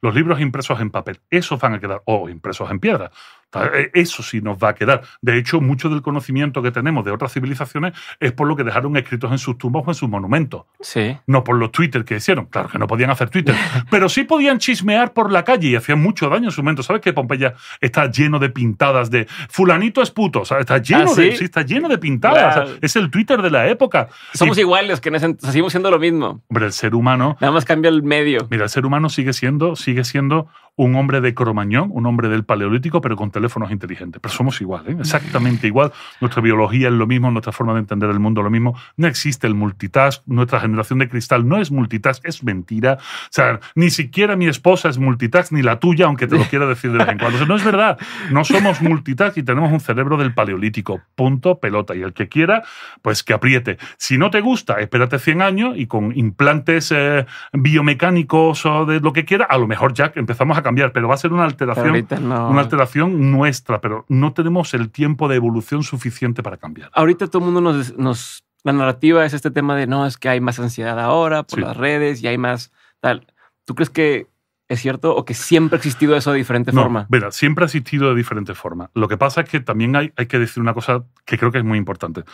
Los libros impresos en papel, esos van a quedar, o impresos en piedra. Ah, eh, eso sí nos va a quedar. De hecho, mucho del conocimiento que tenemos de otras civilizaciones es por lo que dejaron escritos en sus tumbas o en sus monumentos. Sí. No por los Twitter que hicieron. Claro que no podían hacer Twitter. <laughs> pero sí podían chismear por la calle y hacían mucho daño en su momento. ¿Sabes que Pompeya está lleno de pintadas de fulanito es puto? está lleno ¿Ah, de. está lleno de pintadas. es el Twitter de la época. Somos iguales, que seguimos siendo lo mismo. Hombre, el ser humano. Nada más cambia el medio. Mira, el ser humano sigue siendo, sigue siendo un hombre de Cromañón, un hombre del Paleolítico, pero con teléfonos inteligentes. Pero somos igual, ¿eh? exactamente igual. Nuestra biología es lo mismo, nuestra forma de entender el mundo es lo mismo. No existe el multitask. Nuestra generación de cristal no es multitask, es mentira. O sea, ni siquiera mi esposa es multitask, ni la tuya, aunque te lo quiera decir de vez en cuando. no es verdad. No somos multitask y tenemos un cerebro del Paleolítico. Punto, pelota. Y el que quiera, pues que apriete. Si no te gusta, espérate 100 años y con implantes eh, biomecánicos o de lo que quiera, a lo mejor ya empezamos a cambiar, pero va a ser una alteración, una alteración nuestra, pero no tenemos el tiempo de evolución suficiente para cambiar. Ahorita todo el mundo nos, la narrativa es este tema de no, es que hay más ansiedad ahora por las redes y hay más tal. ¿Tú crees que es cierto o que siempre ha existido eso de diferente forma? Mira, siempre ha existido de diferente forma. Lo que pasa es que también hay que decir una cosa que creo que es muy importante.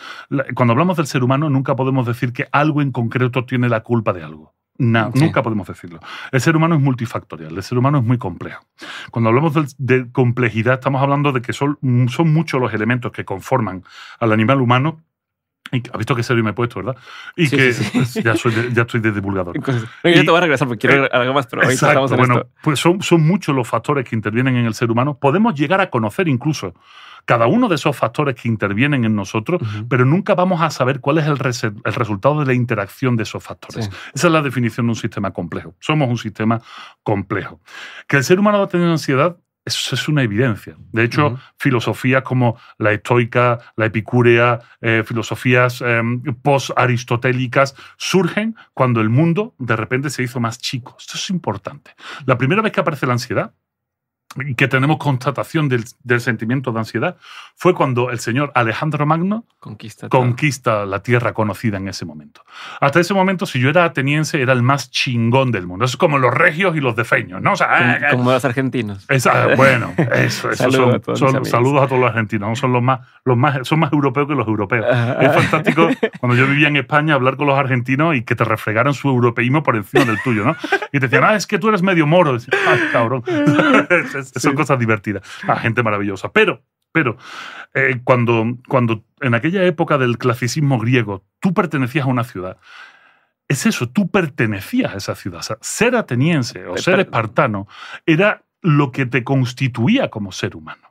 Cuando hablamos del ser humano, nunca podemos decir que algo en concreto tiene la culpa de algo. Nunca podemos decirlo. El ser humano es multifactorial, el ser humano es muy complejo. Cuando hablamos de, complejidad estamos hablando de que son muchos los elementos que conforman al animal humano ha visto que serio me he puesto, ¿verdad? Y que <laughs> Ya, estoy de divulgador. Entonces, yo te voy a regresar porque quiero eh, algo más, pero exacto, bueno, Pues son, muchos los factores que intervienen en el ser humano. Podemos llegar a conocer incluso cada uno de esos factores que intervienen en nosotros, pero nunca vamos a saber cuál es el, resultado de la interacción de esos factores. Esa es la definición de un sistema complejo. Somos un sistema complejo. Que el ser humano va a tener ansiedad eso es una evidencia. De hecho, filosofías como la estoica, la epicúrea, eh, filosofías em, post-aristotélicas surgen cuando el mundo de repente se hizo más chico. Esto es importante. La primera vez que aparece la ansiedad que tenemos constatación del, sentimiento de ansiedad fue cuando el señor Alejandro Magno conquista, conquista, la tierra conocida en ese momento. Hasta ese momento, si yo era ateniense, era el más chingón del mundo. Eso es como los regios y los defeños, ¿no? O sea, como, eh, eh. los argentinos. <laughs> bueno, eso, saludos, son, a saludos a todos los argentinos. son los más, los más, son más europeos que los europeos. es fantástico <laughs> cuando yo vivía en España hablar con los argentinos y que te refregaran su europeísmo por encima del tuyo, ¿no? Y te decían, ah, es que tú eres medio moro. Y ah, cabrón. <laughs> son cosas divertidas. La gente maravillosa. Pero, pero, eh, cuando, cuando en aquella época del clasicismo griego tú pertenecías a una ciudad, es eso, tú pertenecías a esa ciudad. ser ateniense o eh, ser espartano era lo que te constituía como ser humano.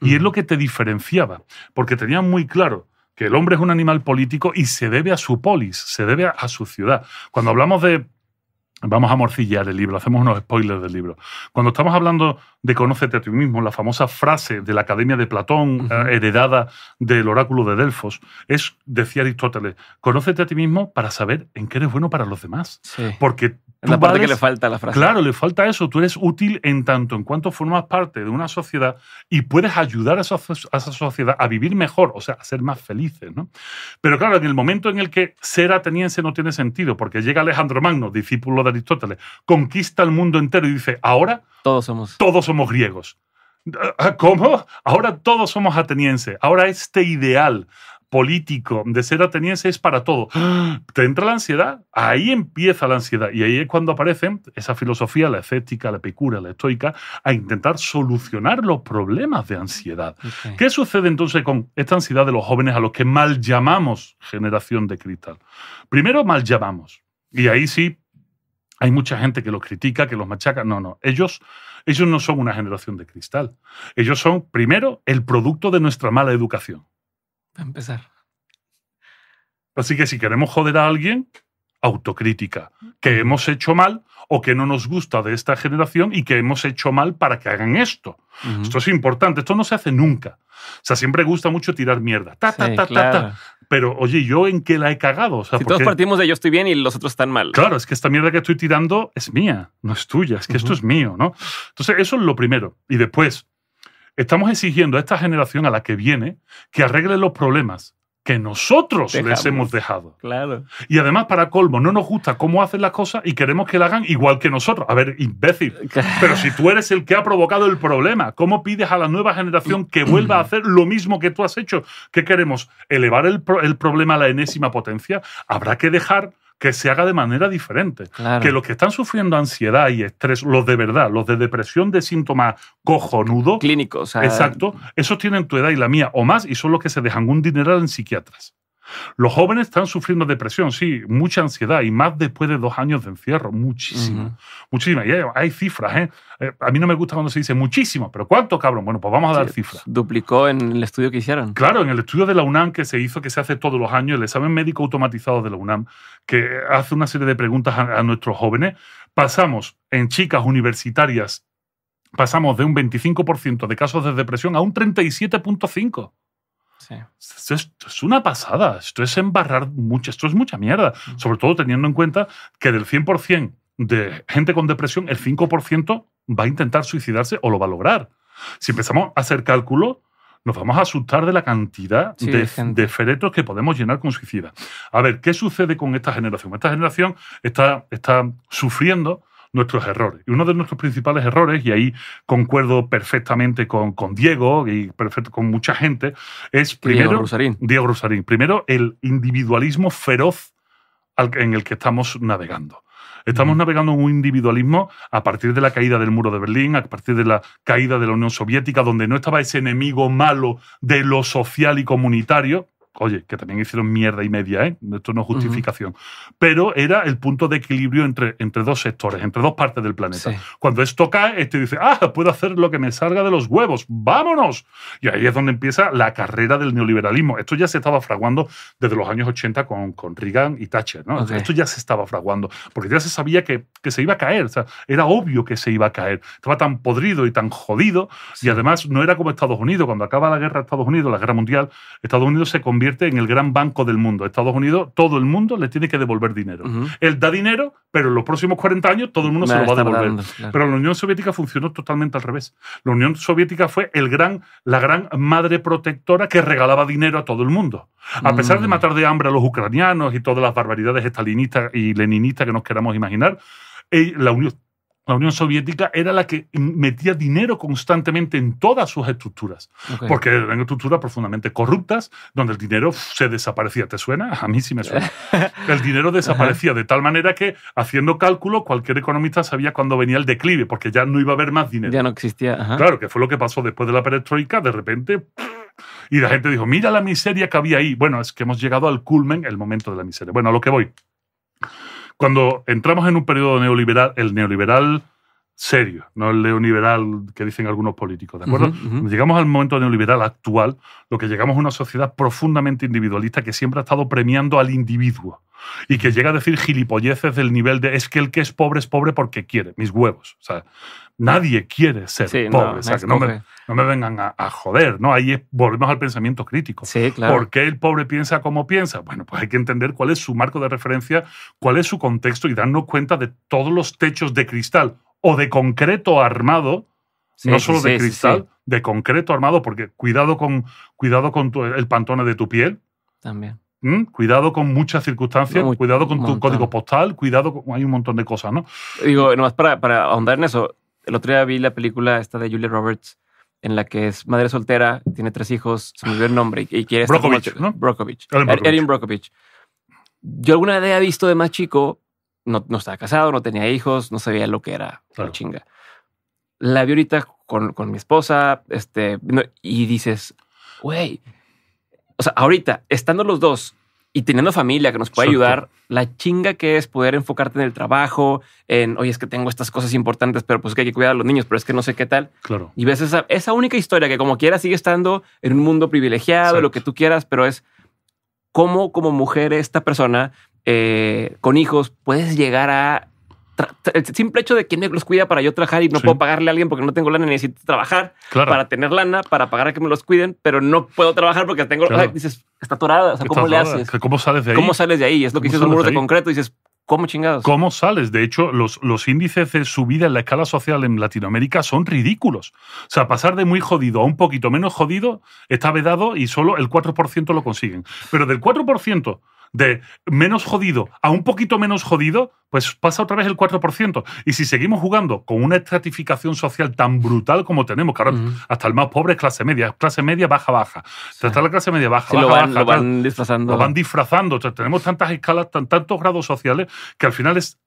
Y es lo que te diferenciaba, porque tenían muy claro que el hombre es un animal político y se debe a su polis, se debe a su ciudad. Cuando hablamos de Vamos a morcillar el libro, hacemos unos spoilers del libro. Cuando estamos hablando de Conócete a ti mismo, la famosa frase de la Academia de Platón, eh, heredada del oráculo de Delfos, es, decía Aristóteles, conócete a ti mismo para saber en qué eres bueno para los demás. Porque es la parte que le falta a la frase. Claro, le falta eso. Tú eres útil en tanto en cuanto formas parte de una sociedad y puedes ayudar a esa, sociedad a vivir mejor, o sea, a ser más felices. Pero claro, en el momento en el que ser ateniense no tiene sentido, porque llega Alejandro Magno, discípulo de Aristóteles, conquista el mundo entero y dice, ahora todos somos, todos somos griegos. Ah, ah, ¿Cómo? Ahora todos somos atenienses. Ahora este ideal, político de ser ateniense es para todo. ¡Ah! ¿Te entra la ansiedad? Ahí empieza la ansiedad. Y ahí es cuando aparecen esa filosofía, la escéptica, la epicura, la estoica, a intentar solucionar los problemas de ansiedad. ¿Qué sucede entonces con esta ansiedad de los jóvenes a los que mal llamamos generación de cristal? Primero mal llamamos. Y ahí sí hay mucha gente que los critica, que los machaca. No, no. Ellos, ellos no son una generación de cristal. Ellos son, primero, el producto de nuestra mala educación para empezar. Así que si queremos joder a alguien, autocrítica, que hemos hecho mal o que no nos gusta de esta generación y que hemos hecho mal para que hagan esto. Esto es importante, esto no se hace nunca. O sea, siempre gusta mucho tirar mierda. Pero, oye, ¿yo en qué la he cagado? si todos partimos de yo estoy bien y los otros están mal. Claro, es que esta mierda que estoy tirando es mía, no es tuya, es que esto es mío, ¿no? Entonces, eso es lo primero. Y después, Estamos exigiendo a esta generación a la que viene que arregle los problemas que nosotros les hemos dejado. Claro. Y además, para colmo, no nos gusta cómo hacen las cosas y queremos que la hagan igual que nosotros. A ver, imbécil. <laughs> Pero si tú eres el que ha provocado el problema, ¿cómo pides a la nueva generación que vuelva a <clears throat> hacer lo mismo que tú has hecho? ¿Qué queremos? ¿Elevar el, el problema a la enésima potencia? Habrá que dejar que se haga de manera diferente. Que los que están sufriendo ansiedad y estrés, los de verdad, los de depresión de síntomas cojonudos. Clínicos. exacto. Esos tienen tu edad y la mía o más y son los que se dejan un dineral en psiquiatras. Los jóvenes están sufriendo depresión, sí, mucha ansiedad y más después de dos años de encierro, muchísimo, muchísimo. Y hay, cifras, ¿eh? ¿eh? A mí no me gusta cuando se dice muchísimo, pero ¿cuánto, cabrón? Bueno, pues vamos a dar cifras. Duplicó en el estudio que hicieron. Claro, en el estudio de la UNAM que se hizo, que se hace todos los años, el examen médico automatizado de la UNAM, que hace una serie de preguntas a nuestros jóvenes, pasamos en chicas universitarias pasamos de un 25% de casos de depresión a un 37.5%. Esto, es, una pasada, esto es embarrar mucho, esto es mucha mierda, mm. sobre todo teniendo en cuenta que del 100% de gente con depresión, el 5% va a intentar suicidarse o lo va a lograr. Si empezamos a hacer cálculo, nos vamos a asustar de la cantidad de, feretos que podemos llenar con suicidas. A ver, ¿qué sucede con esta generación? Esta generación está, está sufriendo nuestros errores. Y uno de nuestros principales errores, y ahí concuerdo perfectamente con, con Diego y perfecto, con mucha gente, es primero. Diego Primero, el individualismo feroz en el que estamos navegando. Estamos navegando un individualismo a partir de la caída del muro de Berlín, a partir de la caída de la Unión Soviética, donde no estaba ese enemigo malo de lo social y comunitario, Oye, que también hicieron mierda y media, ¿eh? Esto no es justificación. Pero era el punto de equilibrio entre, entre dos sectores, entre dos partes del planeta. Cuando esto cae, este dice, ah, puedo hacer lo que me salga de los huevos, vámonos. Y ahí es donde empieza la carrera del neoliberalismo. Esto ya se estaba fraguando desde los años 80 con, con Reagan y Thatcher, ¿no? Esto ya se estaba fraguando, porque ya se sabía que, que se iba a caer. O sea, era obvio que se iba a caer. Estaba tan podrido y tan jodido. Y además no era como Estados Unidos. Cuando acaba la guerra de Estados Unidos, la guerra mundial, Estados Unidos se convierte convierte en el gran banco del mundo. Estados Unidos, todo el mundo le tiene que devolver dinero. Él da dinero, pero en los próximos 40 años todo el mundo se lo va a devolver. Pero la Unión Soviética funcionó totalmente al revés. La Unión Soviética fue el gran, la gran madre protectora que regalaba dinero a todo el mundo. A pesar de mm. matar de hambre a los ucranianos y todas las barbaridades estalinistas y leninistas que nos queramos imaginar, eh, la Unión la Unión Soviética era la que metía dinero constantemente en todas sus estructuras, porque eran estructuras profundamente corruptas, donde el dinero se desaparecía. ¿Te suena? A mí sí me suena. <laughs> El dinero desaparecía de tal manera que, haciendo cálculo, cualquier economista sabía cuándo venía el declive, porque ya no iba a haber más dinero. Ya no existía. Claro, que fue lo que pasó después de la perestroika, de repente... Y la gente dijo, mira la miseria que había ahí. Bueno, es que hemos llegado al culmen, el momento de la miseria. Bueno, a lo que voy cuando entramos en un periodo neoliberal, el neoliberal serio, no el neoliberal que dicen algunos políticos, ¿de acuerdo? Llegamos al momento neoliberal actual, lo que llegamos a una sociedad profundamente individualista que siempre ha estado premiando al individuo y que llega a decir gilipolleces del nivel de es que el que es pobre es pobre porque quiere, mis huevos. O sea, nadie quiere ser pobre. No, me, vengan a, joder, ¿no? Ahí volvemos al pensamiento crítico. ¿Por qué el pobre piensa como piensa? Bueno, pues hay que entender cuál es su marco de referencia, cuál es su contexto y darnos cuenta de todos los techos de cristal o de concreto armado, no solo de cristal, de concreto armado, porque cuidado con, cuidado con el pantone de tu piel. También. ¿Mm? Cuidado con muchas circunstancias, cuidado con tu código postal, cuidado con. Hay un montón de cosas, ¿no? Digo, nomás para, para ahondar en eso, el otro día vi la película esta de Julia Roberts, en la que es madre soltera, tiene tres hijos, se me olvidó el nombre y, quiere ser... ¿no? Brokovich. Erin er, Brokovich. Yo alguna vez he visto de más chico no, estaba casado, no tenía hijos, no sabía lo que era la chinga. La vi ahorita con, mi esposa, este, y dices, güey, o sea, ahorita, estando los dos y teniendo familia que nos puede ayudar, la chinga que es poder enfocarte en el trabajo, en, hoy es que tengo estas cosas importantes, pero pues que hay que cuidar a los niños, pero es que no sé qué tal. Claro. Y ves esa, única historia que como quieras, sigue estando en un mundo privilegiado, lo que tú quieras, pero es cómo como mujer esta persona eh, con hijos, puedes llegar a el simple hecho de que no los cuida para yo trabajar y no puedo pagarle a alguien porque no tengo lana, necesito trabajar para tener lana, para pagar a que me los cuiden, pero no puedo trabajar porque tengo. dices, está atorada. O sea, ¿cómo le haces? ¿Cómo sales de ahí? ¿Cómo sales de ahí? Es lo que dices, un muro de, concreto. Dices, ¿cómo chingados? ¿Cómo sales? De hecho, los, los índices de subida en la escala social en Latinoamérica son ridículos. O sea, pasar de muy jodido a un poquito menos jodido está vedado y solo el 4% lo consiguen. Pero del 4% de menos jodido a un poquito menos jodido, pues pasa otra vez el 4%. Y si seguimos jugando con una estratificación social tan brutal como tenemos, que hasta el más pobre es clase media, clase media, baja, baja. Hasta la clase media, baja, baja, lo van, baja, lo van disfrazando. tenemos tantas escalas, tantos grados sociales, que al final es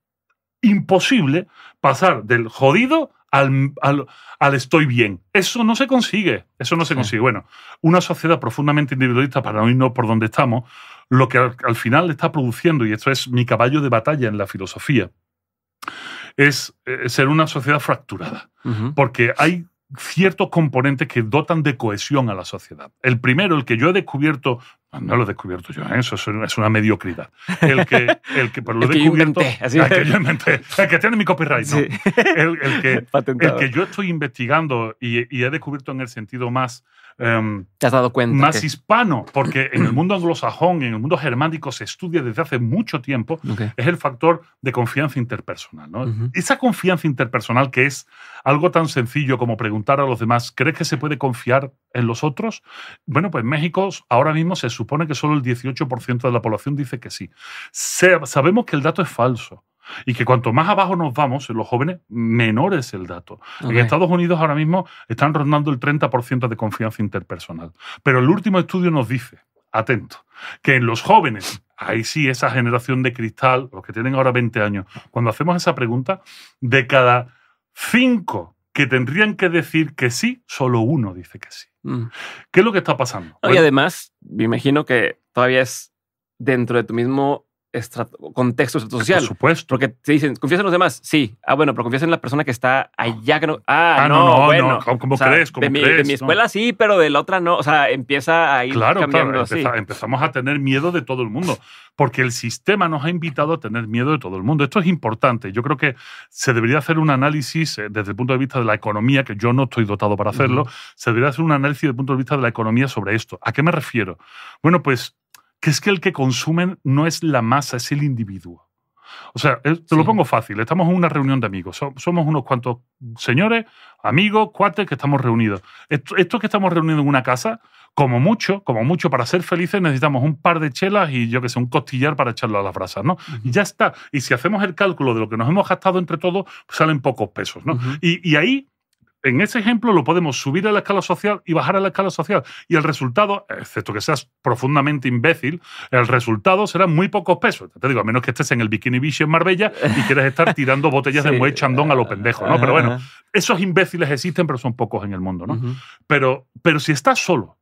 imposible pasar del jodido al, al, estoy bien. Eso no se consigue. Eso no se consigue. Bueno, una sociedad profundamente individualista, para no por donde estamos, lo que al, final está produciendo, y esto es mi caballo de batalla en la filosofía, es eh, ser una sociedad fracturada. Porque hay ciertos componentes que dotan de cohesión a la sociedad. El primero, el que yo he descubierto, no lo he descubierto yo, ¿eh? eso es una mediocridad. El que, lo el que yo que tiene mi copyright, <laughs> el, que, yo estoy investigando y, he descubierto en el sentido más Em, ¿Te has dado cuenta más hispano, porque en el mundo anglosajón, en el mundo germánico se estudia desde hace mucho tiempo, es el factor de confianza interpersonal. Esa confianza interpersonal que es algo tan sencillo como preguntar a los demás, ¿crees que se puede confiar en los otros? Bueno, pues en México ahora mismo se supone que solo el 18% de la población dice que sí. sabemos que el dato es falso. Y que cuanto más abajo nos vamos, en los jóvenes, menor es el dato. En Estados Unidos ahora mismo están rondando el 30% de confianza interpersonal. Pero el último estudio nos dice, atento, que en los jóvenes, ahí sí, esa generación de cristal, los que tienen ahora 20 años, cuando hacemos esa pregunta, de cada cinco que tendrían que decir que sí, solo uno dice que sí. Mm. ¿Qué es lo que está pasando? y además, me imagino que todavía es dentro de tu mismo contexto ah, social. supuesto. Porque te dicen, confías en los demás. Sí. Ah, bueno, pero confías en la persona que está allá Ah, ah no, no, no, bueno. ¿Cómo, crees? de, mi, escuela sí, pero de la otra no. O sea, empieza a ir claro, claro. empezamos a tener miedo de todo el mundo. Porque el sistema nos ha invitado a tener miedo de todo el mundo. Esto es importante. Yo creo que se debería hacer un análisis eh, desde el punto de vista de la economía, que yo no estoy dotado para hacerlo. Se debería hacer un análisis desde el punto de vista de la economía sobre esto. ¿A qué me refiero? Bueno, pues que es que el que consumen no es la masa, es el individuo. O sea, te lo pongo fácil. Estamos en una reunión de amigos. Somos unos cuantos señores, amigos, cuates que estamos reunidos. Esto, que estamos reunidos en una casa, como mucho, como mucho, para ser felices necesitamos un par de chelas y yo que sé, un costillar para echarlo a las brasas, ¿no? ya está. Y si hacemos el cálculo de lo que nos hemos gastado entre todos, pues salen pocos pesos, ¿no? y, y ahí en ese ejemplo lo podemos subir a la escala social y bajar a la escala social. Y el resultado, excepto que seas profundamente imbécil, el resultado será muy pocos pesos. Te digo, a menos que estés en el Bikini Beach en Marbella y quieras estar tirando botellas de buey <laughs> chandón a los pendejos, ¿no? Pero bueno, esos imbéciles existen, pero son pocos en el mundo, ¿no? pero, pero si estás solo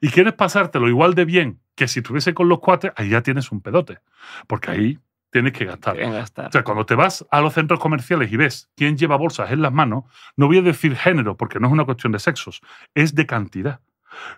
y quieres pasártelo igual de bien que si estuviese con los cuates, ahí ya tienes un pedote. Porque ahí tienes que gastar. O sea, cuando te vas a los centros comerciales y ves quién lleva bolsas en las manos, no voy a decir género, porque no es una cuestión de sexos, es de cantidad.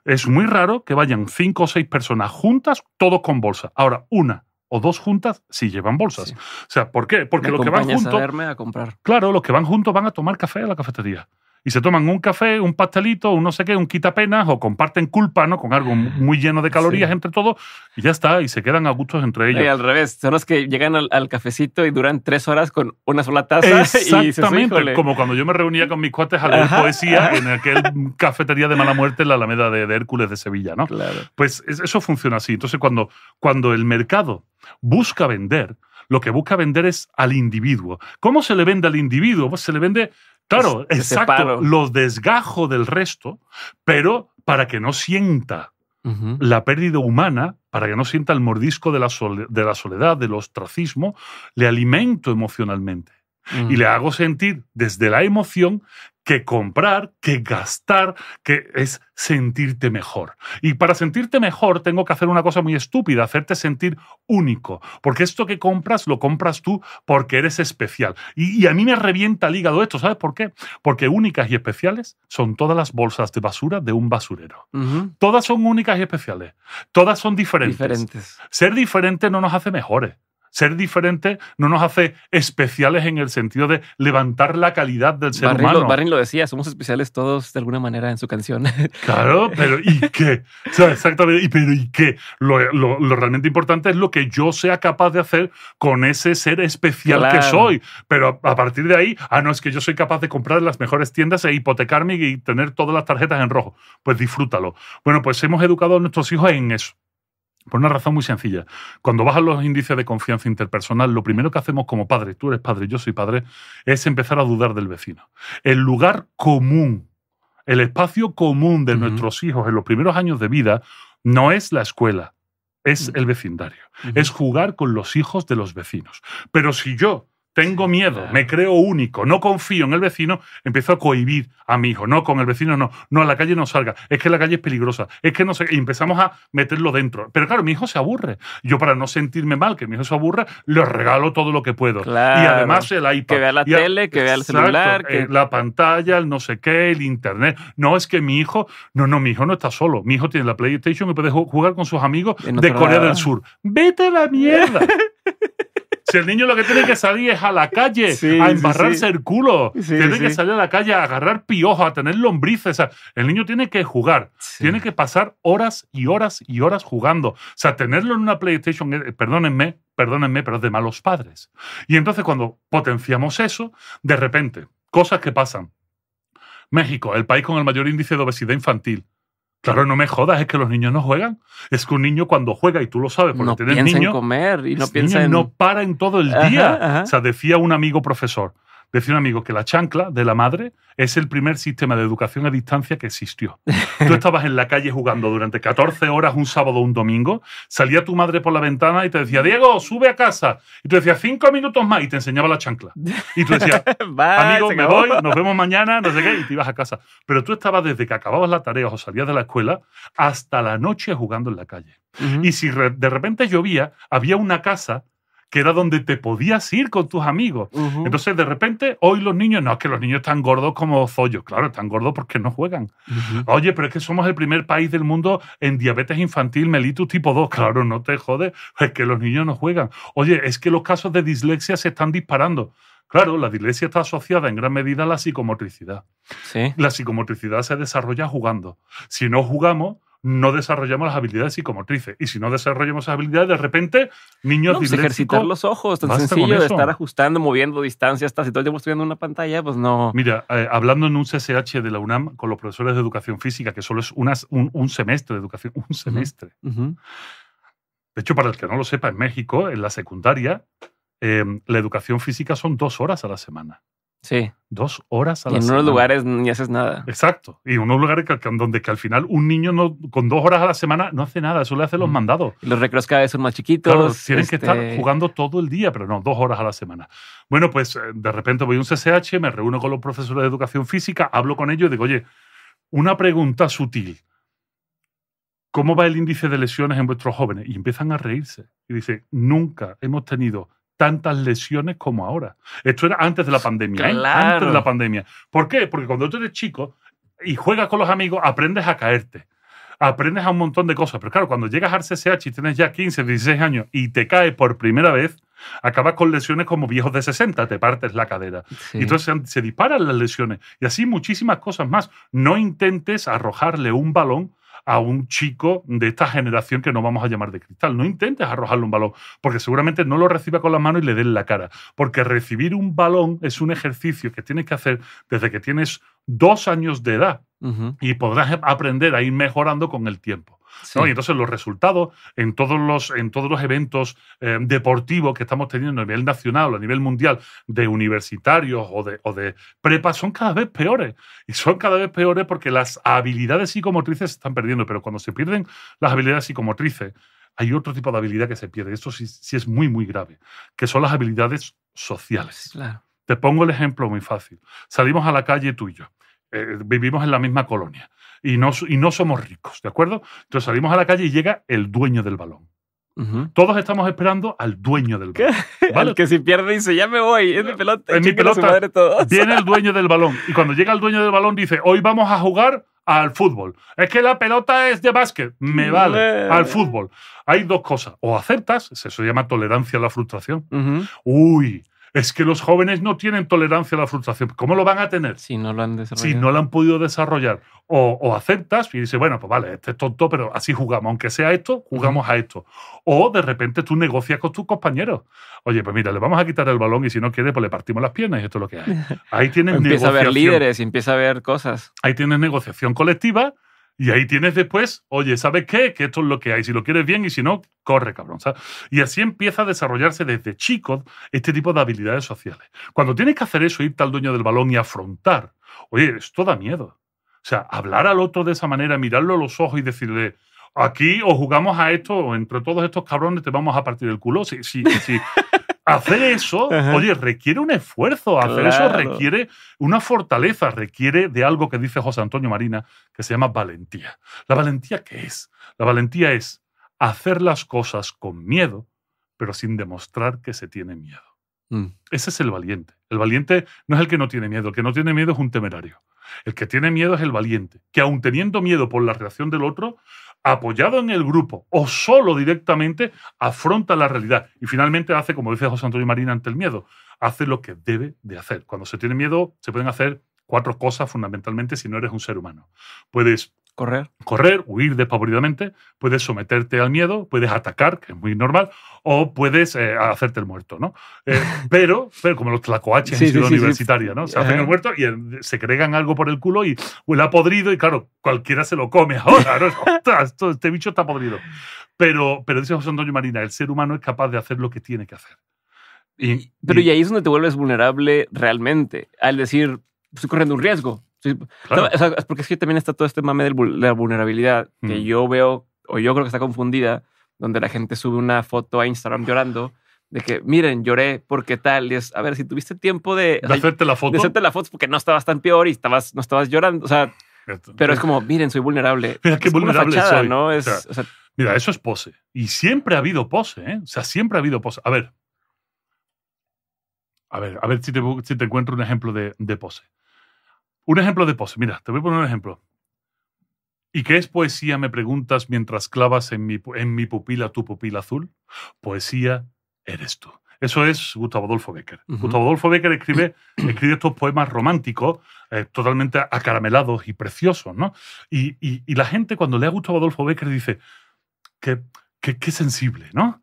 Es muy raro que vayan cinco o seis personas juntas, todos con bolsa. Ahora, una o dos juntas sí llevan bolsas. O sea, ¿por qué? Porque los que van juntos. a comprar. Claro, los que van juntos van a tomar café a la cafetería y se toman un café, un pastelito, un no sé qué, un quitapenas o comparten culpa, ¿no? Con algo muy lleno de calorías entre todos y ya está, y se quedan a gustos entre ellos. Y al revés, son los que llegan al, cafecito y duran tres horas con una sola taza. Exactamente, como cuando yo me reunía con mis cuates e a leer <laughs> poesía en aquel cafetería de mala muerte en la Alameda de, Hércules de Sevilla, ¿no? Claro. Pues eso funciona así. Entonces, cuando, cuando el mercado busca vender, lo que busca vender es al individuo. ¿Cómo se le vende al individuo? Pues se le vende Claro, exacto. Lo desgajo del resto, pero para que no sienta la pérdida humana, para que no sienta el mordisco de la, de la soledad, del ostracismo, le alimento emocionalmente. Y le hago sentir desde la emoción que comprar, que gastar, que es sentirte mejor. Y para sentirte mejor tengo que hacer una cosa muy estúpida, hacerte sentir único, porque esto que compras lo compras tú porque eres especial. Y, a mí me revienta el hígado esto, ¿sabes por qué? Porque únicas y especiales son todas las bolsas de basura de un basurero. Todas son únicas y especiales, todas son diferentes. Ser diferente no nos hace mejores. Ser diferente no nos hace especiales en el sentido de levantar la calidad del ser Barrin humano. Lo, lo decía, somos especiales todos de alguna manera en su canción. <laughs> Claro, pero ¿y qué? exactamente, ¿y, pero ¿y qué? Lo, realmente importante es lo que yo sea capaz de hacer con ese ser especial que soy. Pero a, partir de ahí, ah, no, es que yo soy capaz de comprar las mejores tiendas e hipotecarme y tener todas las tarjetas en rojo. Pues disfrútalo. Bueno, pues hemos educado a nuestros hijos en eso. Por una razón muy sencilla. Cuando bajan los índices de confianza interpersonal, lo primero que hacemos como padres, tú eres padre, yo soy padre, es empezar a dudar del vecino. El lugar común, el espacio común de nuestros hijos en los primeros años de vida no es la escuela, es mm. el vecindario, es jugar con los hijos de los vecinos. Pero si yo tengo miedo, me creo único, no confío en el vecino, empiezo a cohibir a mi hijo. No, con el vecino no, no, a la calle no salga, es que la calle es peligrosa, es que no sé, y empezamos a meterlo dentro. Pero claro, mi hijo se aburre. Yo, para no sentirme mal que mi hijo se aburra, le regalo todo lo que puedo. y además el iPad. Que vea la tele, que vea el celular. Que... Eh, la pantalla, el no sé qué, el internet. No, es que mi hijo, no, no, mi hijo no está solo. Mi hijo tiene la PlayStation y puede jugar con sus amigos de Corea del Sur. ¡Vete a la mierda! <laughs> Si el niño lo que tiene que salir es a la calle, a embarrarse el culo, tiene que salir a la calle a agarrar piojo, a tener lombrices. el niño tiene que jugar, tiene que pasar horas y horas y horas jugando. O sea, tenerlo en una PlayStation, eh, perdónenme, perdónenme, pero es de malos padres. Y entonces cuando potenciamos eso, de repente, cosas que pasan. México, el país con el mayor índice de obesidad infantil. Claro, no me jodas, es que los niños no juegan. Es que un niño cuando juega, y tú lo sabes, porque no tienes En comer y no piensa No para en todo el día. O sea, decía un amigo profesor, Decía un amigo que la chancla de la madre es el primer sistema de educación a distancia que existió. Tú estabas en la calle jugando durante 14 horas un sábado o un domingo, salía tu madre por la ventana y te decía, Diego, sube a casa. Y tú decías, cinco minutos más, y te enseñaba la chancla. Y tú decías, <laughs> amigo, me voy, nos vemos mañana, no sé qué, y te ibas a casa. Pero tú estabas desde que acababas la tarea o salías de la escuela hasta la noche jugando en la calle. Y si de repente llovía, había una casa que era donde te podías ir con tus amigos. Entonces, de repente, hoy los niños, no, es que los niños están gordos como zollos, claro, están gordos porque no juegan. Oye, pero es que somos el primer país del mundo en diabetes infantil mellitus tipo 2, claro, no te jodes, es que los niños no juegan. Oye, es que los casos de dislexia se están disparando. Claro, la dislexia está asociada en gran medida a la psicomotricidad. La psicomotricidad se desarrolla jugando. Si no jugamos, no desarrollamos las habilidades psicomotrices. Y si no desarrollamos esas habilidades, de repente, niños no, pues, ejercitar los ojos, tan sencillo de estar ajustando, moviendo distancias, si todo el tiempo estoy viendo una pantalla, pues no. Mira, eh, hablando en un CSH de la UNAM con los profesores de educación física, que solo es un, semestre de educación, un semestre. De hecho, para el que no lo sepa, en México, en la secundaria, em, la educación física son dos horas a la semana. Sí. Dos horas a la semana. Y En unos lugares ni haces nada. Exacto. Y en unos lugares donde que al final un niño con dos horas a la semana no hace nada, eso le hace los mandados. los recreos cada vez son más chiquitos. tienen que estar este jugando todo el día, pero no, dos horas a la semana. Bueno, pues eh, de repente voy a un CCH, me reúno con los profesores de educación física, hablo con ellos y digo, oye, una pregunta sutil. ¿Cómo va el índice de lesiones en vuestros jóvenes? Y empiezan a reírse. Y dice, nunca hemos tenido tantas lesiones como ahora. Esto era antes de la pandemia. ¿eh? Antes de la pandemia. ¿Por qué? Porque cuando tú eres chico y juegas con los amigos, aprendes a caerte. Aprendes a un montón de cosas. Pero claro, cuando llegas al CSH y tienes ya 15, 16 años y te caes por primera vez, acabas con lesiones como viejos de 60, te partes la cadera. Y entonces se disparan las lesiones. Y así muchísimas cosas más. No intentes arrojarle un balón a un chico de esta generación que no vamos a llamar de cristal. No intentes arrojarle un balón, porque seguramente no lo reciba con la mano y le den la cara. Porque recibir un balón es un ejercicio que tienes que hacer desde que tienes dos años de edad y podrás aprender a ir mejorando con el tiempo. Y entonces los resultados en todos los, en todos los eventos eh, deportivos que estamos teniendo a nivel nacional o a nivel mundial de universitarios o de, o prepa son cada vez peores. Y son cada vez peores porque las habilidades psicomotrices se están perdiendo, pero cuando se pierden las habilidades psicomotrices, hay otro tipo de habilidad que se pierde. Esto sí, es muy, muy grave, que son las habilidades sociales. Te pongo el ejemplo muy fácil. Salimos a la calle tú y yo. Eh, vivimos en la misma colonia y no, y no somos ricos, ¿de acuerdo? Entonces salimos a la calle y llega el dueño del balón. Todos estamos esperando al dueño del balón. ¿vale? que si pierde dice, ya me voy, es mi pelota. Es mi pelota. <laughs> Viene el dueño del balón. Y cuando llega el dueño del balón dice, hoy vamos a jugar al fútbol. Es que la pelota es de básquet. Me vale. Al fútbol. Hay dos cosas. O aceptas, eso se llama tolerancia a la frustración. Uy, es que los jóvenes no tienen tolerancia a la frustración. ¿Cómo lo van a tener? Si no lo han desarrollado. Si no lo han podido desarrollar. O, aceptas y dices, bueno, pues vale, este es tonto, pero así jugamos. Aunque sea esto, jugamos a esto. O de repente tú negocias con tus compañeros. Oye, pues mira, le vamos a quitar el balón y si no quiere, pues le partimos las piernas y esto es lo que hay. <laughs> Ahí tienes empieza negociación. Empieza a haber líderes empieza a ver cosas. Ahí tienes negociación colectiva y ahí tienes después, oye, ¿sabes qué? Que esto es lo que hay. Si lo quieres bien y si no, corre, cabrón. Y así empieza a desarrollarse desde chicos este tipo de habilidades sociales. Cuando tienes que hacer eso, irte al dueño del balón y afrontar, oye, esto da miedo. O sea, hablar al otro de esa manera, mirarlo a los ojos y decirle, aquí o jugamos a esto, o entre todos estos cabrones te vamos a partir el culo. sí si, <laughs> hacer eso, oye, requiere un esfuerzo, hacer eso requiere una fortaleza, requiere de algo que dice José Antonio Marina, que se llama valentía. ¿La valentía qué es? La valentía es hacer las cosas con miedo, pero sin demostrar que se tiene miedo. Mm. Ese es el valiente. El valiente no es el que no tiene miedo, el que no tiene miedo es un temerario. El que tiene miedo es el valiente, que aun teniendo miedo por la reacción del otro, apoyado en el grupo o solo directamente, afronta la realidad y finalmente hace, como dice José Antonio Marina ante el miedo, hace lo que debe de hacer. Cuando se tiene miedo, se pueden hacer cuatro cosas fundamentalmente si no eres un ser humano. Puedes Correr. Correr, huir despavoridamente, puedes someterte al miedo, puedes atacar, que es muy normal, o puedes eh, hacerte el muerto, ¿no? Eh, <laughs> pero, pero, como los tlacoaches en ciudad universitaria, ¿no? Se hacen el muerto y se cregan algo por el culo y huele a podrido y claro, cualquiera se lo come ahora, <laughs> este bicho está podrido. Pero, pero dice José Antonio Marina, el ser humano es capaz de hacer lo que tiene que hacer. Y, Pero y ahí es donde te vuelves vulnerable realmente, al decir, estoy corriendo un riesgo es porque es que también está todo este mame de la vulnerabilidad que mm. yo veo, o yo creo que está confundida, donde la gente sube una foto a Instagram llorando de que miren, lloré porque tal. Y es, a ver, si tuviste tiempo de, de hacerte la foto, de hacerte la foto porque no estabas tan peor y estabas, no estabas llorando. O sea, pero es eh. como, miren, soy vulnerable. <laughs> Mira qué vulnerable Es, mira, eso es pose. Y siempre ha habido pose, ¿eh? O sea, siempre ha habido pose. A ver. A ver, a ver si te, si te encuentro un ejemplo de pose. Un ejemplo de pose. Mira, te voy a poner un ejemplo. ¿Y qué es poesía, me preguntas, mientras clavas en mi, en mi pupila tu pupila azul? Poesía eres tú. Eso es Gustavo Adolfo Becker. Gustavo Adolfo Becker escribe, <clears throat> escribe estos poemas románticos, eh, totalmente acaramelados y preciosos, ¿no? Y, y, la gente cuando lee a Gustavo Adolfo Becker dice, qué, qué, qué sensible, ¿no?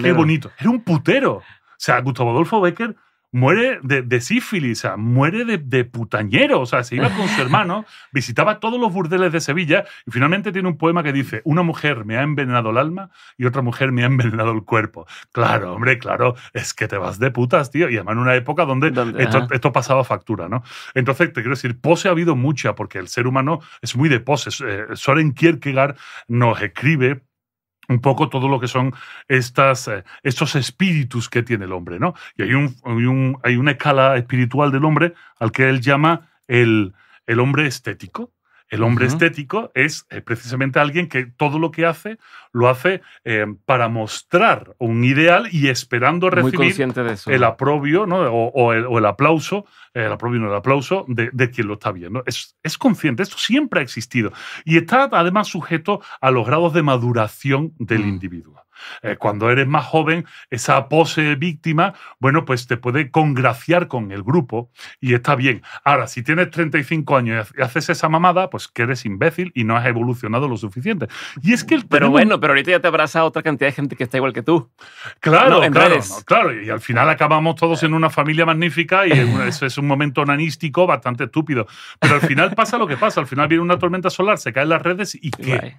qué bonito. Era un putero. O sea, Gustavo Adolfo Becker muere de, sífilis, o sea, muere de, putañero, o sea, se iba con su <laughs> hermano, visitaba todos los burdeles de Sevilla y finalmente tiene un poema que dice, una mujer me ha envenenado el alma y otra mujer me ha envenenado el cuerpo. Claro, hombre, claro, es que te vas de putas, tío, y además en una época donde esto, pasaba factura, ¿no? Entonces, te quiero decir, pose ha habido mucha, porque el ser humano es muy de poses. Eh, Soren Kierkegaard nos escribe un poco todo lo que son estas, eh, estos espíritus que tiene el hombre, ¿no? Y hay, un, hay, una escala espiritual del hombre al que él llama el, el hombre estético, el hombre estético es eh, precisamente alguien que todo lo que hace lo hace eh, para mostrar un ideal y esperando recibir el aprobio o, el, aplauso, eh, el aprobio el aplauso de, quien lo está viendo. Es, es, consciente, esto siempre ha existido y está además sujeto a los grados de maduración del mm. individuo. Eh, cuando eres más joven, esa pose víctima, bueno, pues te puede congraciar con el grupo y está bien. Ahora, si tienes 35 años y haces esa mamada, pues que eres imbécil y no has evolucionado lo suficiente. Y es que Pero bueno, pero ahorita ya te abraza otra cantidad de gente que está igual que tú. Claro, claro, claro. Y al final acabamos todos en una familia magnífica y <laughs> eso es un momento nanístico bastante estúpido. Pero al final pasa lo que pasa. Al final viene una tormenta solar, se caen las redes y ¿qué?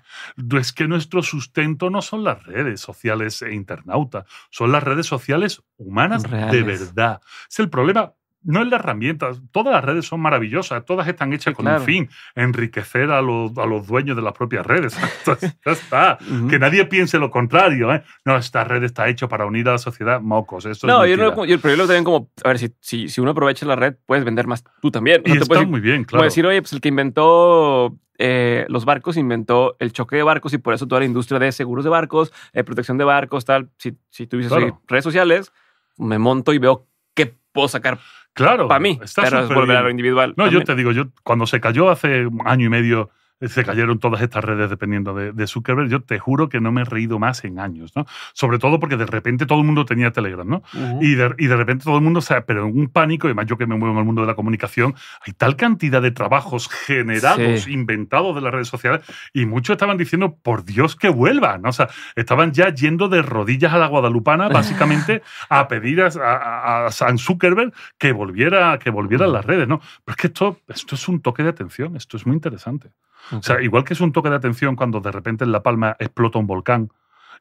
Es que nuestro sustento no son las redes sociales e internauta. Son las redes sociales humanas de verdad. Es el problema no es la herramienta, todas las redes son maravillosas, todas están hechas con el fin, enriquecer a los, dueños de las propias redes. <laughs> ya está, que nadie piense lo contrario. ¿eh? No, esta red está hecha para unir a la sociedad mocos. Eso no, yo, lo también como, a ver, si, uno aprovecha la red, puedes vender más tú también. está muy bien, claro. Puedes decir, oye, pues el que inventó eh, los barcos inventó el choque de barcos y por eso toda la industria de seguros de barcos, eh, protección de barcos, tal. Si, si tuviese redes sociales, me monto y veo qué puedo sacar Claro. Para mí, está volver a lo individual. No, yo te digo, yo cuando se cayó hace año y medio se cayeron todas estas redes dependiendo de, Zuckerberg. Yo te juro que no me he reído más en años, ¿no? Sobre todo porque de repente todo el mundo tenía Telegram, ¿no? y, de, repente todo el mundo, o sea, pero en un pánico, y más yo que me muevo en el mundo de la comunicación, hay tal cantidad de trabajos generados, inventados de las redes sociales, y muchos estaban diciendo, por Dios que vuelvan, ¿no? O sea, estaban ya yendo de rodillas a la Guadalupana, <laughs> básicamente, a pedir a, San Zuckerberg que volviera, que volvieran mm. las redes, ¿no? Pero es que esto, esto es un toque de atención, esto es muy interesante. O sea, igual que es un toque de atención cuando de repente en La Palma explota un volcán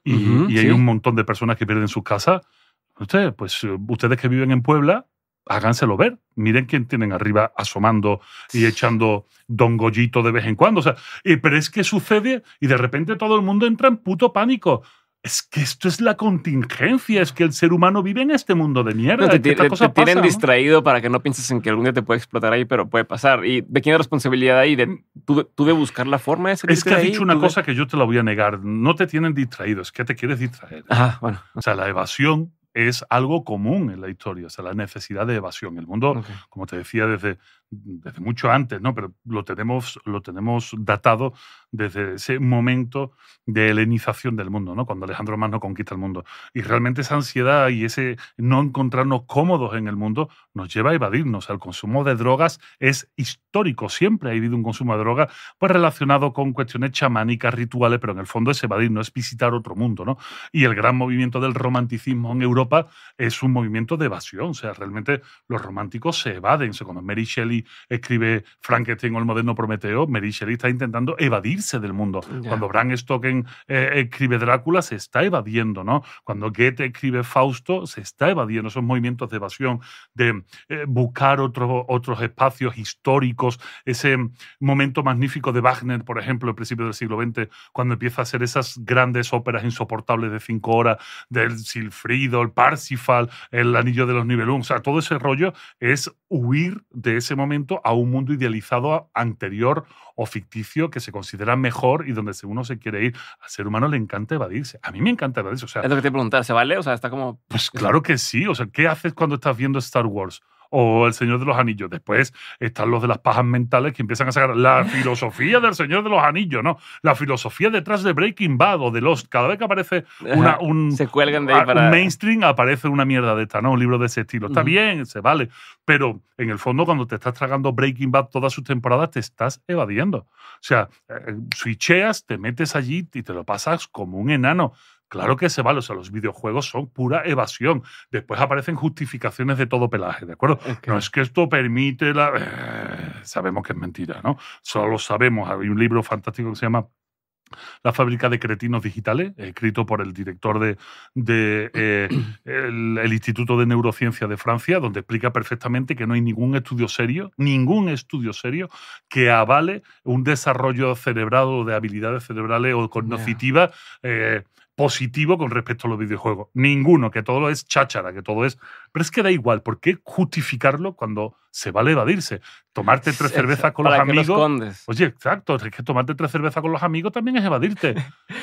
y, hay un montón de personas que pierden sus casas, ustedes, pues eh, ustedes que viven en Puebla, háganselo ver. Miren quién tienen arriba asomando y echando don gollito de vez en cuando. O sea, eh, pero es que sucede y de repente todo el mundo entra en puto pánico es que esto es la contingencia, es que el ser humano vive en este mundo de mierda. te, tienen distraído para que no pienses en que algún día te puede explotar ahí, pero puede pasar. ¿Y de quién es responsabilidad ahí? De, ¿tú, de buscar la forma de salir Es que has dicho una cosa que yo te la voy a negar. No te tienen distraído, es que te quieres distraer. Ah, bueno. O sea, la evasión es algo común en la historia, o sea, la necesidad de evasión. El mundo, como te decía desde desde mucho antes, ¿no? Pero lo tenemos, lo tenemos datado desde ese momento de helenización del mundo, ¿no? Cuando Alejandro Magno conquista el mundo. Y realmente esa ansiedad y ese no encontrarnos cómodos en el mundo nos lleva a evadirnos. El consumo de drogas es histórico. Siempre ha habido un consumo de drogas pues relacionado con cuestiones chamánicas, rituales, pero en el fondo es evadirnos, es visitar otro mundo, ¿no? Y el gran movimiento del romanticismo en Europa es un movimiento de evasión. O sea, realmente los románticos se evaden. O Mary Shelley escribe Frankenstein o el moderno Prometeo, Mary está intentando evadirse del mundo. Cuando Bram eh, escribe Drácula, se está evadiendo, ¿no? Cuando Goethe escribe Fausto, se está evadiendo esos movimientos de evasión, de eh, buscar otros espacios históricos, ese momento magnífico de Wagner, por ejemplo, al principio del siglo XX, cuando empieza a hacer esas grandes óperas insoportables de cinco horas, del Silfrido, el Parsifal, el Anillo de los Nibelungs o sea, todo ese rollo es huir de ese momento a un mundo idealizado anterior o ficticio que se considera mejor y donde uno se quiere ir. Al ser humano le encanta evadirse. A mí me encanta evadirse. O sea, es lo que te preguntarse ¿se vale? O sea, está como... Pues claro que sí. O sea, ¿qué haces cuando estás viendo Star Wars? o El Señor de los Anillos. Después están los de las pajas mentales que empiezan a sacar la <laughs> filosofía del Señor de los Anillos, ¿no? La filosofía detrás de Breaking Bad o de Lost. Cada vez que aparece una, un, se cuelgan de mainstream, aparece una mierda de esta, ¿no? Un libro de ese estilo. Está bien, se vale. Pero en el fondo, cuando te estás tragando Breaking Bad todas sus temporadas, te estás evadiendo. O sea, eh, eh, switcheas, te metes allí y te lo pasas como un enano Claro que se vale, o sea, los videojuegos son pura evasión. Después aparecen justificaciones de todo pelaje, ¿de acuerdo? No es que esto permite la... Eh, sabemos que es mentira, ¿no? Solo lo sabemos, hay un libro fantástico que se llama la fábrica de cretinos digitales, escrito por el director del de, eh, Instituto de Neurociencia de Francia, donde explica perfectamente que no hay ningún estudio serio, ningún estudio serio que avale un desarrollo cerebral o de habilidades cerebrales o cognitivas eh, positivo con respecto a los videojuegos. Ninguno, que todo es cháchara, que todo es pero es que da igual, ¿por qué justificarlo cuando se vale evadirse? Tomarte tres cervezas con los amigos. oye, exacto, es que tomarte tres cervezas con los amigos también es evadirte.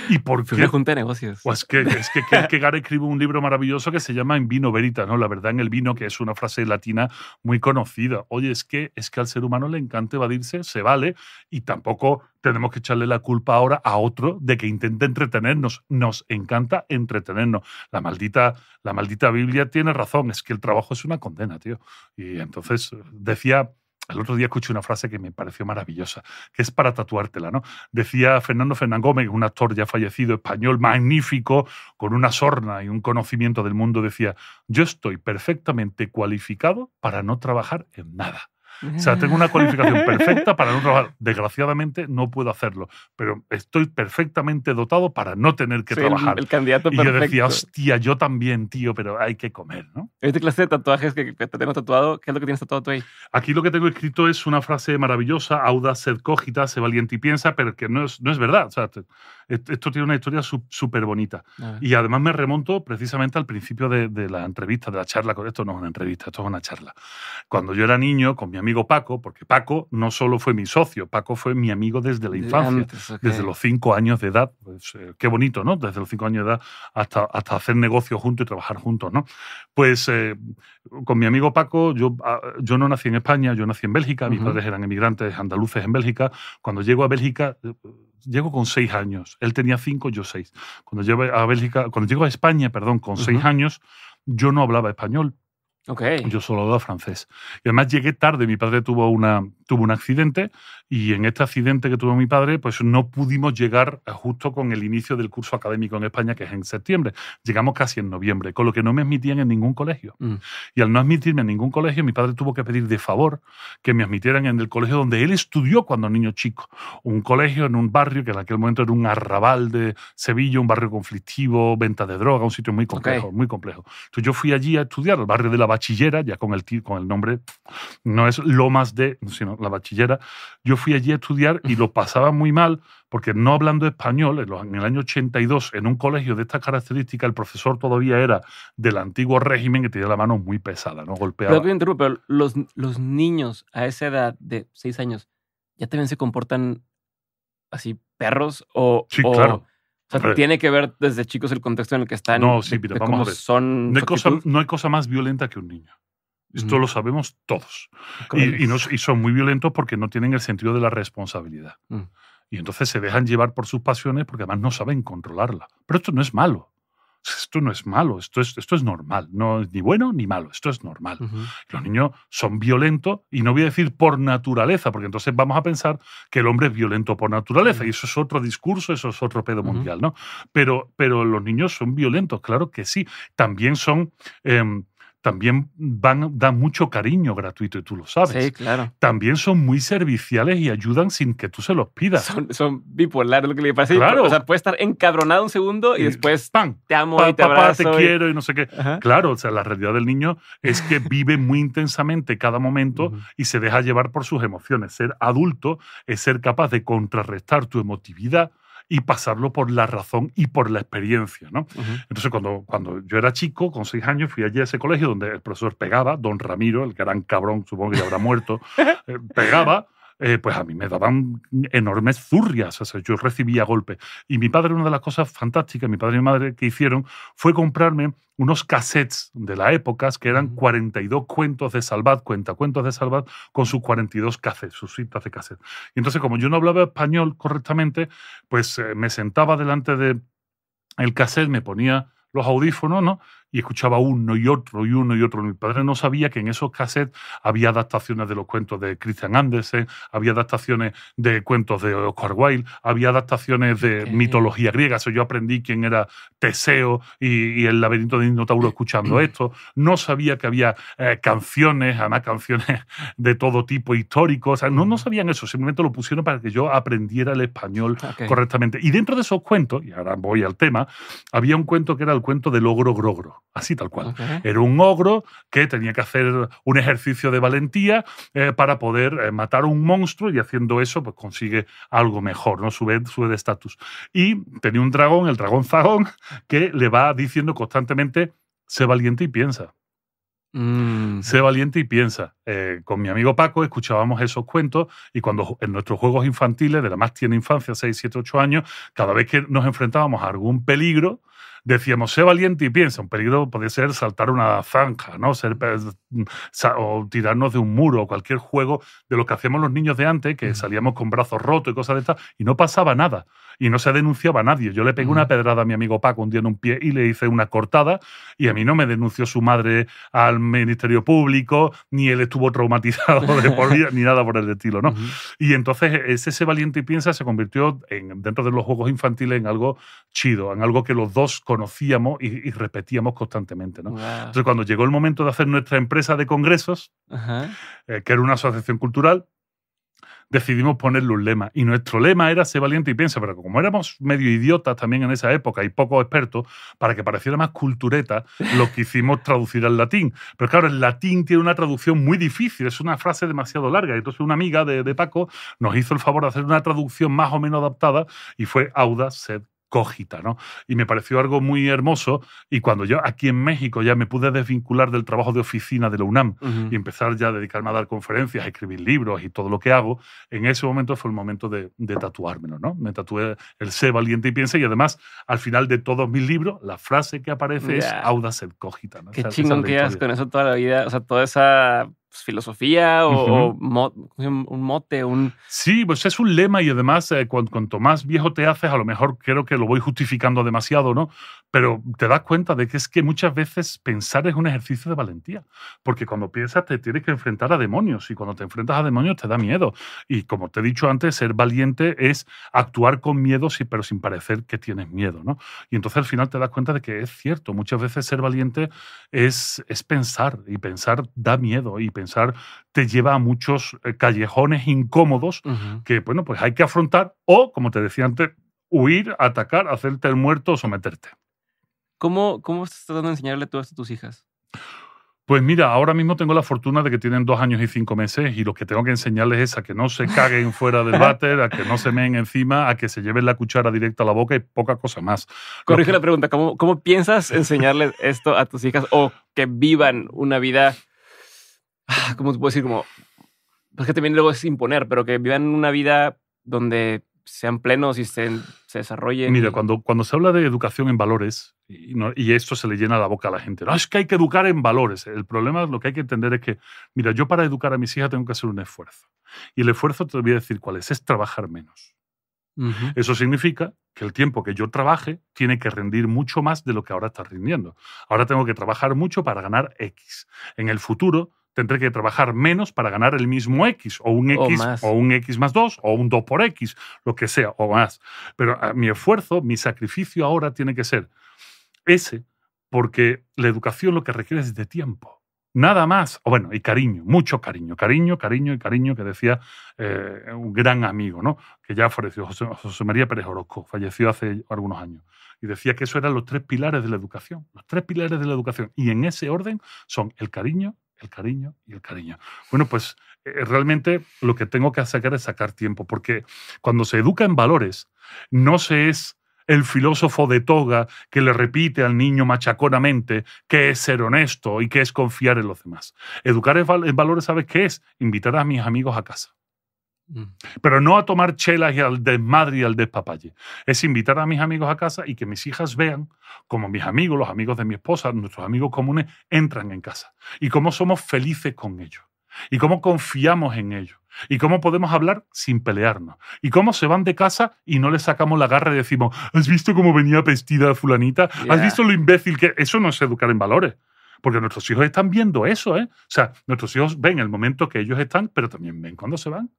¿Y <laughs> por qué? junté negocios. Pues que, es que Gare escribe un libro maravilloso que se llama En vino verita, ¿no? La verdad en el vino, que es una frase latina muy conocida. Oye, es que, es que al ser humano le encanta evadirse, se vale, y tampoco tenemos que echarle la culpa ahora a otro de que intente entretenernos. Nos encanta entretenernos. La maldita, la maldita Biblia tiene razón. Es que el trabajo es una condena, tío. Y entonces decía, el otro día escuché una frase que me pareció maravillosa, que es para tatuártela, ¿no? Decía Fernando Fernán Gómez, un actor ya fallecido español, magnífico, con una sorna y un conocimiento del mundo, decía, yo estoy perfectamente cualificado para no trabajar en nada. O sea, tengo una cualificación perfecta para no trabajar. Desgraciadamente no puedo hacerlo, pero estoy perfectamente dotado para no tener que trabajar. El, el candidato y yo decía, hostia, yo también, tío, pero hay que comer, ¿no? Esta clase de tatuajes que te tengo tatuado, ¿qué es lo que tienes tatuado tú ahí? Aquí lo que tengo escrito es una frase maravillosa, audaz sed cogita, se valiente y piensa, pero que no es, no es verdad. O sea, esto tiene una historia súper bonita. Y además me remonto precisamente al principio de, la entrevista, de la charla. Esto no es una entrevista, esto es una charla. Cuando yo era niño, con mi amigo Paco, porque Paco no solo fue mi socio, Paco fue mi amigo desde la infancia, desde los cinco años de edad. Pues, eh, qué bonito, ¿no? Desde los cinco años de edad hasta, hasta hacer negocio juntos y trabajar juntos, ¿no? Pues eh, con mi amigo Paco, yo, ah, yo no nací en España, yo nací en Bélgica, mis padres eran emigrantes andaluces en Bélgica. Cuando llego a Bélgica eh, llego con seis años. Él tenía cinco, yo seis. Cuando llego a Bélgica, cuando llego a España, perdón, con seis años, yo no hablaba español yo solo hablaba francés. Y además llegué tarde, mi padre tuvo, una, tuvo un accidente y en este accidente que tuvo mi padre, pues no pudimos llegar justo con el inicio del curso académico en España, que es en septiembre. Llegamos casi en noviembre, con lo que no me admitían en ningún colegio. Mm. Y al no admitirme en ningún colegio, mi padre tuvo que pedir de favor que me admitieran en el colegio donde él estudió cuando niño chico. Un colegio en un barrio que en aquel momento era un arrabal de Sevilla, un barrio conflictivo, venta de droga, un sitio muy complejo, muy complejo. Entonces yo fui allí a estudiar, al barrio de la bachillera, ya con el, con el nombre, no es Lomas de, sino la bachillera, yo fui allí a estudiar y lo pasaba muy mal porque no hablando español, en, el año 82, en un colegio de esta característica, el profesor todavía era del antiguo régimen que tenía la mano muy pesada, no golpeaba. Pero, que los, niños a esa edad de seis años ya también se comportan así perros o... Sí, claro o sea, tiene que ver desde chicos el contexto en el que están. No, sí, vamos a ver. Son no, hay cosa, más violenta que un niño. Esto lo sabemos todos. Y, son muy violentos porque no tienen el sentido de la responsabilidad. Mm. Y entonces se dejan llevar por sus pasiones porque además no saben controlarla. Pero esto no es malo esto no es malo, esto es, normal, no es ni bueno ni malo, esto es normal. Los niños son violentos y no voy a decir por naturaleza, porque entonces vamos a pensar que el hombre es violento por naturaleza y eso es otro discurso, eso es otro pedo mundial, ¿no? Pero, los niños son violentos, claro que sí. También son... Em, también van, dan mucho cariño gratuito y tú lo sabes. Sí, claro. También son muy serviciales y ayudan sin que tú se los pidas. Son, son bipolar, lo que le pasa. Claro. O sea, puede estar encabronado un segundo y, después ¡pam! te amo y te abrazo. Papá, te quiero y no sé qué. Claro, o sea, la realidad del niño es que vive muy intensamente cada momento y se deja llevar por sus emociones. Ser adulto es ser capaz de contrarrestar tu emotividad y pasarlo por la razón y por la experiencia. ¿no? Entonces, cuando, cuando yo era chico, con seis años, fui allí a ese colegio donde el profesor pegaba, don Ramiro, el gran cabrón, supongo que ya habrá muerto, <laughs> eh, pegaba. Eh, pues a mí me daban enormes zurrias, o sea, yo recibía golpes. Y mi padre, una de las cosas fantásticas, mi padre y mi madre que hicieron fue comprarme unos cassettes de la época, que eran 42 cuentos de Salvat, cuentos de Salvat, con sus 42 cassettes, sus cintas de cassette. Y entonces, como yo no hablaba español correctamente, pues eh, me sentaba delante de el cassette, me ponía los audífonos, ¿no? y escuchaba uno y otro y uno y otro. Mi padre no sabía que en esos cassettes había adaptaciones de los cuentos de Christian Andersen, había adaptaciones de cuentos de Oscar Wilde, había adaptaciones de mitología griega. yo aprendí quién era Teseo y, el laberinto de Minotauro escuchando <clears throat> esto. No sabía que había eh, canciones, además canciones <laughs> de todo tipo histórico. sea, no, no mm. sabían eso, simplemente lo pusieron para que yo aprendiera el español correctamente. Y dentro de esos cuentos, y ahora voy al tema, había un cuento que era el cuento de Logro grogro así tal cual. Era un ogro que tenía que hacer un ejercicio de valentía eh, para poder eh, matar a un monstruo y haciendo eso pues consigue algo mejor, ¿no? Sube, sube de estatus. Y tenía un dragón, el dragón Zagón, que le va diciendo constantemente, sé valiente y piensa. Mm. Sé valiente y piensa. Eh, con mi amigo Paco escuchábamos esos cuentos y cuando en nuestros juegos infantiles, de la más tiene infancia, 6, 7, 8 años, cada vez que nos enfrentábamos a algún peligro, decíamos, sé valiente y piensa. Un peligro puede ser saltar una zanja, ¿no? Ser, pues, o tirarnos de un muro, o cualquier juego de lo que hacíamos los niños de antes, que salíamos con brazos rotos y cosas de estas, y no pasaba nada. Y no se denunciaba a nadie. Yo le pegué una pedrada a mi amigo Paco un día en un pie y le hice una cortada, y a mí no me denunció su madre al Ministerio Público, ni él estuvo traumatizado ni nada por el estilo, ¿no? Y entonces ese, sé valiente y piensa se convirtió en, dentro de los juegos infantiles en algo chido, en algo que los dos conocíamos y, repetíamos constantemente. Entonces, cuando llegó el momento de hacer nuestra empresa de congresos, eh, que era una asociación cultural, decidimos ponerle un lema. Y nuestro lema era ser valiente y piensa, pero como éramos medio idiotas también en esa época y pocos expertos, para que pareciera más cultureta, lo que hicimos <laughs> traducir al latín. Pero claro, el latín tiene una traducción muy difícil, es una frase demasiado larga. Entonces una amiga de Paco nos hizo el favor de hacer una traducción más o menos adaptada y fue Auda sed cogita, ¿no? Y me pareció algo muy hermoso y cuando yo aquí en México ya me pude desvincular del trabajo de oficina de la UNAM y empezar ya a dedicarme a dar conferencias, a escribir libros y todo lo que hago, en ese momento fue el momento de, de tatuármelo, ¿no? Me tatué el sé valiente y piense y además al final de todos mis libros la frase que aparece es auda et cogita, Qué chingón que llevas con eso toda la vida, o sea, toda esa pues, filosofía o, un mote, un... Sí, pues es un lema y además eh, cuanto, más viejo te haces, a lo mejor creo que lo voy justificando demasiado, ¿no? Pero te das cuenta de que es que muchas veces pensar es un ejercicio de valentía, porque cuando piensas te tienes que enfrentar a demonios y cuando te enfrentas a demonios te da miedo. Y como te he dicho antes, ser valiente es actuar con miedo, pero sin parecer que tienes miedo. ¿no? Y entonces al final te das cuenta de que es cierto, muchas veces ser valiente es, es pensar y pensar da miedo y pensar te lleva a muchos eh, callejones incómodos que, bueno, pues hay que afrontar o, como te decía antes, huir, atacar, hacerte el muerto o someterte. ¿Cómo, estás tratando de enseñarle esto a tus hijas? Pues mira, ahora mismo tengo la fortuna de que tienen dos años y cinco meses y lo que tengo que enseñarles es a que no se <laughs> caguen fuera del váter, a que no se meen encima, a que se lleven la cuchara directa a la boca y poca cosa más. Corrige la pregunta, ¿cómo, piensas enseñarles esto a tus hijas o que vivan una vida, ah, como te puedo decir? Como, es pues que también luego es imponer, pero que vivan una vida donde sean plenos y se, desarrollen. Mira, cuando, se habla de educación en valores, y, esto se le llena la boca a la gente, es que hay que educar en valores. El problema, lo que hay que entender es que, mira, yo para educar a mis hijas tengo que hacer un esfuerzo. Y el esfuerzo, te voy a decir cuál es, es trabajar menos. Eso significa que el tiempo que yo trabaje tiene que rendir mucho más de lo que ahora está rindiendo. Ahora tengo que trabajar mucho para ganar X. En el futuro tendré que trabajar menos para ganar el mismo X, o un X, o, un X más 2, o un 2 por X, lo que sea, o más. Pero ah, mi esfuerzo, mi sacrificio ahora tiene que ser ese, porque la educación lo que requiere es de tiempo. Nada más, o bueno, y cariño, mucho cariño, cariño, cariño y cariño que decía eh, un gran amigo, ¿no? Que ya falleció, José, José María Pérez Orozco, falleció hace algunos años y decía que eso eran los tres pilares de la educación, los tres pilares de la educación. Y en ese orden son el cariño, el cariño y el cariño. Bueno, pues eh, realmente lo que tengo que hacer es sacar tiempo, porque cuando se educa en valores, no se es el filósofo de toga que le repite al niño machaconamente que es ser honesto y que es confiar en los demás. Educar en valores, ¿sabes qué es? Invitar a mis amigos a casa. Mm. Pero no a tomar chelas y al desmadre y al despapalle. Es invitar a mis amigos a casa y que mis hijas vean cómo mis amigos, los amigos de mi esposa, nuestros amigos comunes, entran en casa. Y cómo somos felices con ellos. Y cómo confiamos en ellos. Y cómo podemos hablar sin pelearnos. Y cómo se van de casa y no les sacamos la garra y decimos, ¿has visto cómo venía vestida fulanita? ¿Has visto lo imbécil que... Eso no es educar en valores. Porque nuestros hijos están viendo eso, ¿eh? O sea, nuestros hijos ven el momento que ellos están, pero también ven cuando se van.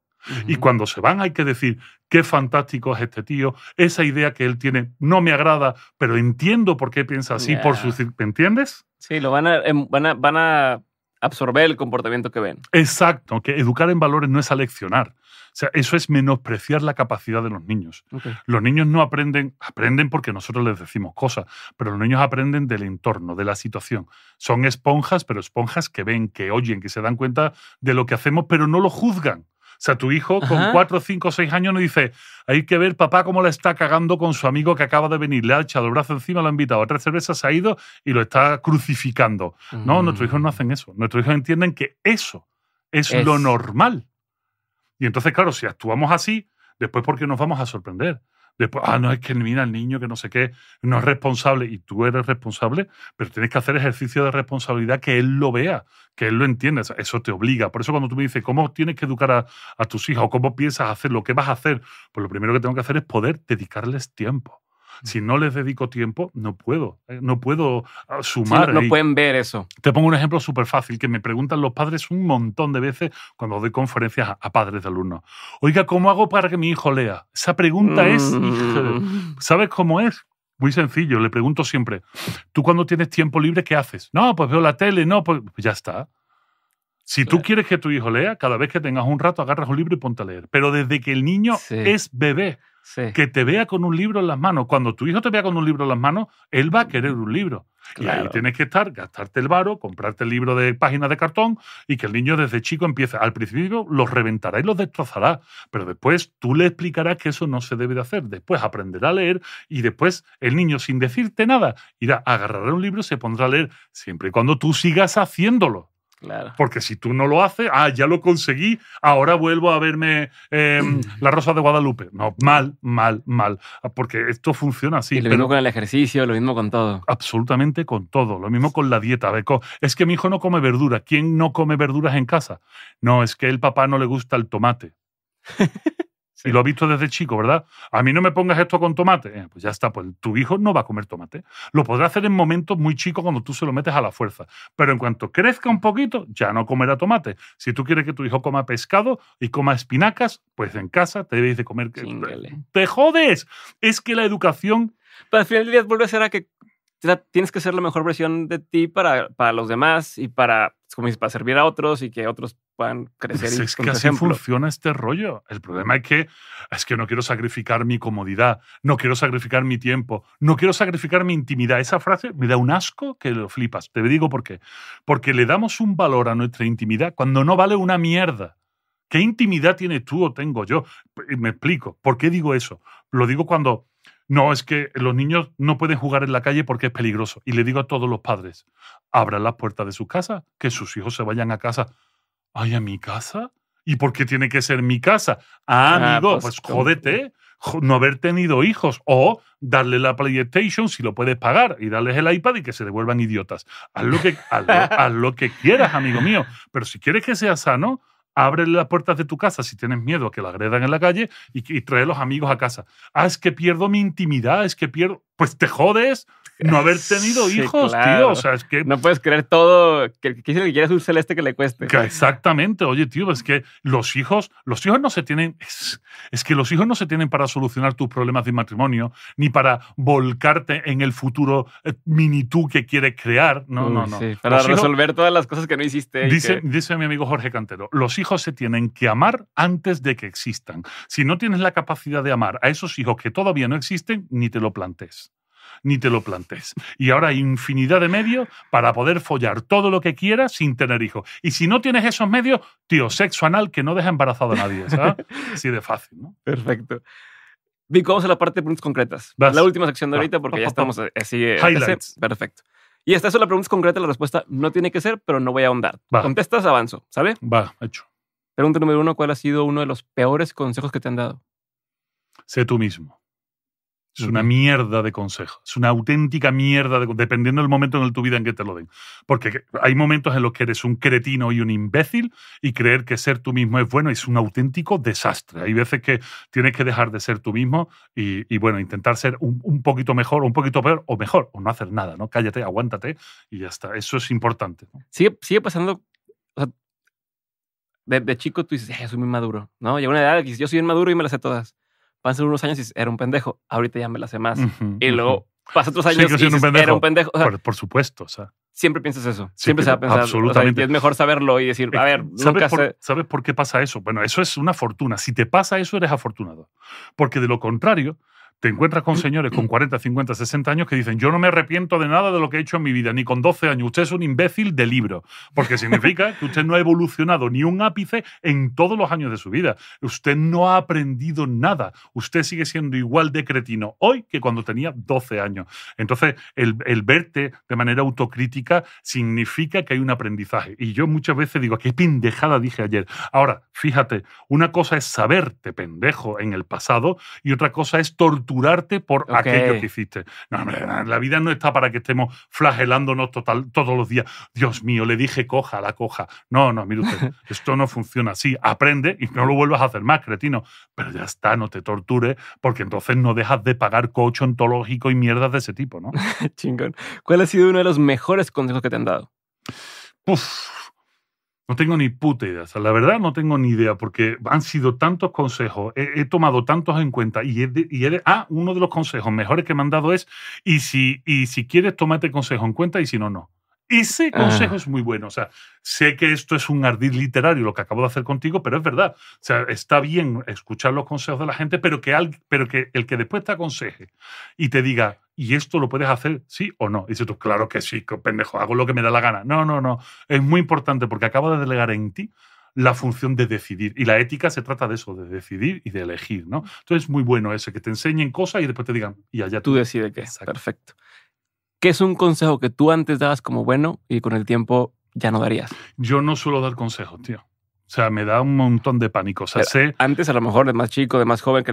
Y cuando se van hay que decir, qué fantástico es este tío, esa idea que él tiene no me agrada, pero entiendo por qué piensa así, por su ¿Me entiendes? Sí, lo em, van a, van a, absorber el comportamiento que ven. Exacto, que educar en valores no es aleccionar. O sea, eso es menospreciar la capacidad de los niños. Los niños no aprenden, aprenden porque nosotros les decimos cosas, pero los niños aprenden del entorno, de la situación. Son esponjas, pero esponjas que ven, que oyen, que se dan cuenta de lo que hacemos, pero no lo juzgan sea, tu hijo con 4, 5, 6 años no dice, hay que ver papá cómo la está cagando con su amigo que acaba de venir, le ha echado el brazo encima, lo ha invitado a tres cervezas, se ha ido y lo está crucificando. No, mm. nuestros hijos no hacen eso. Nuestros hijos entienden que eso es, es, lo normal. Y entonces, claro, si actuamos así, después porque nos vamos a sorprender ah, no, es que mira al niño que no sé qué, no es responsable y tú eres responsable, pero tienes que hacer ejercicio de responsabilidad que él lo vea, que él lo entienda. Eso te obliga. Por eso cuando tú me dices, ¿cómo tienes que educar a, tus hijos, o cómo piensas hacer lo que vas a hacer? Pues lo primero que tengo que hacer es poder dedicarles tiempo. Si no les dedico tiempo, no puedo, eh, no puedo ah, sumar. no, pueden ver eso. Te pongo un ejemplo súper fácil que me preguntan los padres un montón de veces cuando doy conferencias a, padres de alumnos. Oiga, ¿cómo hago para que mi hijo lea? Esa pregunta es, mm. ¿sabes cómo es? Muy sencillo, le pregunto siempre, ¿tú cuando tienes tiempo libre qué haces? No, pues veo la tele, no, pues, pues ya está. Si tú quieres que tu hijo lea, cada vez que tengas un rato, agarras un libro y ponte a leer. Pero desde que el niño es bebé, que te vea con un libro en las manos. Cuando tu hijo te vea con un libro en las manos, él va a querer un libro. Y ahí tienes que estar, gastarte el varo, comprarte el libro de páginas de cartón y que el niño desde chico empiece. Al principio los reventará y los destrozará, pero después tú le explicarás que eso no se debe de hacer. Después aprenderá a leer y después el niño, sin decirte nada, irá, a agarrará un libro y se pondrá a leer, siempre y cuando tú sigas haciéndolo. Porque si tú no lo haces, ah, ya lo conseguí, ahora vuelvo a verme em, <clears throat> La Rosa de Guadalupe. No, mal, mal, mal. Ah, porque esto funciona así. lo mismo con el ejercicio, lo mismo con todo. Absolutamente con todo. Lo mismo con la dieta. Es que mi hijo no come verdura ¿Quién no come verduras en casa? No, es que el papá no le gusta el tomate. <laughs> Y lo he visto desde chico, ¿verdad? A mí no me pongas esto con tomate. Eh, pues ya está, pues tu hijo no va a comer tomate. Lo podrá hacer en momentos muy chicos cuando tú se lo metes a la fuerza. Pero en cuanto crezca un poquito, ya no comerá tomate. Si tú quieres que tu hijo coma pescado y coma espinacas, pues en casa te debes de comer... que ¡Te jodes! Es que la educación... para al final del día vuelve a ser a que tienes que ser la mejor versión de ti para los demás y para es como para servir a otros y que otros puedan crecer. es que así funciona este rollo. El problema es que es que no quiero sacrificar mi comodidad, no quiero sacrificar mi tiempo, no quiero sacrificar mi intimidad. Esa frase me da un asco que lo flipas. Te digo por qué. Porque le damos un valor a nuestra intimidad cuando no vale una mierda. ¿Qué intimidad tienes tú o tengo yo? Me explico. ¿Por qué digo eso? Lo digo cuando no, es que los niños no pueden jugar en la calle porque es peligroso. Y le digo a todos los padres, abran las puertas de su casa, que sus hijos se vayan a casa. ¿Ay, a mi casa? ¿Y por qué tiene que ser mi casa? Ah, ah amigo, pues, pues jódete no haber tenido hijos o darle la PlayStation si lo puedes pagar y darles el iPad y que se devuelvan idiotas. a lo que, haz lo que quieras, amigo mío, pero si quieres que sea sano, abre las puertas de tu casa si tienes miedo a que la agredan en la calle y, trae los amigos a casa. Ah, es que pierdo mi intimidad, es que pierdo. Pues te jodes, no haber tenido hijos, tío. es que. No puedes creer todo. Que el que quieras un celeste que le cueste. exactamente. Oye, tío, es que los hijos, los hijos no se tienen. Es, que los hijos no se tienen para solucionar tus problemas de matrimonio, ni para volcarte en el futuro eh, mini tú que quieres crear. No, no, no. para resolver todas las cosas que no hiciste. Dice, dice mi amigo Jorge Cantero: los hijos se tienen que amar antes de que existan. Si no tienes la capacidad de amar a esos hijos que todavía no existen, ni te lo plantees ni te lo plantees. Y ahora hay infinidad de medios para poder follar todo lo que quieras sin tener hijo Y si no tienes esos medios, tío, sexo anal que no deja embarazado a nadie, ¿sabes? <laughs> Así de fácil, ¿no? Perfecto. Vic, vamos a la parte de preguntas concretas. La última sección de ahorita porque ya estamos eh, así. Eh, perfecto. Y esta es la pregunta concreta, la respuesta no tiene que ser, pero no voy a ahondar. Contestas, avanzo, ¿sabe? Va, hecho. Pregunta número uno, ¿cuál ha sido uno de los peores consejos que te han dado? Sé tú mismo. Es una mierda de consejo. Es una auténtica mierda, dependiendo del momento en tu vida en que te lo den. Porque hay momentos en los que eres un cretino y un imbécil y creer que ser tú mismo es bueno es un auténtico desastre. Hay veces que tienes que dejar de ser tú mismo y, bueno, intentar ser un, un, poquito mejor, un poquito peor o mejor, o no hacer nada, ¿no? Cállate, aguántate y ya está. Eso es importante. Sigue, sigue pasando. O sea, de, chico tú dices, eh, soy muy maduro, ¿no? Llega una edad que yo soy bien maduro y me las sé todas pasan unos años y dices, era un pendejo, ahorita ya me la sé más. y luego pasa pasan otros años y dices, era un pendejo. por, supuesto, o sea. Siempre piensas eso. Siempre, se va a pensar. Absolutamente. es mejor saberlo y decir, a ver, ¿sabes nunca ¿Sabes por qué pasa eso? Bueno, eso es una fortuna. Si te pasa eso, eres afortunado. Porque de lo contrario, te encuentras con mm. señores con 40, 50, 60 años que dicen, yo no me arrepiento de nada de lo que he hecho en mi vida, ni con 12 años. Usted es un imbécil de libro, porque significa que usted no ha evolucionado ni un ápice en todos los años de su vida. Usted no ha aprendido nada. Usted sigue siendo igual de cretino hoy que cuando tenía 12 años. Entonces, el, verte de manera autocrítica significa que hay un aprendizaje. Y yo muchas veces digo, ah, qué pendejada dije ayer. Ahora, fíjate, una cosa es saberte pendejo en el pasado y otra cosa es torturar torturarte por aquello que hiciste. No, la vida no está para que estemos flagelándonos total, todos los días. Dios mío, le dije coja, la coja. No, no, mire usted, <laughs> esto no funciona así. Aprende y no lo vuelvas a hacer más, cretino. Pero ya está, no te tortures, porque entonces no dejas de pagar coche ontológico y mierdas de ese tipo, ¿no? <laughs> Chingón. ¿Cuál ha sido uno de los mejores consejos que te han dado? Uf, no tengo ni puta idea. la verdad no tengo ni idea porque han sido tantos consejos, he, tomado tantos en cuenta y, y ah, uno de los consejos mejores que me han dado es y si, y si quieres, tómate consejo en cuenta y si no, no. Ese ah. consejo es muy bueno. O sea, sé que esto es un ardid literario lo que acabo de hacer contigo, pero es verdad. O sea, está bien escuchar los consejos de la gente, pero que, el que después te aconseje y te diga, ¿y esto lo puedes hacer sí o no? Y dices tú, claro que sí, pendejo, hago lo que me da la gana. No, no, no. Es muy importante porque acabo de delegar en ti la función de decidir. Y la ética se trata de eso, de decidir y de elegir, ¿no? Entonces es muy bueno ese, que te enseñen cosas y después te digan, y allá tú. decides qué. es Perfecto. ¿Qué es un consejo que tú antes dabas como bueno y con el tiempo ya no darías? Yo no suelo dar consejos, tío. O sea, me da un montón de pánico. O sea, sé... Antes, a lo mejor, de más chico, de más joven, que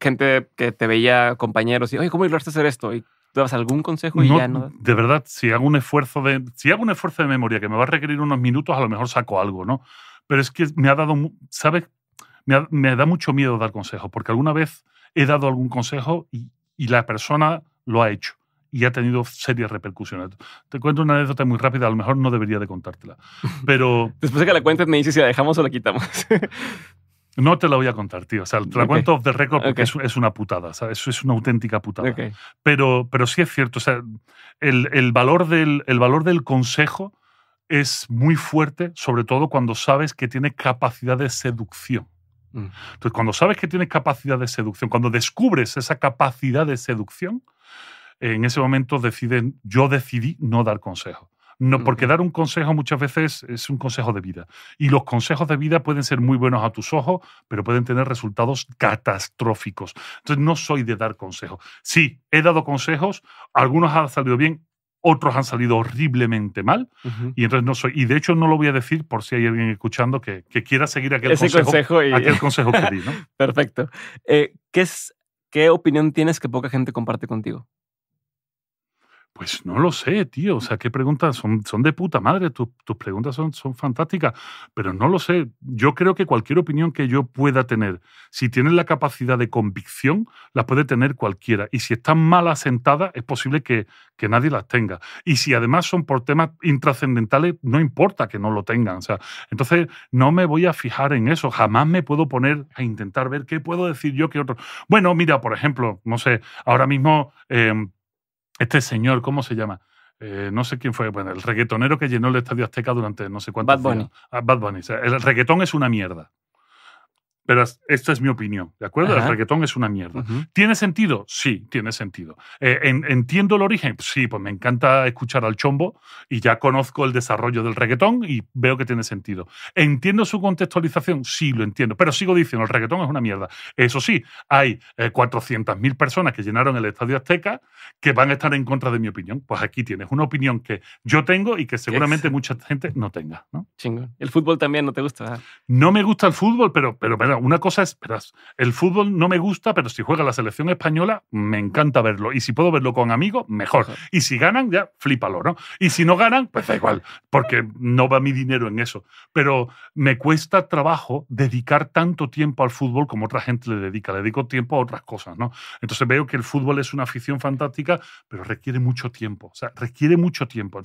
gente que te veía, compañeros, y, oye, ¿cómo lograste hacer esto? Y ¿Tú dabas algún consejo y ya no? De verdad, si hago un esfuerzo de, si hago un esfuerzo de memoria que me va a requerir unos minutos, a lo mejor saco algo, ¿no? Pero es que me ha dado, ¿sabes? Me, da mucho miedo dar consejos, porque alguna vez he dado algún consejo y, la persona lo ha hecho y ha tenido serias repercusiones. Te cuento una anécdota muy rápida, a lo mejor no debería de contártela, pero... <laughs> Después de que la cuentes me dices si la dejamos o la quitamos. <laughs> no te la voy a contar, tío. O sea, te la cuento off the record porque es, una putada, ¿sabes? Es una auténtica putada. Pero, sí es cierto, o sea, el, valor del, valor del consejo es muy fuerte, sobre todo cuando sabes que tiene capacidad de seducción. Mm. Entonces, cuando sabes que tiene capacidad de seducción, cuando descubres esa capacidad de seducción, en ese momento deciden, yo decidí no dar consejo. No, porque dar un consejo muchas veces es un consejo de vida. Y los consejos de vida pueden ser muy buenos a tus ojos, pero pueden tener resultados catastróficos. Entonces, no soy de dar consejos. Sí, he dado consejos, algunos han salido bien, otros han salido horriblemente mal y entonces no soy y de hecho no lo voy a decir por si hay alguien escuchando que, quiera seguir aquel consejo, aquel <laughs> consejo que di ¿no? perfecto eh, ¿qué opinión tienes que poca gente comparte contigo? Pues no lo sé, tío. O sea, qué preguntas. Son, son de puta madre. tus preguntas son, son fantásticas. Pero no lo sé. Yo creo que cualquier opinión que yo pueda tener, si tienes la capacidad de convicción, la puede tener cualquiera. Y si están mal asentadas, es posible que, que nadie las tenga. Y si además son por temas intrascendentales, no importa que no lo tengan. O sea, entonces no me voy a fijar en eso. Jamás me puedo poner a intentar ver qué puedo decir yo que otro. Bueno, mira, por ejemplo, no sé, ahora mismo. Em, este señor, ¿cómo se llama? Eh, no sé quién fue, bueno, el reggaetonero que llenó el Estadio Azteca durante no sé cuánto Bad Bad Bunny. Ah, el reggaetón es una mierda pero esta es mi opinión, ¿de acuerdo? El reggaetón es una mierda. ¿Tiene sentido? Sí, tiene sentido. Eh, ¿Entiendo el origen? Sí, pues me encanta escuchar al chombo y ya conozco el desarrollo del reggaetón y veo que tiene sentido. ¿Entiendo su contextualización? Sí, lo entiendo. Pero sigo diciendo, el reggaetón es una mierda. Eso sí, hay 400.000 eh, personas que llenaron el Estadio Azteca que van a estar en contra de mi opinión. Pues aquí tienes una opinión que yo tengo y que seguramente mucha gente no tenga. ¿no? ¿El fútbol también no te gusta? No me gusta el fútbol, pero, pero una cosa es, el fútbol no me gusta, pero si juega la selección española, me encanta verlo. Y si puedo verlo con amigos, mejor. Y si ganan, ya flípalo, ¿no? Y si no ganan, pues da igual, porque no va mi dinero en eso. Pero me cuesta trabajo dedicar tanto tiempo al fútbol como otra gente le dedica. Le dedico tiempo a otras cosas, ¿no? Entonces veo que el fútbol es una afición fantástica, pero requiere mucho tiempo. O sea, requiere mucho tiempo.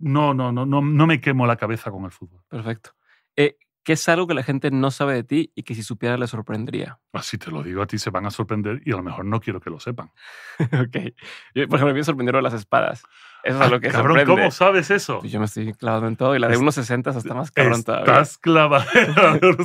no, no, no, no, no me quemo la cabeza con el fútbol. Perfecto. Eh, ¿Qué es algo que la gente no sabe de ti y que si supiera le sorprendería? Así te lo digo a ti, se van a sorprender y a lo mejor no quiero que lo sepan. <laughs> ok. Yo, por ejemplo, me sorprendieron las espadas. Eso es ah, lo que cabrón, ¿Cómo sabes eso? Pues yo me estoy clavado en todo y la de unos 60 hasta más cabrón estás todavía. clavado.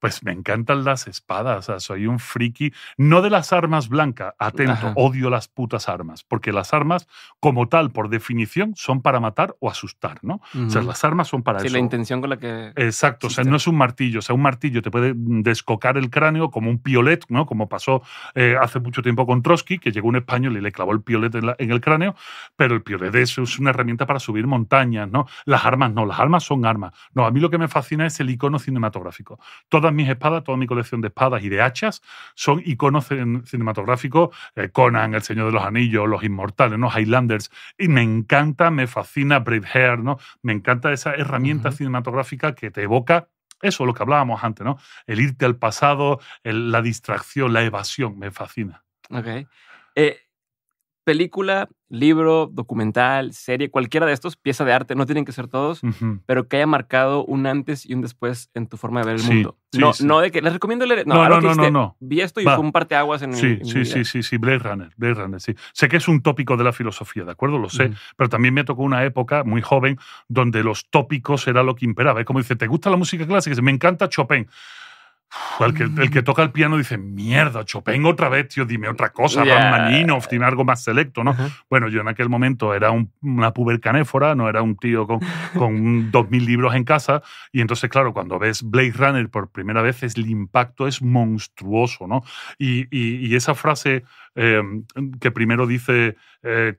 pues me encantan las espadas. soy un friki. No de las armas blancas. Atento, odio las putas armas. Porque las armas, como tal, por definición, son para matar o asustar, ¿no? O sea, las armas son para eso. Sí, la intención con la que. Exacto. O sea, no es un martillo. O sea, un martillo te puede mm, descocar el cráneo como un piolet, ¿no? Como pasó eh, hace mucho tiempo con Trotsky, que llegó un español y le clavó el piolet en el cráneo, pero el piolet eso es una herramienta para subir montañas, ¿no? Las armas no, las armas son armas. No, a mí lo que me fascina es el icono cinematográfico. Todas mis espadas, toda mi colección de espadas y de hachas son iconos cinematográficos, eh, Conan, El Señor de los Anillos, Los Inmortales, ¿no? Highlanders, y me encanta, me fascina Braveheart, ¿no? Me encanta esa herramienta cinematográfica que te evoca eso, lo que hablábamos antes, ¿no? El irte al pasado, la distracción, la evasión, me fascina. Ok. Eh, película, libro, documental, serie, cualquiera de estos, pieza de arte, no tienen que ser todos, pero que haya marcado un antes y un después en tu forma de ver el mundo. no, no de que les recomiendo leer. No, no, no, Vi esto y fue un parteaguas en sí, mi sí, sí, sí, Blade Runner, Blade Runner, sí. Sé que es un tópico de la filosofía, ¿de acuerdo? Lo sé, pero también me tocó una época muy joven donde los tópicos era lo que imperaba. Es como dice, ¿te gusta la música clásica? Me encanta Chopin. El que, toca el piano dice, mierda, Chopin otra vez, tío, dime otra cosa, Van Rachmaninoff, dime algo más selecto, ¿no? Bueno, yo en aquel momento era un, una pubercanéfora, no era un tío con, con <laughs> dos mil libros en casa, y entonces, claro, cuando ves Blade Runner por primera vez, el impacto es monstruoso, ¿no? y esa frase Em, que primero dice eh,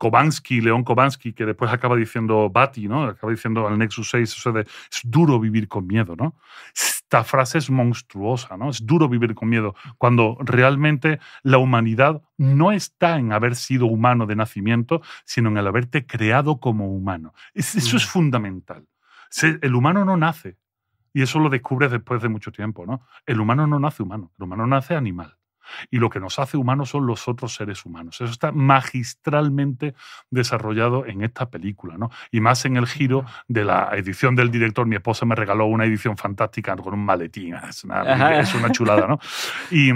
León Kobansky, que después acaba diciendo Bati, ¿no? Acaba diciendo al Nexus 6, o es duro vivir con miedo, ¿no? Esta frase es monstruosa, ¿no? Es duro vivir con miedo, cuando realmente la humanidad no está en haber sido humano de nacimiento, sino en el haberte creado como humano. eso es mm. fundamental. El humano no nace, y eso lo descubres después de mucho tiempo, ¿no? El humano no nace humano, el humano nace animal. Y lo que nos hace humanos son los otros seres humanos. Eso está magistralmente desarrollado en esta película, ¿no? Y más en el giro de la edición del director. Mi esposa me regaló una edición fantástica con un maletín. Ah, es una, chulada, ¿no? Y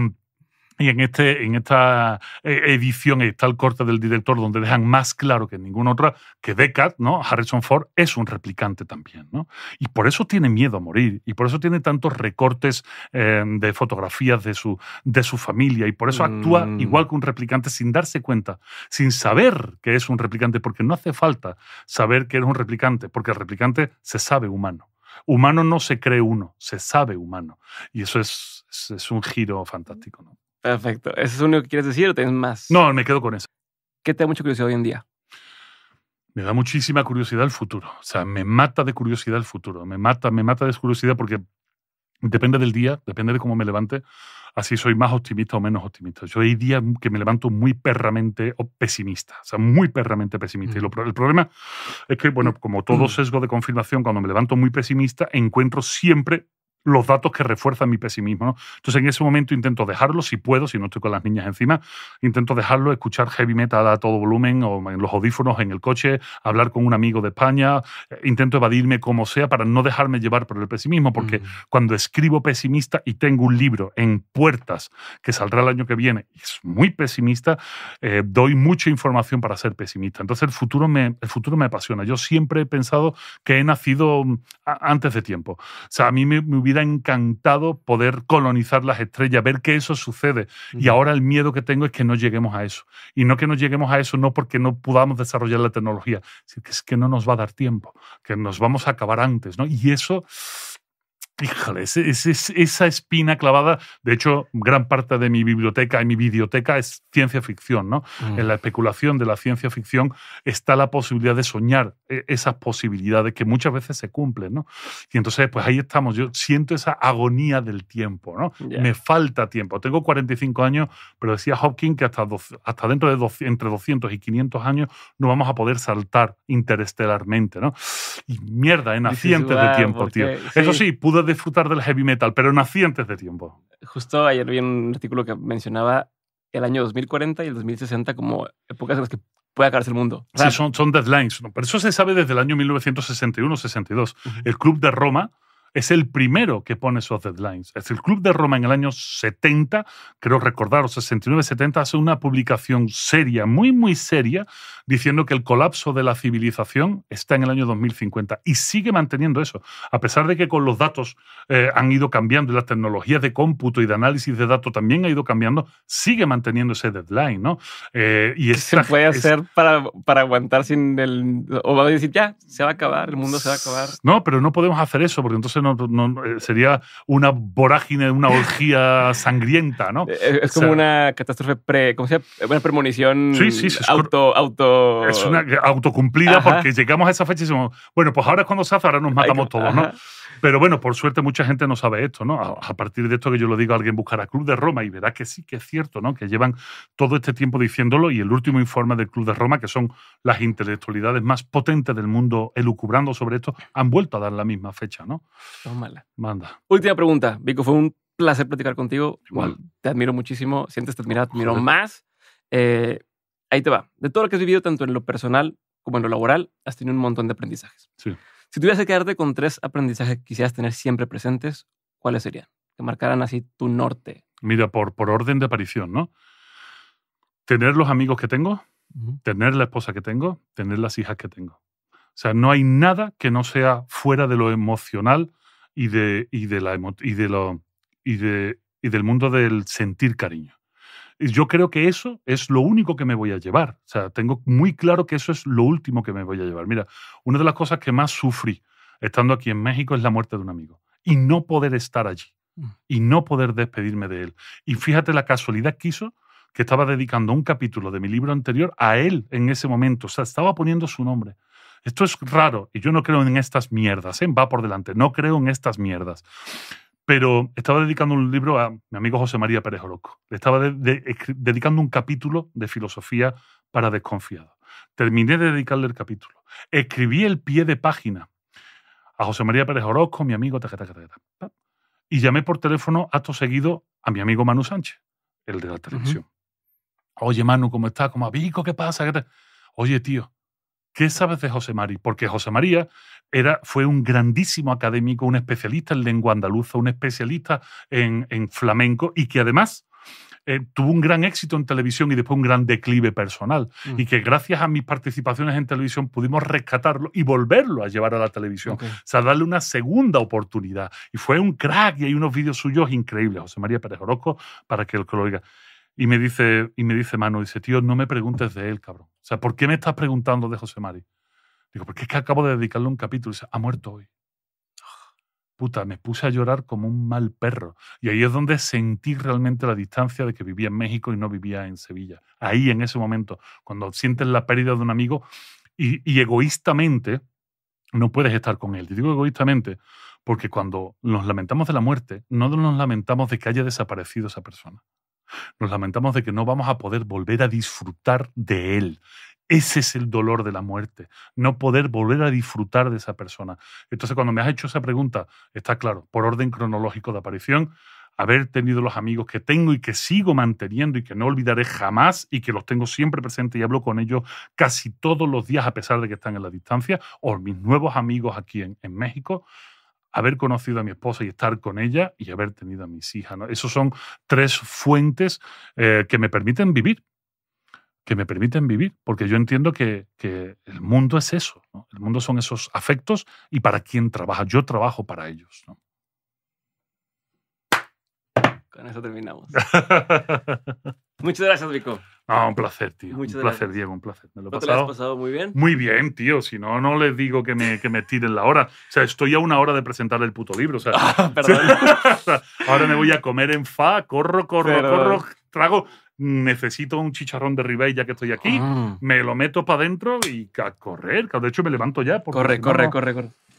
y en, este, en esta eh, edición está el corte del director donde dejan más claro que en ninguna otra que Deckard, ¿no? Harrison Ford es un replicante también, ¿no? Y por eso tiene miedo a morir y por eso tiene tantos recortes eh, de fotografías de su, de su familia y por eso actúa mm. igual que un replicante sin darse cuenta, sin saber que es un replicante, porque no hace falta saber que es un replicante, porque el replicante se sabe humano. Humano no se cree uno, se sabe humano. Y eso es, es, es un giro fantástico, ¿no? Perfecto. ¿Eso es lo único que quieres decir o tienes más? No, me quedo con eso. ¿Qué te da mucha curiosidad hoy en día? Me da muchísima curiosidad el futuro. O sea, me mata de curiosidad el futuro. Me mata, me mata de curiosidad porque depende del día, depende de cómo me levante. Así soy más optimista o menos optimista. Yo hay días que me levanto muy perramente o pesimista, o sea, muy perramente pesimista. Y el problema es que, bueno, mm. como todo mm. sesgo de confirmación, cuando me levanto muy pesimista, encuentro siempre los datos que refuerzan mi pesimismo. Entonces, en ese momento intento dejarlo, si puedo, si no estoy con las niñas encima, intento dejarlo, escuchar heavy metal a todo volumen o en los audífonos, en el coche, hablar con un amigo de España, eh, intento evadirme como sea para no dejarme llevar por el pesimismo, porque mm. cuando escribo pesimista y tengo un libro en puertas que saldrá el año que viene, es muy pesimista, eh, doy mucha información para ser pesimista. Entonces, el futuro, me, el futuro me apasiona. Yo siempre he pensado que he nacido mm, antes de tiempo. O sea, a mí me hubiera encantado poder colonizar las estrellas, ver que eso sucede. Y ahora el miedo que tengo es que no lleguemos a eso. Y no que no lleguemos a eso, no porque no podamos desarrollar la tecnología, sino que es que no nos va a dar tiempo, que nos vamos a acabar antes. ¿no? Y eso híjole, esa espina clavada. De hecho, gran parte de mi biblioteca y mi biblioteca es ciencia ficción, ¿no? Mm. En la especulación de la ciencia ficción está la posibilidad de soñar eh, esas posibilidades que muchas veces se cumplen, ¿no? Y entonces, pues ahí estamos. Yo siento esa agonía del tiempo, ¿no? Me falta tiempo. Tengo 45 años, pero decía Hopkins que hasta, dentro de entre 200 y 500 años no vamos a poder saltar interestelarmente, ¿no? Y mierda, en nacientes de tiempo, tío. Eso sí, pude disfrutar del heavy metal, pero nací antes de tiempo. Justo ayer vi un artículo que mencionaba el año 2040 y el 2060 como épocas en las que puede acabarse el mundo. sí, son, deadlines. Pero eso se sabe desde el año 1961-62. El Club de Roma es el primero que pone esos deadlines. Es el Club de Roma en el año 70, creo recordar, 69-70, hace una publicación seria, muy, muy seria, diciendo que el colapso de la civilización está en el año 2050 y sigue manteniendo eso, a pesar de que con los datos eh, han ido cambiando y las tecnologías de cómputo y de análisis de datos también ha ido cambiando, sigue manteniendo ese deadline, ¿no? Eh, y se puede hacer para, para aguantar sin el... o va a decir, ya, se va a acabar, el mundo se va a acabar. No, pero no podemos hacer eso porque entonces pues, eh, sería una vorágine, una orgía <laughs> sangrienta, ¿no? Eh, eh, es, como una catástrofe pre, ¿cómo se llama? Una premonición auto, auto... Es una autocumplida porque llegamos a esa fecha y decimos, bueno, pues ahora es cuando se hace, ahora nos matamos todos, ¿no? Pero bueno, por suerte mucha gente no sabe esto, ¿no? A, partir de esto que yo lo digo, alguien buscará Club de Roma y verá que sí que es cierto, ¿no? Que llevan todo este tiempo diciéndolo y el último informe del Club de Roma, que son las intelectualidades más potentes del mundo elucubrando sobre esto, han vuelto a dar la misma fecha, ¿no? Tómala. Manda. Última pregunta, Vico, fue un placer platicar contigo. Igual. Te admiro muchísimo, sientes te admiro, te admiro más. Eh, ahí te va. De todo lo que has vivido, tanto en lo personal como en lo laboral, has tenido un montón de aprendizajes. Sí. Si tuvieras que quedarte con tres aprendizajes que quisieras tener siempre presentes, ¿cuáles serían? Que marcaran así tu norte. Mira, por, orden de aparición, ¿no? Tener los amigos que tengo, tener la esposa que tengo, tener las hijas que tengo. O sea, no hay nada que no sea fuera de lo emocional y y y de y del mundo del sentir cariño yo creo que eso es lo único que me voy a llevar. O sea, tengo muy claro que eso es lo último que me voy a llevar. Mira, una de las cosas que más sufrí estando aquí en México es la muerte de un amigo y no poder estar allí mm. y no poder despedirme de él. Y fíjate la casualidad que hizo que estaba dedicando un capítulo de mi libro anterior a él en ese momento. O sea, estaba poniendo su nombre. Esto es raro y yo no creo en estas mierdas. ¿eh? Va por delante, no creo en estas mierdas. Pero estaba dedicando un libro a mi amigo José María Pérez Orozco. Le estaba dedicando un capítulo de filosofía para desconfiados. Terminé de dedicarle el capítulo. Escribí el pie de página a José María Pérez Orozco, mi amigo, y llamé por teléfono acto seguido a mi amigo Manu Sánchez, el de la televisión. Oye, Manu, ¿cómo estás? ¿Cómo abico? ¿Qué pasa? ¿Qué Oye, tío, ¿Qué sabes de José María? Porque José María era, fue un grandísimo académico, un especialista en lengua andaluza, un especialista en, flamenco y que además eh, tuvo un gran éxito en televisión y después un gran declive personal. Mm. Y que gracias a mis participaciones en televisión pudimos rescatarlo y volverlo a llevar a la televisión. O sea, darle una segunda oportunidad. Y fue un crack y hay unos vídeos suyos increíbles. José María Pérez Orozco, para que el lo oiga. Y me dice, y me dice Manu, dice, tío, no me preguntes de él, cabrón. O sea, ¿por qué me estás preguntando de José Mari? Digo, porque es que acabo de dedicarle un capítulo. ha muerto hoy. Puta, me puse a llorar como un mal perro. Y ahí es donde sentí realmente la distancia de que vivía en México y no vivía en Sevilla. Ahí, en ese momento, cuando sientes la pérdida de un amigo y, egoístamente no puedes estar con él. Te digo egoístamente porque cuando nos lamentamos de la muerte, no nos lamentamos de que haya desaparecido esa persona. Nos lamentamos de que no vamos a poder volver a disfrutar de él. Ese es el dolor de la muerte, no poder volver a disfrutar de esa persona. Entonces, cuando me has hecho esa pregunta, está claro, por orden cronológico de aparición, haber tenido los amigos que tengo y que sigo manteniendo y que no olvidaré jamás y que los tengo siempre presentes y hablo con ellos casi todos los días a pesar de que están en la distancia, o mis nuevos amigos aquí en, en México, haber conocido a mi esposa y estar con ella y haber tenido a mis hijas. ¿no? Esas son tres fuentes eh, que me permiten vivir, que me permiten vivir, porque yo entiendo que, que el mundo es eso, el mundo son esos afectos y para quién trabaja, yo trabajo para ellos. ¿no? Con eso terminamos. <laughs> Muchas gracias, Rico. un placer, tío. un placer, Diego, un placer. lo has pasado muy bien? Muy bien, tío. Si no, no les digo que me, que me tiren la hora. O sea, estoy a una hora de presentar el puto libro. O sea, <laughs> ah, <laughs> ahora me voy a comer en fa, corro, corro, corro, trago. Necesito un chicharrón de Ribey ya que estoy aquí. Ah. Me lo meto para adentro y a correr. De hecho, me levanto ya. Corre, corre, corre, corre.